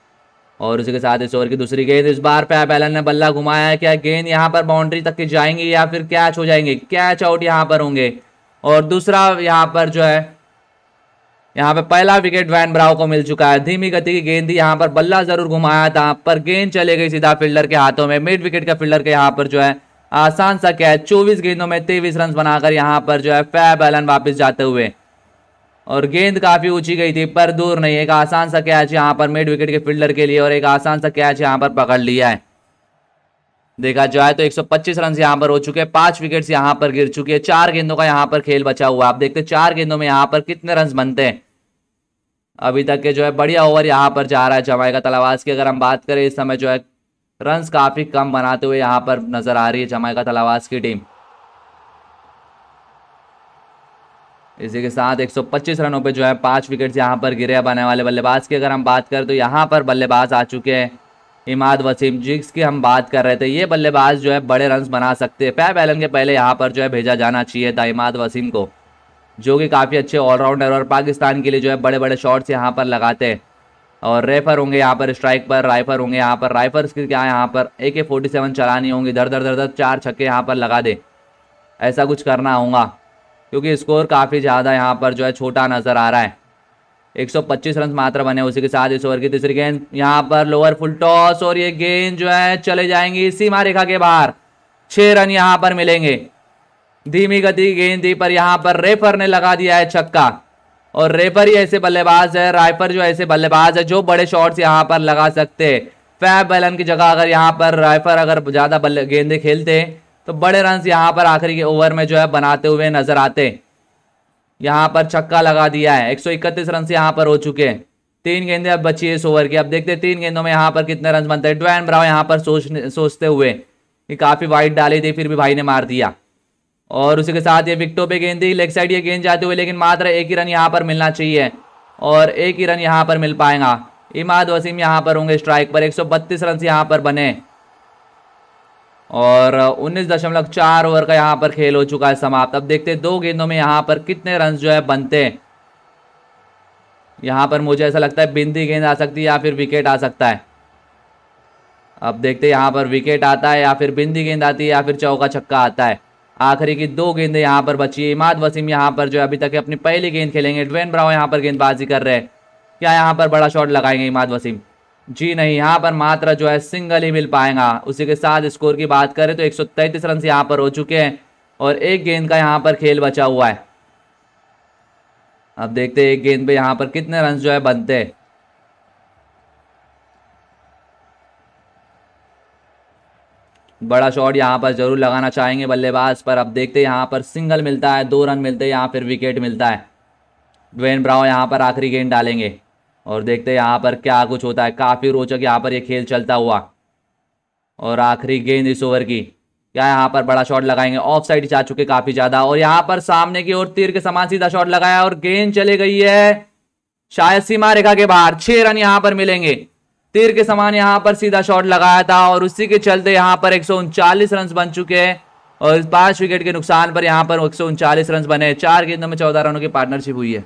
और उसी के साथ इस ओवर की दूसरी गेंद इस बार पैप एलन ने बल्ला घुमाया है क्या गेंद यहाँ पर बाउंड्री तक की जाएंगी या फिर कैच हो जाएंगे कैच आउट यहाँ पर होंगे और दूसरा यहाँ पर जो है यहाँ पे पहला विकेट वैन ब्राव को मिल चुका है धीमी गति की गेंद थी यहाँ पर बल्ला जरूर घुमाया था पर गेंद चले गई सीधा फील्डर के हाथों में मिड विकेट का फील्डर के यहाँ पर जो है आसान सा कैच चौबीस गेंदों में तेईस रन बनाकर यहाँ पर जो है फैब एलन वापिस जाते हुए और गेंद काफ़ी ऊंची गई थी पर दूर नहीं एक आसान सा कैच यहाँ पर मिड विकेट के फील्डर के लिए और एक आसान सा कैच यहाँ पर पकड़ लिया है देखा जाए तो 125 रन यहाँ पर हो चुके हैं पांच विकेट्स यहाँ पर गिर चुके हैं चार गेंदों का यहाँ पर खेल बचा हुआ आप देखते चार गेंदों में यहाँ पर कितने रन बनते हैं अभी तक के जो है बढ़िया ओवर यहाँ पर जा रहा है का तलावास की अगर हम बात करें इस समय जो है रन काफ़ी कम बनाते हुए यहाँ पर नजर आ रही है का तलावास की टीम इसी के साथ 125 रनों पे जो है पाँच विकेट्स यहाँ पर गिरे बने वाले बल्लेबाज की अगर हम बात करें तो यहाँ पर बल्लेबाज आ चुके हैं इमाद वसीम जिक्स की हम बात कर रहे थे ये बल्लेबाज जो है बड़े रन बना सकते हैं फैब एलन के पहले यहाँ पर जो है भेजा जाना चाहिए था इमाद वसीम को जो कि काफ़ी अच्छे ऑलराउंडर और पाकिस्तान के लिए जो है बड़े बड़े शॉट्स यहाँ पर लगाते हैं और रेफर होंगे यहाँ पर स्ट्राइक पर राइफर होंगे यहाँ पर राइफर्स के क्या यहाँ पर ए के फोर्टी सेवन चलानी होंगी दर दर दर दर चार छक्के यहाँ पर लगा दे ऐसा कुछ करना होगा क्योंकि स्कोर काफ़ी ज़्यादा यहाँ पर जो है छोटा नज़र आ रहा है 125 रन मात्र बने उसी के साथ इस ओवर की तीसरी गेंद यहाँ पर लोअर फुल टॉस और ये गेंद जो है चले जाएंगी सीमा रेखा के बाहर छः रन यहाँ पर मिलेंगे धीमी गति गेंद थी पर यहाँ पर रेफर ने लगा दिया है छक्का और रेफर ही ऐसे बल्लेबाज है राइफर जो ऐसे बल्लेबाज है जो बड़े शॉट्स यहाँ पर लगा सकते फैब बैलन की जगह अगर यहाँ पर राइफर अगर ज़्यादा बल्ले गेंदे खेलते तो बड़े रन यहाँ पर आखिरी के ओवर में जो है बनाते हुए नजर आते यहाँ पर छक्का लगा दिया है एक सौ इकतीस रन यहाँ पर हो चुके हैं तीन गेंदे अब बची है इस ओवर की अब देखते हैं तीन गेंदों में यहां पर कितने रन बनते हैं ड्वैन ब्राव यहां पर सोच सोचते हुए कि काफ़ी वाइड डाली थी फिर भी भाई ने मार दिया और उसी के साथ ये विकटों पे गेंद थी लेग साइड ये गेंद जाते हुए लेकिन मात्र एक ही रन यहाँ पर मिलना चाहिए और एक ही रन यहाँ पर मिल पाएगा इमाद वसीम यहाँ पर होंगे स्ट्राइक पर बत्तीस रन यहाँ पर बने और उन्नीस दशमलव चार ओवर का यहाँ पर खेल हो चुका है समाप्त अब देखते हैं दो गेंदों में यहाँ पर कितने रन जो है बनते हैं यहाँ पर मुझे ऐसा लगता है बिंदी गेंद आ सकती है या फिर विकेट आ सकता है अब देखते हैं यहाँ पर विकेट आता है या फिर बिंदी गेंद आती है या फिर चौका छक्का आता है आखिरी की दो गेंदें यहाँ पर बची है इमाद वसीम यहाँ पर जो अभी तक अपनी पहली गेंद खेलेंगे ड्वेन ब्राउ यहाँ पर गेंदबाजी कर रहे हैं क्या यहाँ पर बड़ा शॉट लगाएंगे इमाद वसीम जी नहीं यहाँ पर मात्र जो है सिंगल ही मिल पाएगा उसी के साथ स्कोर की बात करें तो एक सौ तैंतीस रन यहाँ पर हो चुके हैं और एक गेंद का यहाँ पर खेल बचा हुआ है अब देखते हैं एक गेंद पे यहाँ पर कितने रन जो है बनते हैं बड़ा शॉट यहाँ पर जरूर लगाना चाहेंगे बल्लेबाज पर अब देखते हैं यहाँ पर सिंगल मिलता है दो रन मिलते हैं यहाँ फिर विकेट मिलता है ड्वेन ब्राओ यहाँ पर आखिरी गेंद डालेंगे और देखते हैं यहाँ पर क्या कुछ होता है काफ़ी रोचक यहाँ पर ये खेल चलता हुआ और आखिरी गेंद इस ओवर की क्या यहाँ पर बड़ा शॉट लगाएंगे ऑफ साइड जा चुके काफ़ी ज़्यादा और यहाँ पर सामने की ओर तीर के समान सीधा शॉट लगाया और गेंद चले गई है शायद सीमा रेखा के बाहर छः रन यहाँ पर मिलेंगे तीर के समान यहाँ पर सीधा शॉट लगाया था और उसी के चलते यहाँ पर एक रन बन चुके हैं और पांच विकेट के नुकसान पर यहाँ पर एक रन बने चार गेंदों में चौदह रनों की पार्टनरशिप हुई है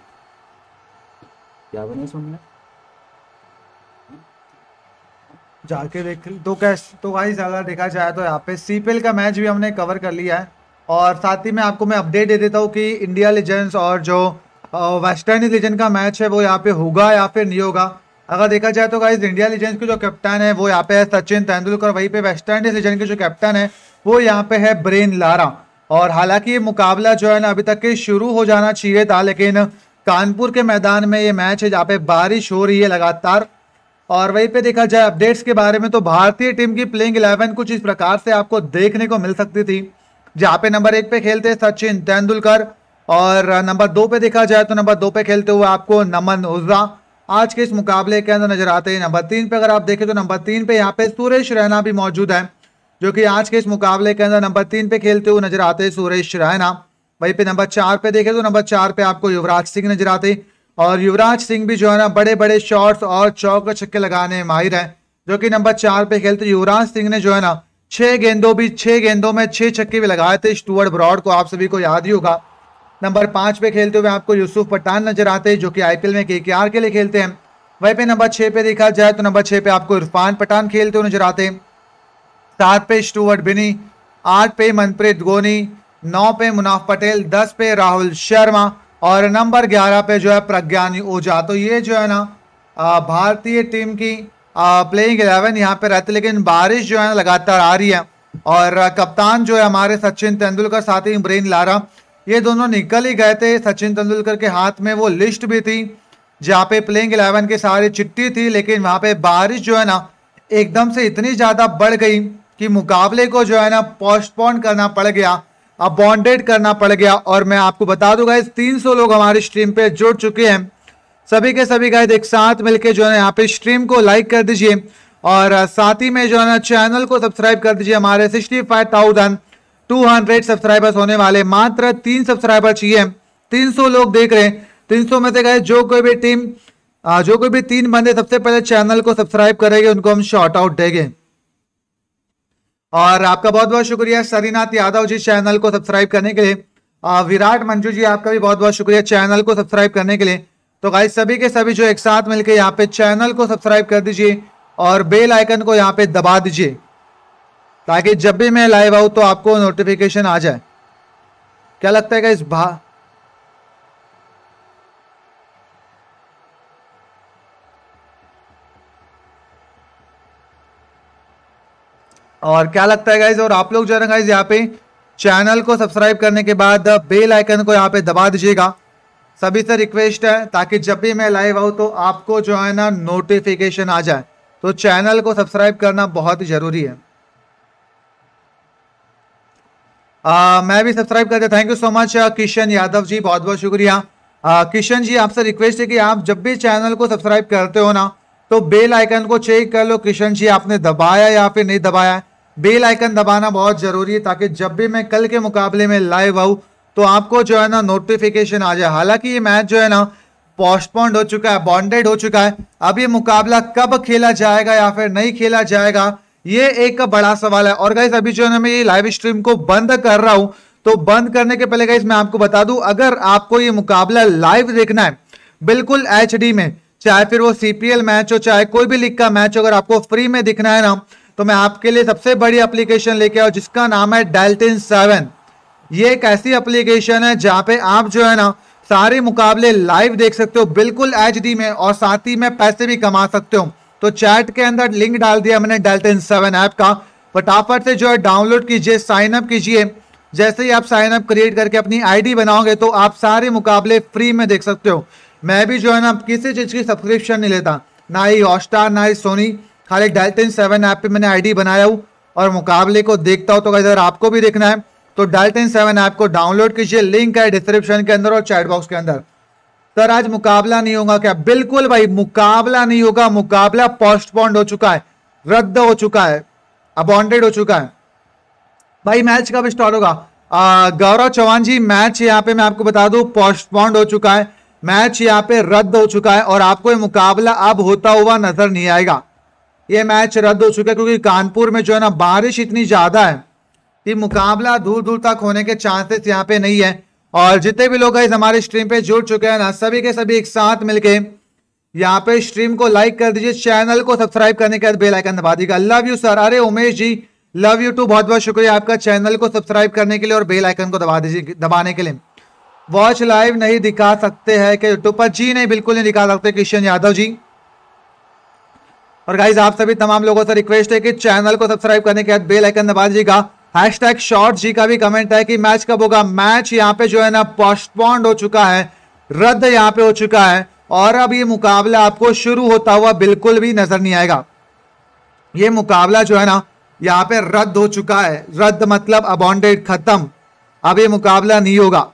क्या बने इसमें जाके देख तो कैश तो भाई अगर देखा जाए तो यहाँ पे सीपीएल का मैच भी हमने कवर कर लिया है और साथ ही में आपको मैं अपडेट दे देता हूँ कि इंडिया लीजेंड्स और जो वेस्टर्न लीजेंड का मैच है वो यहाँ पे होगा या फिर नहीं होगा अगर देखा जाए तो गाइज इंडिया लीजेंड्स के जो कैप्टन है वो यहाँ पे है सचिन तेंदुलकर वहीं पे वेस्टर्न इंडीज के जो कैप्टन है वो यहाँ पे है ब्रेन लारा और हालांकि ये मुकाबला जो है ना अभी तक के शुरू हो जाना चाहिए था लेकिन कानपुर के मैदान में ये मैच है जहाँ पे बारिश हो रही है लगातार और वहीं पे देखा जाए अपडेट्स के बारे में तो भारतीय टीम की प्लेइंग इलेवन कुछ इस प्रकार से आपको देखने को मिल सकती थी जहाँ पे नंबर एक पे खेलते सचिन तेंदुलकर और नंबर दो पे देखा जाए तो नंबर दो पे खेलते हुए आपको नमन उजा आज के इस मुकाबले के अंदर नजर आते हैं नंबर तीन पे अगर आप देखें तो नंबर तीन पे यहाँ पे सुरेश रैना भी मौजूद है जो कि आज के इस मुकाबले के अंदर नंबर तीन पे खेलते हुए नजर आते हैं सुरेश रैना वहीं पे नंबर चार पे देखें तो नंबर चार पे आपको युवराज सिंह नजर आते हैं और युवराज सिंह भी जो है ना बड़े बड़े शॉट्स और चौक छक्के लगाने में माहिर हैं जो कि नंबर चार पे खेलते युवराज सिंह ने जो है ना छः गेंदों भी छः गेंदों में छः छक्के भी लगाए थे स्टूअर्ट ब्रॉड को आप सभी को याद ही होगा नंबर पाँच पे खेलते हुए आपको यूसुफ पठान नजर आते हैं जो कि आईपीएल में के के लिए खेलते हैं वहीं पे नंबर छः पे देखा जाए तो नंबर छः पे आपको इरफान पठान खेलते हुए नजर आते हैं सात पे स्टूअर्ट बिनी आठ पे मनप्रीत गोनी नौ पे मुनाफ पटेल दस पे राहुल शर्मा और नंबर ग्यारह पे जो है प्रज्ञान ओझा तो ये जो है ना भारतीय टीम की प्लेइंग इलेवन यहाँ पे है लेकिन बारिश जो है ना लगातार आ रही है और कप्तान जो है हमारे सचिन तेंदुलकर साथ ही ब्रेन लारा ये दोनों निकल ही गए थे सचिन तेंदुलकर के हाथ में वो लिस्ट भी थी जहाँ पे प्लेइंग इलेवन की सारी चिट्ठी थी लेकिन वहाँ पे बारिश जो है ना एकदम से इतनी ज़्यादा बढ़ गई कि मुकाबले को जो है ना पोस्टपोन करना पड़ गया अब बॉन्डेड करना पड़ गया और मैं आपको बता दूंगा इस सौ लोग हमारे स्ट्रीम पे जुड़ चुके हैं सभी के सभी गाय एक साथ मिलकर जो है यहाँ पे स्ट्रीम को लाइक कर दीजिए और uh, साथ ही में जो है ना चैनल को सब्सक्राइब कर दीजिए हमारे sixty five thousand two hundred subscribers होने वाले मात्र तीन सब्सक्राइबर चाहिए तीन सौ लोग देख रहे हैं तीन सौ में से गए जो कोई भी टीम uh, जो कोई भी तीन बंदे सबसे पहले चैनल को सब्सक्राइब करेंगे उनको हम शॉर्ट आउट देंगे और आपका बहुत बहुत शुक्रिया सरीनाथ यादव जी चैनल को सब्सक्राइब करने के लिए विराट मंजू जी आपका भी बहुत बहुत शुक्रिया चैनल को सब्सक्राइब करने के लिए तो गाइस सभी के सभी जो एक साथ मिलकर यहाँ पे चैनल को सब्सक्राइब कर दीजिए और बेल आइकन को यहाँ पे दबा दीजिए ताकि जब भी मैं लाइव आऊँ तो आपको नोटिफिकेशन आ जाए क्या लगता है गाइज भा और क्या लगता है गाइज और आप लोग जो है ना गाइज यहाँ पे चैनल को सब्सक्राइब करने के बाद बेल आइकन को यहाँ पे दबा दीजिएगा सभी से रिक्वेस्ट है ताकि जब भी मैं लाइव आऊँ तो आपको जो है ना नोटिफिकेशन आ जाए तो चैनल को सब्सक्राइब करना बहुत ज़रूरी है आ, मैं भी सब्सक्राइब कर दिया thank you so much Kishan Yadav ji बहुत बहुत शुक्रिया किशन जी आपसे रिक्वेस्ट है कि आप जब भी चैनल को सब्सक्राइब करते हो ना तो बेल आइकन को चेक कर लो किशन जी आपने दबाया या फिर नहीं दबाया है बेल आइकन दबाना बहुत ज़रूरी है ताकि जब भी मैं कल के मुकाबले में लाइव आऊँ तो आपको जो है ना नोटिफिकेशन आ जाए हालांकि ये मैच जो है ना पोस्टपोन्ड हो चुका है बॉन्डेड हो चुका है अब ये मुकाबला कब खेला जाएगा या फिर नहीं खेला जाएगा ये एक बड़ा सवाल है और गाइज अभी जो है ना मैं ये लाइव स्ट्रीम को बंद कर रहा हूँ तो बंद करने के पहले गाइज मैं आपको बता दू अगर आपको ये मुकाबला लाइव देखना है बिल्कुल एच में चाहे फिर वो सीपीएल मैच हो चाहे कोई भी लीग का मैच हो अगर आपको फ्री में दिखना है ना तो मैं आपके लिए सबसे बड़ी एप्लीकेशन लेके आऊँ जिसका नाम है डेल्टिन सेवन ये एक ऐसी एप्लीकेशन है जहाँ पे आप जो है ना सारे मुकाबले लाइव देख सकते हो बिल्कुल एच में और साथ ही में पैसे भी कमा सकते हो तो चैट के अंदर लिंक डाल दिया मैंने डेल्टिन सेवन ऐप का फटाफट से जो है डाउनलोड कीजिए साइन अप कीजिए जैसे ही आप साइन अप क्रिएट करके अपनी आईडी बनाओगे तो आप सारे मुकाबले फ्री में देख सकते हो मैं भी जो है ना किसी चीज़ की सब्सक्रिप्शन नहीं लेता ना ही हॉटस्टार ना ही सोनी खाली डाल्टन सेवन ऐप पे मैंने आईडी बनाया हूँ और मुकाबले को देखता हूँ तो अगर आपको भी देखना है तो डाल्टन सेवन ऐप को डाउनलोड कीजिए लिंक है डिस्क्रिप्शन के अंदर और चैट बॉक्स के अंदर सर आज मुकाबला नहीं होगा क्या बिल्कुल भाई मुकाबला नहीं होगा मुकाबला पोस्टपोन्ड हो चुका है रद्द हो चुका है अबॉन्डेड हो चुका है भाई मैच कब स्टार्ट होगा गौरव चौहान जी मैच यहाँ पे मैं आपको बता दू पोस्टपोन्ड हो चुका है मैच यहाँ पे रद्द हो चुका है और आपको ये मुकाबला अब होता हुआ नजर नहीं आएगा ये मैच रद्द हो चुका है क्योंकि कानपुर में जो है ना बारिश इतनी ज़्यादा है कि मुकाबला दूर दूर तक होने के चांसेस यहाँ पे नहीं है और जितने भी लोग इस हमारे स्ट्रीम पे जुड़ चुके हैं ना सभी के सभी एक साथ मिलके यहाँ पे स्ट्रीम को लाइक कर दीजिए चैनल को सब्सक्राइब करने के बाद बेल आइकन दबा दीजिएगा लव यू सर अरे Umesh ji love you too बहुत बहुत शुक्रिया आपका चैनल को सब्सक्राइब करने के लिए और बेल आइकन को दबा दीजिए दबाने के लिए वॉच लाइव नहीं दिखा सकते हैं कि यूट्यूब तो पर जी नहीं बिल्कुल नहीं दिखा सकते किशन यादव जी और गाइज आप सभी तमाम लोगों से रिक्वेस्ट है कि चैनल को सब्सक्राइब करने के बाद बेल आइकन दबा दीजिएगा हैश टैग शॉर्ट जी का भी कमेंट है कि मैच कब होगा मैच यहाँ पे जो है ना पोस्टपोन्ड हो चुका है रद्द यहाँ पे हो चुका है और अब ये मुकाबला आपको शुरू होता हुआ बिल्कुल भी नजर नहीं आएगा ये मुकाबला जो है ना यहाँ पे रद्द हो चुका है रद्द मतलब अबॉन्डेड खत्म अब ये मुकाबला नहीं होगा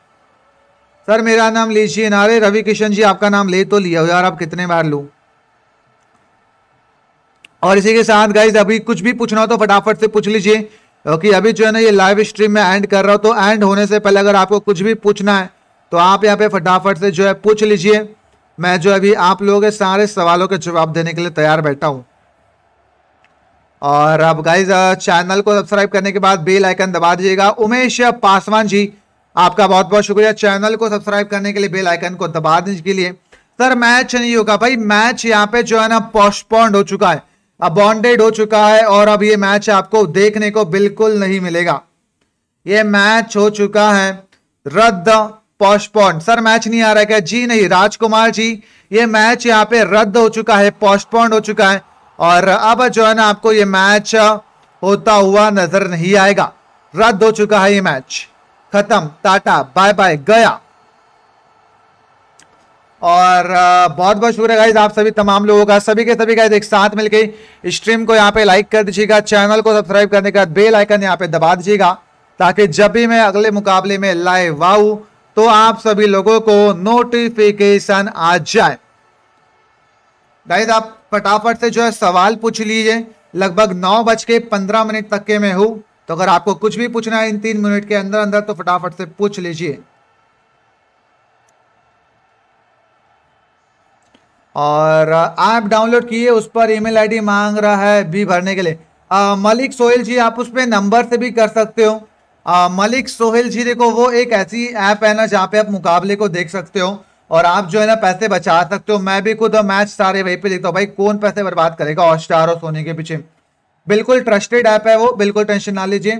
सर मेरा नाम लीजिए नारे रवि किशन जी आपका नाम ले तो लिया हो यार आप कितने बार लूँ और इसी के साथ गाइज अभी कुछ भी पूछना हो तो फटाफट से पूछ लीजिए क्योंकि अभी जो है ना ये लाइव स्ट्रीम में एंड कर रहा हूँ तो एंड होने से पहले अगर आपको कुछ भी पूछना है तो आप यहाँ पे फटाफट से जो है पूछ लीजिए मैं जो अभी आप लोगों के सारे सवालों के जवाब देने के लिए तैयार बैठा हूँ और अब गाइज चैनल को सब्सक्राइब करने के बाद बेल आइकन दबा दीजिएगा उमेश पासवान जी आपका बहुत बहुत शुक्रिया चैनल को सब्सक्राइब करने के लिए बेल आइकन को दबा देने के लिए सर मैच नहीं होगा भाई मैच यहाँ पे जो है ना पोस्टपोन्ड हो चुका है बॉन्डेड हो चुका है और अब ये मैच आपको देखने को बिल्कुल नहीं मिलेगा ये मैच हो चुका है रद्द पॉस्टपॉन्ड सर मैच नहीं आ रहा है क्या जी नहीं राजकुमार जी ये मैच यहाँ पे रद्द हो चुका है पॉस्टपॉन्ड हो चुका है और अब जो है ना आपको ये मैच होता हुआ नजर नहीं आएगा रद्द हो चुका है ये मैच खत्म टाटा बाय बाय गया और बहुत बहुत शुक्रिया गाइज आप सभी तमाम लोगों का सभी के सभी गाइज एक साथ मिलकर स्ट्रीम को यहाँ पे लाइक कर दीजिएगा चैनल को सब्सक्राइब करने के बाद बेल आइकन यहाँ पे दबा दीजिएगा ताकि जब भी मैं अगले मुकाबले में लाइव आऊँ तो आप सभी लोगों को नोटिफिकेशन आ जाए गाइज आप फटाफट से जो है सवाल पूछ लीजिए लगभग नौ बज के पंद्रह मिनट तक के मैं हूँ तो अगर आपको कुछ भी पूछना है इन तीन मिनट के अंदर अंदर तो फटाफट से पूछ लीजिए और ऐप डाउनलोड किए उस पर ईमेल आईडी मांग रहा है बी भरने के लिए आ, मलिक सोहेल जी आप उस पर नंबर से भी कर सकते हो आ, मलिक सोहेल जी देखो वो एक ऐसी ऐप है ना जहाँ पे आप मुकाबले को देख सकते हो और आप जो है ना पैसे बचा सकते हो मैं भी खुद मैच सारे वहीं पे देखता हूँ भाई कौन पैसे बर्बाद करेगा और स्टार और सोने के पीछे बिल्कुल ट्रस्टेड ऐप है वो बिल्कुल टेंशन ना लीजिए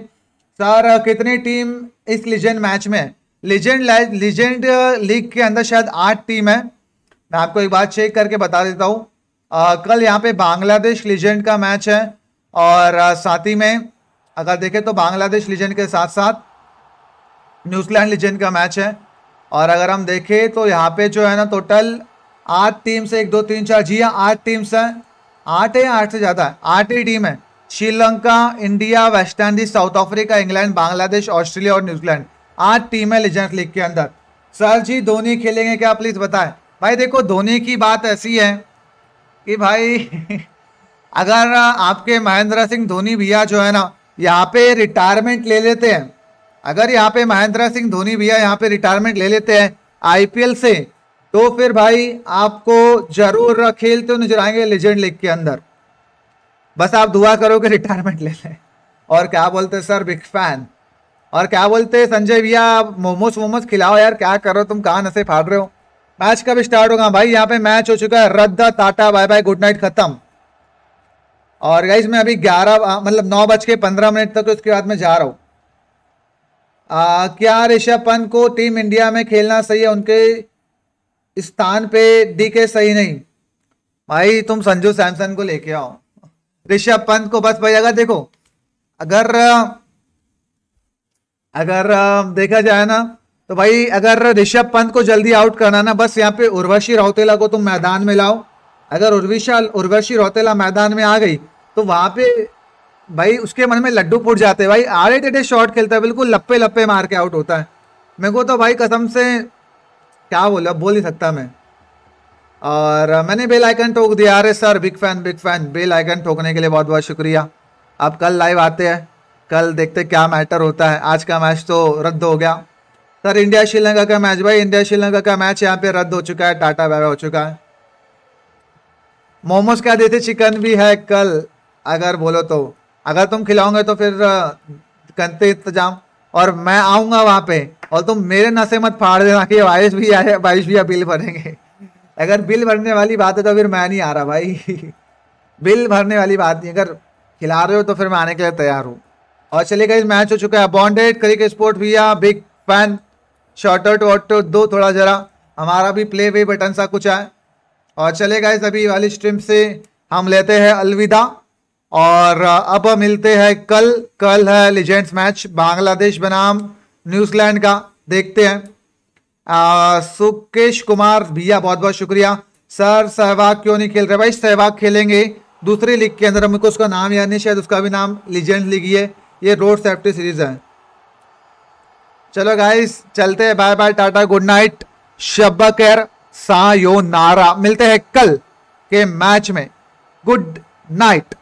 सर कितनी टीम इस लीजेंड मैच में लीजेंड लीजेंड लीग के अंदर शायद आठ टीम है मैं आपको एक बात चेक करके बता देता हूँ कल यहाँ पे बांग्लादेश लीजेंड का मैच है और साथ ही में अगर देखें तो बांग्लादेश लीजेंड के साथ साथ न्यूजीलैंड लीजेंड का मैच है और अगर हम देखें तो यहाँ पे जो है ना टोटल आठ टीम्स एक दो तीन चार जी हाँ आठ टीम्स हैं आठ है आठ से ज़्यादा है आठ ही टीम है Sri Lanka India West Indies South Africa England Bangladesh Australia और न्यूजीलैंड आठ टीम है लीजेंड लीग के अंदर सर जी धोनी खेलेंगे क्या प्लीज़ बताएं भाई देखो धोनी की बात ऐसी है कि भाई अगर आपके महेंद्र सिंह धोनी भैया जो है ना यहाँ पे रिटायरमेंट ले लेते हैं अगर यहाँ पे महेंद्र सिंह धोनी भैया यहाँ पे रिटायरमेंट ले लेते हैं आईपीएल से तो फिर भाई आपको जरूर खेलते तो हुए नजर आएंगे लेजेंड लीग के अंदर बस आप दुआ करो कि रिटायरमेंट ले लें और क्या बोलते सर बिग फैन और क्या बोलते संजय भैया मोमोज वोमोस खिलाओ यार क्या करो तुम कहाँ नशे फाड़ रहे हो मैच कब स्टार्ट होगा भाई यहाँ पे मैच हो चुका है रद्द tata bye bye good night खत्म और गाइज मैं अभी 11 मतलब नौ बज के पंद्रह मिनट तक तो उसके बाद में जा रहा हूँ क्या ऋषभ पंत को टीम इंडिया में खेलना सही है उनके स्थान पे डी के सही नहीं भाई तुम संजू सैमसन को लेके आओ ऋषभ पंत को बस भाई अगर देखो अगर अगर देखा जाए ना तो भाई अगर ऋषभ पंत को जल्दी आउट करना ना बस यहाँ पे उर्वशी रौतेला को तुम मैदान में लाओ अगर उर्विशा उर्वशी रौतेला मैदान में आ गई तो वहाँ पे भाई उसके मन में लड्डू फूट जाते हैं भाई आड़े टेढ़े शॉट खेलता है बिल्कुल लप्पे लप्पे मार के आउट होता है मेरे को तो भाई कसम से क्या बोला बोल नहीं सकता मैं और मैंने बेल आइकन ठोक दिया अरे sir big fan big fan bell icon ठोकने के लिए बहुत बहुत शुक्रिया आप कल लाइव आते हैं कल देखते क्या मैटर होता है आज का मैच तो रद्द हो गया सर इंडिया श्रीलंका का मैच भाई इंडिया श्रीलंका का मैच यहाँ पे रद्द हो चुका है टाटा बाय हो चुका है मोमोज क्या देते चिकन भी है कल अगर बोलो तो अगर तुम खिलाओगे तो फिर करते इंतजाम और मैं आऊंगा वहां पे और तुम मेरे नशे मत फाड़ देना कि बारिश भी आए बारिश भी बिल भरेंगे अगर बिल भरने वाली बात है तो फिर मैं नहीं आ रहा भाई बिल भरने वाली बात नहीं अगर खिला रहे हो तो फिर मैं आने के लिए तैयार हूँ और चलिए गई मैच हो चुका है बॉन्डेड क्रिकेट स्पोर्ट भैया big fan short out what out दो थोड़ा ज़रा हमारा भी प्ले वे बटन सा कुछ आए और चले गए सभी वाली स्ट्रीम से हम लेते हैं अलविदा और अब मिलते हैं कल कल है लीजेंड्स मैच बांग्लादेश बनाम न्यूजीलैंड का देखते हैं सुकेश कुमार भैया बहुत बहुत शुक्रिया सर सहवाग क्यों नहीं खेल रहे भाई सहवाग खेलेंगे दूसरी लीग के अंदर हमको उसका नाम याद नहीं शायद उसका भी नाम लीजेंड लीग ही है ये रोड सेफ्टी सीरीज है चलो गाइस चलते हैं bye bye tata good night कैर सा यो नारा मिलते हैं कल के मैच में गुड नाइट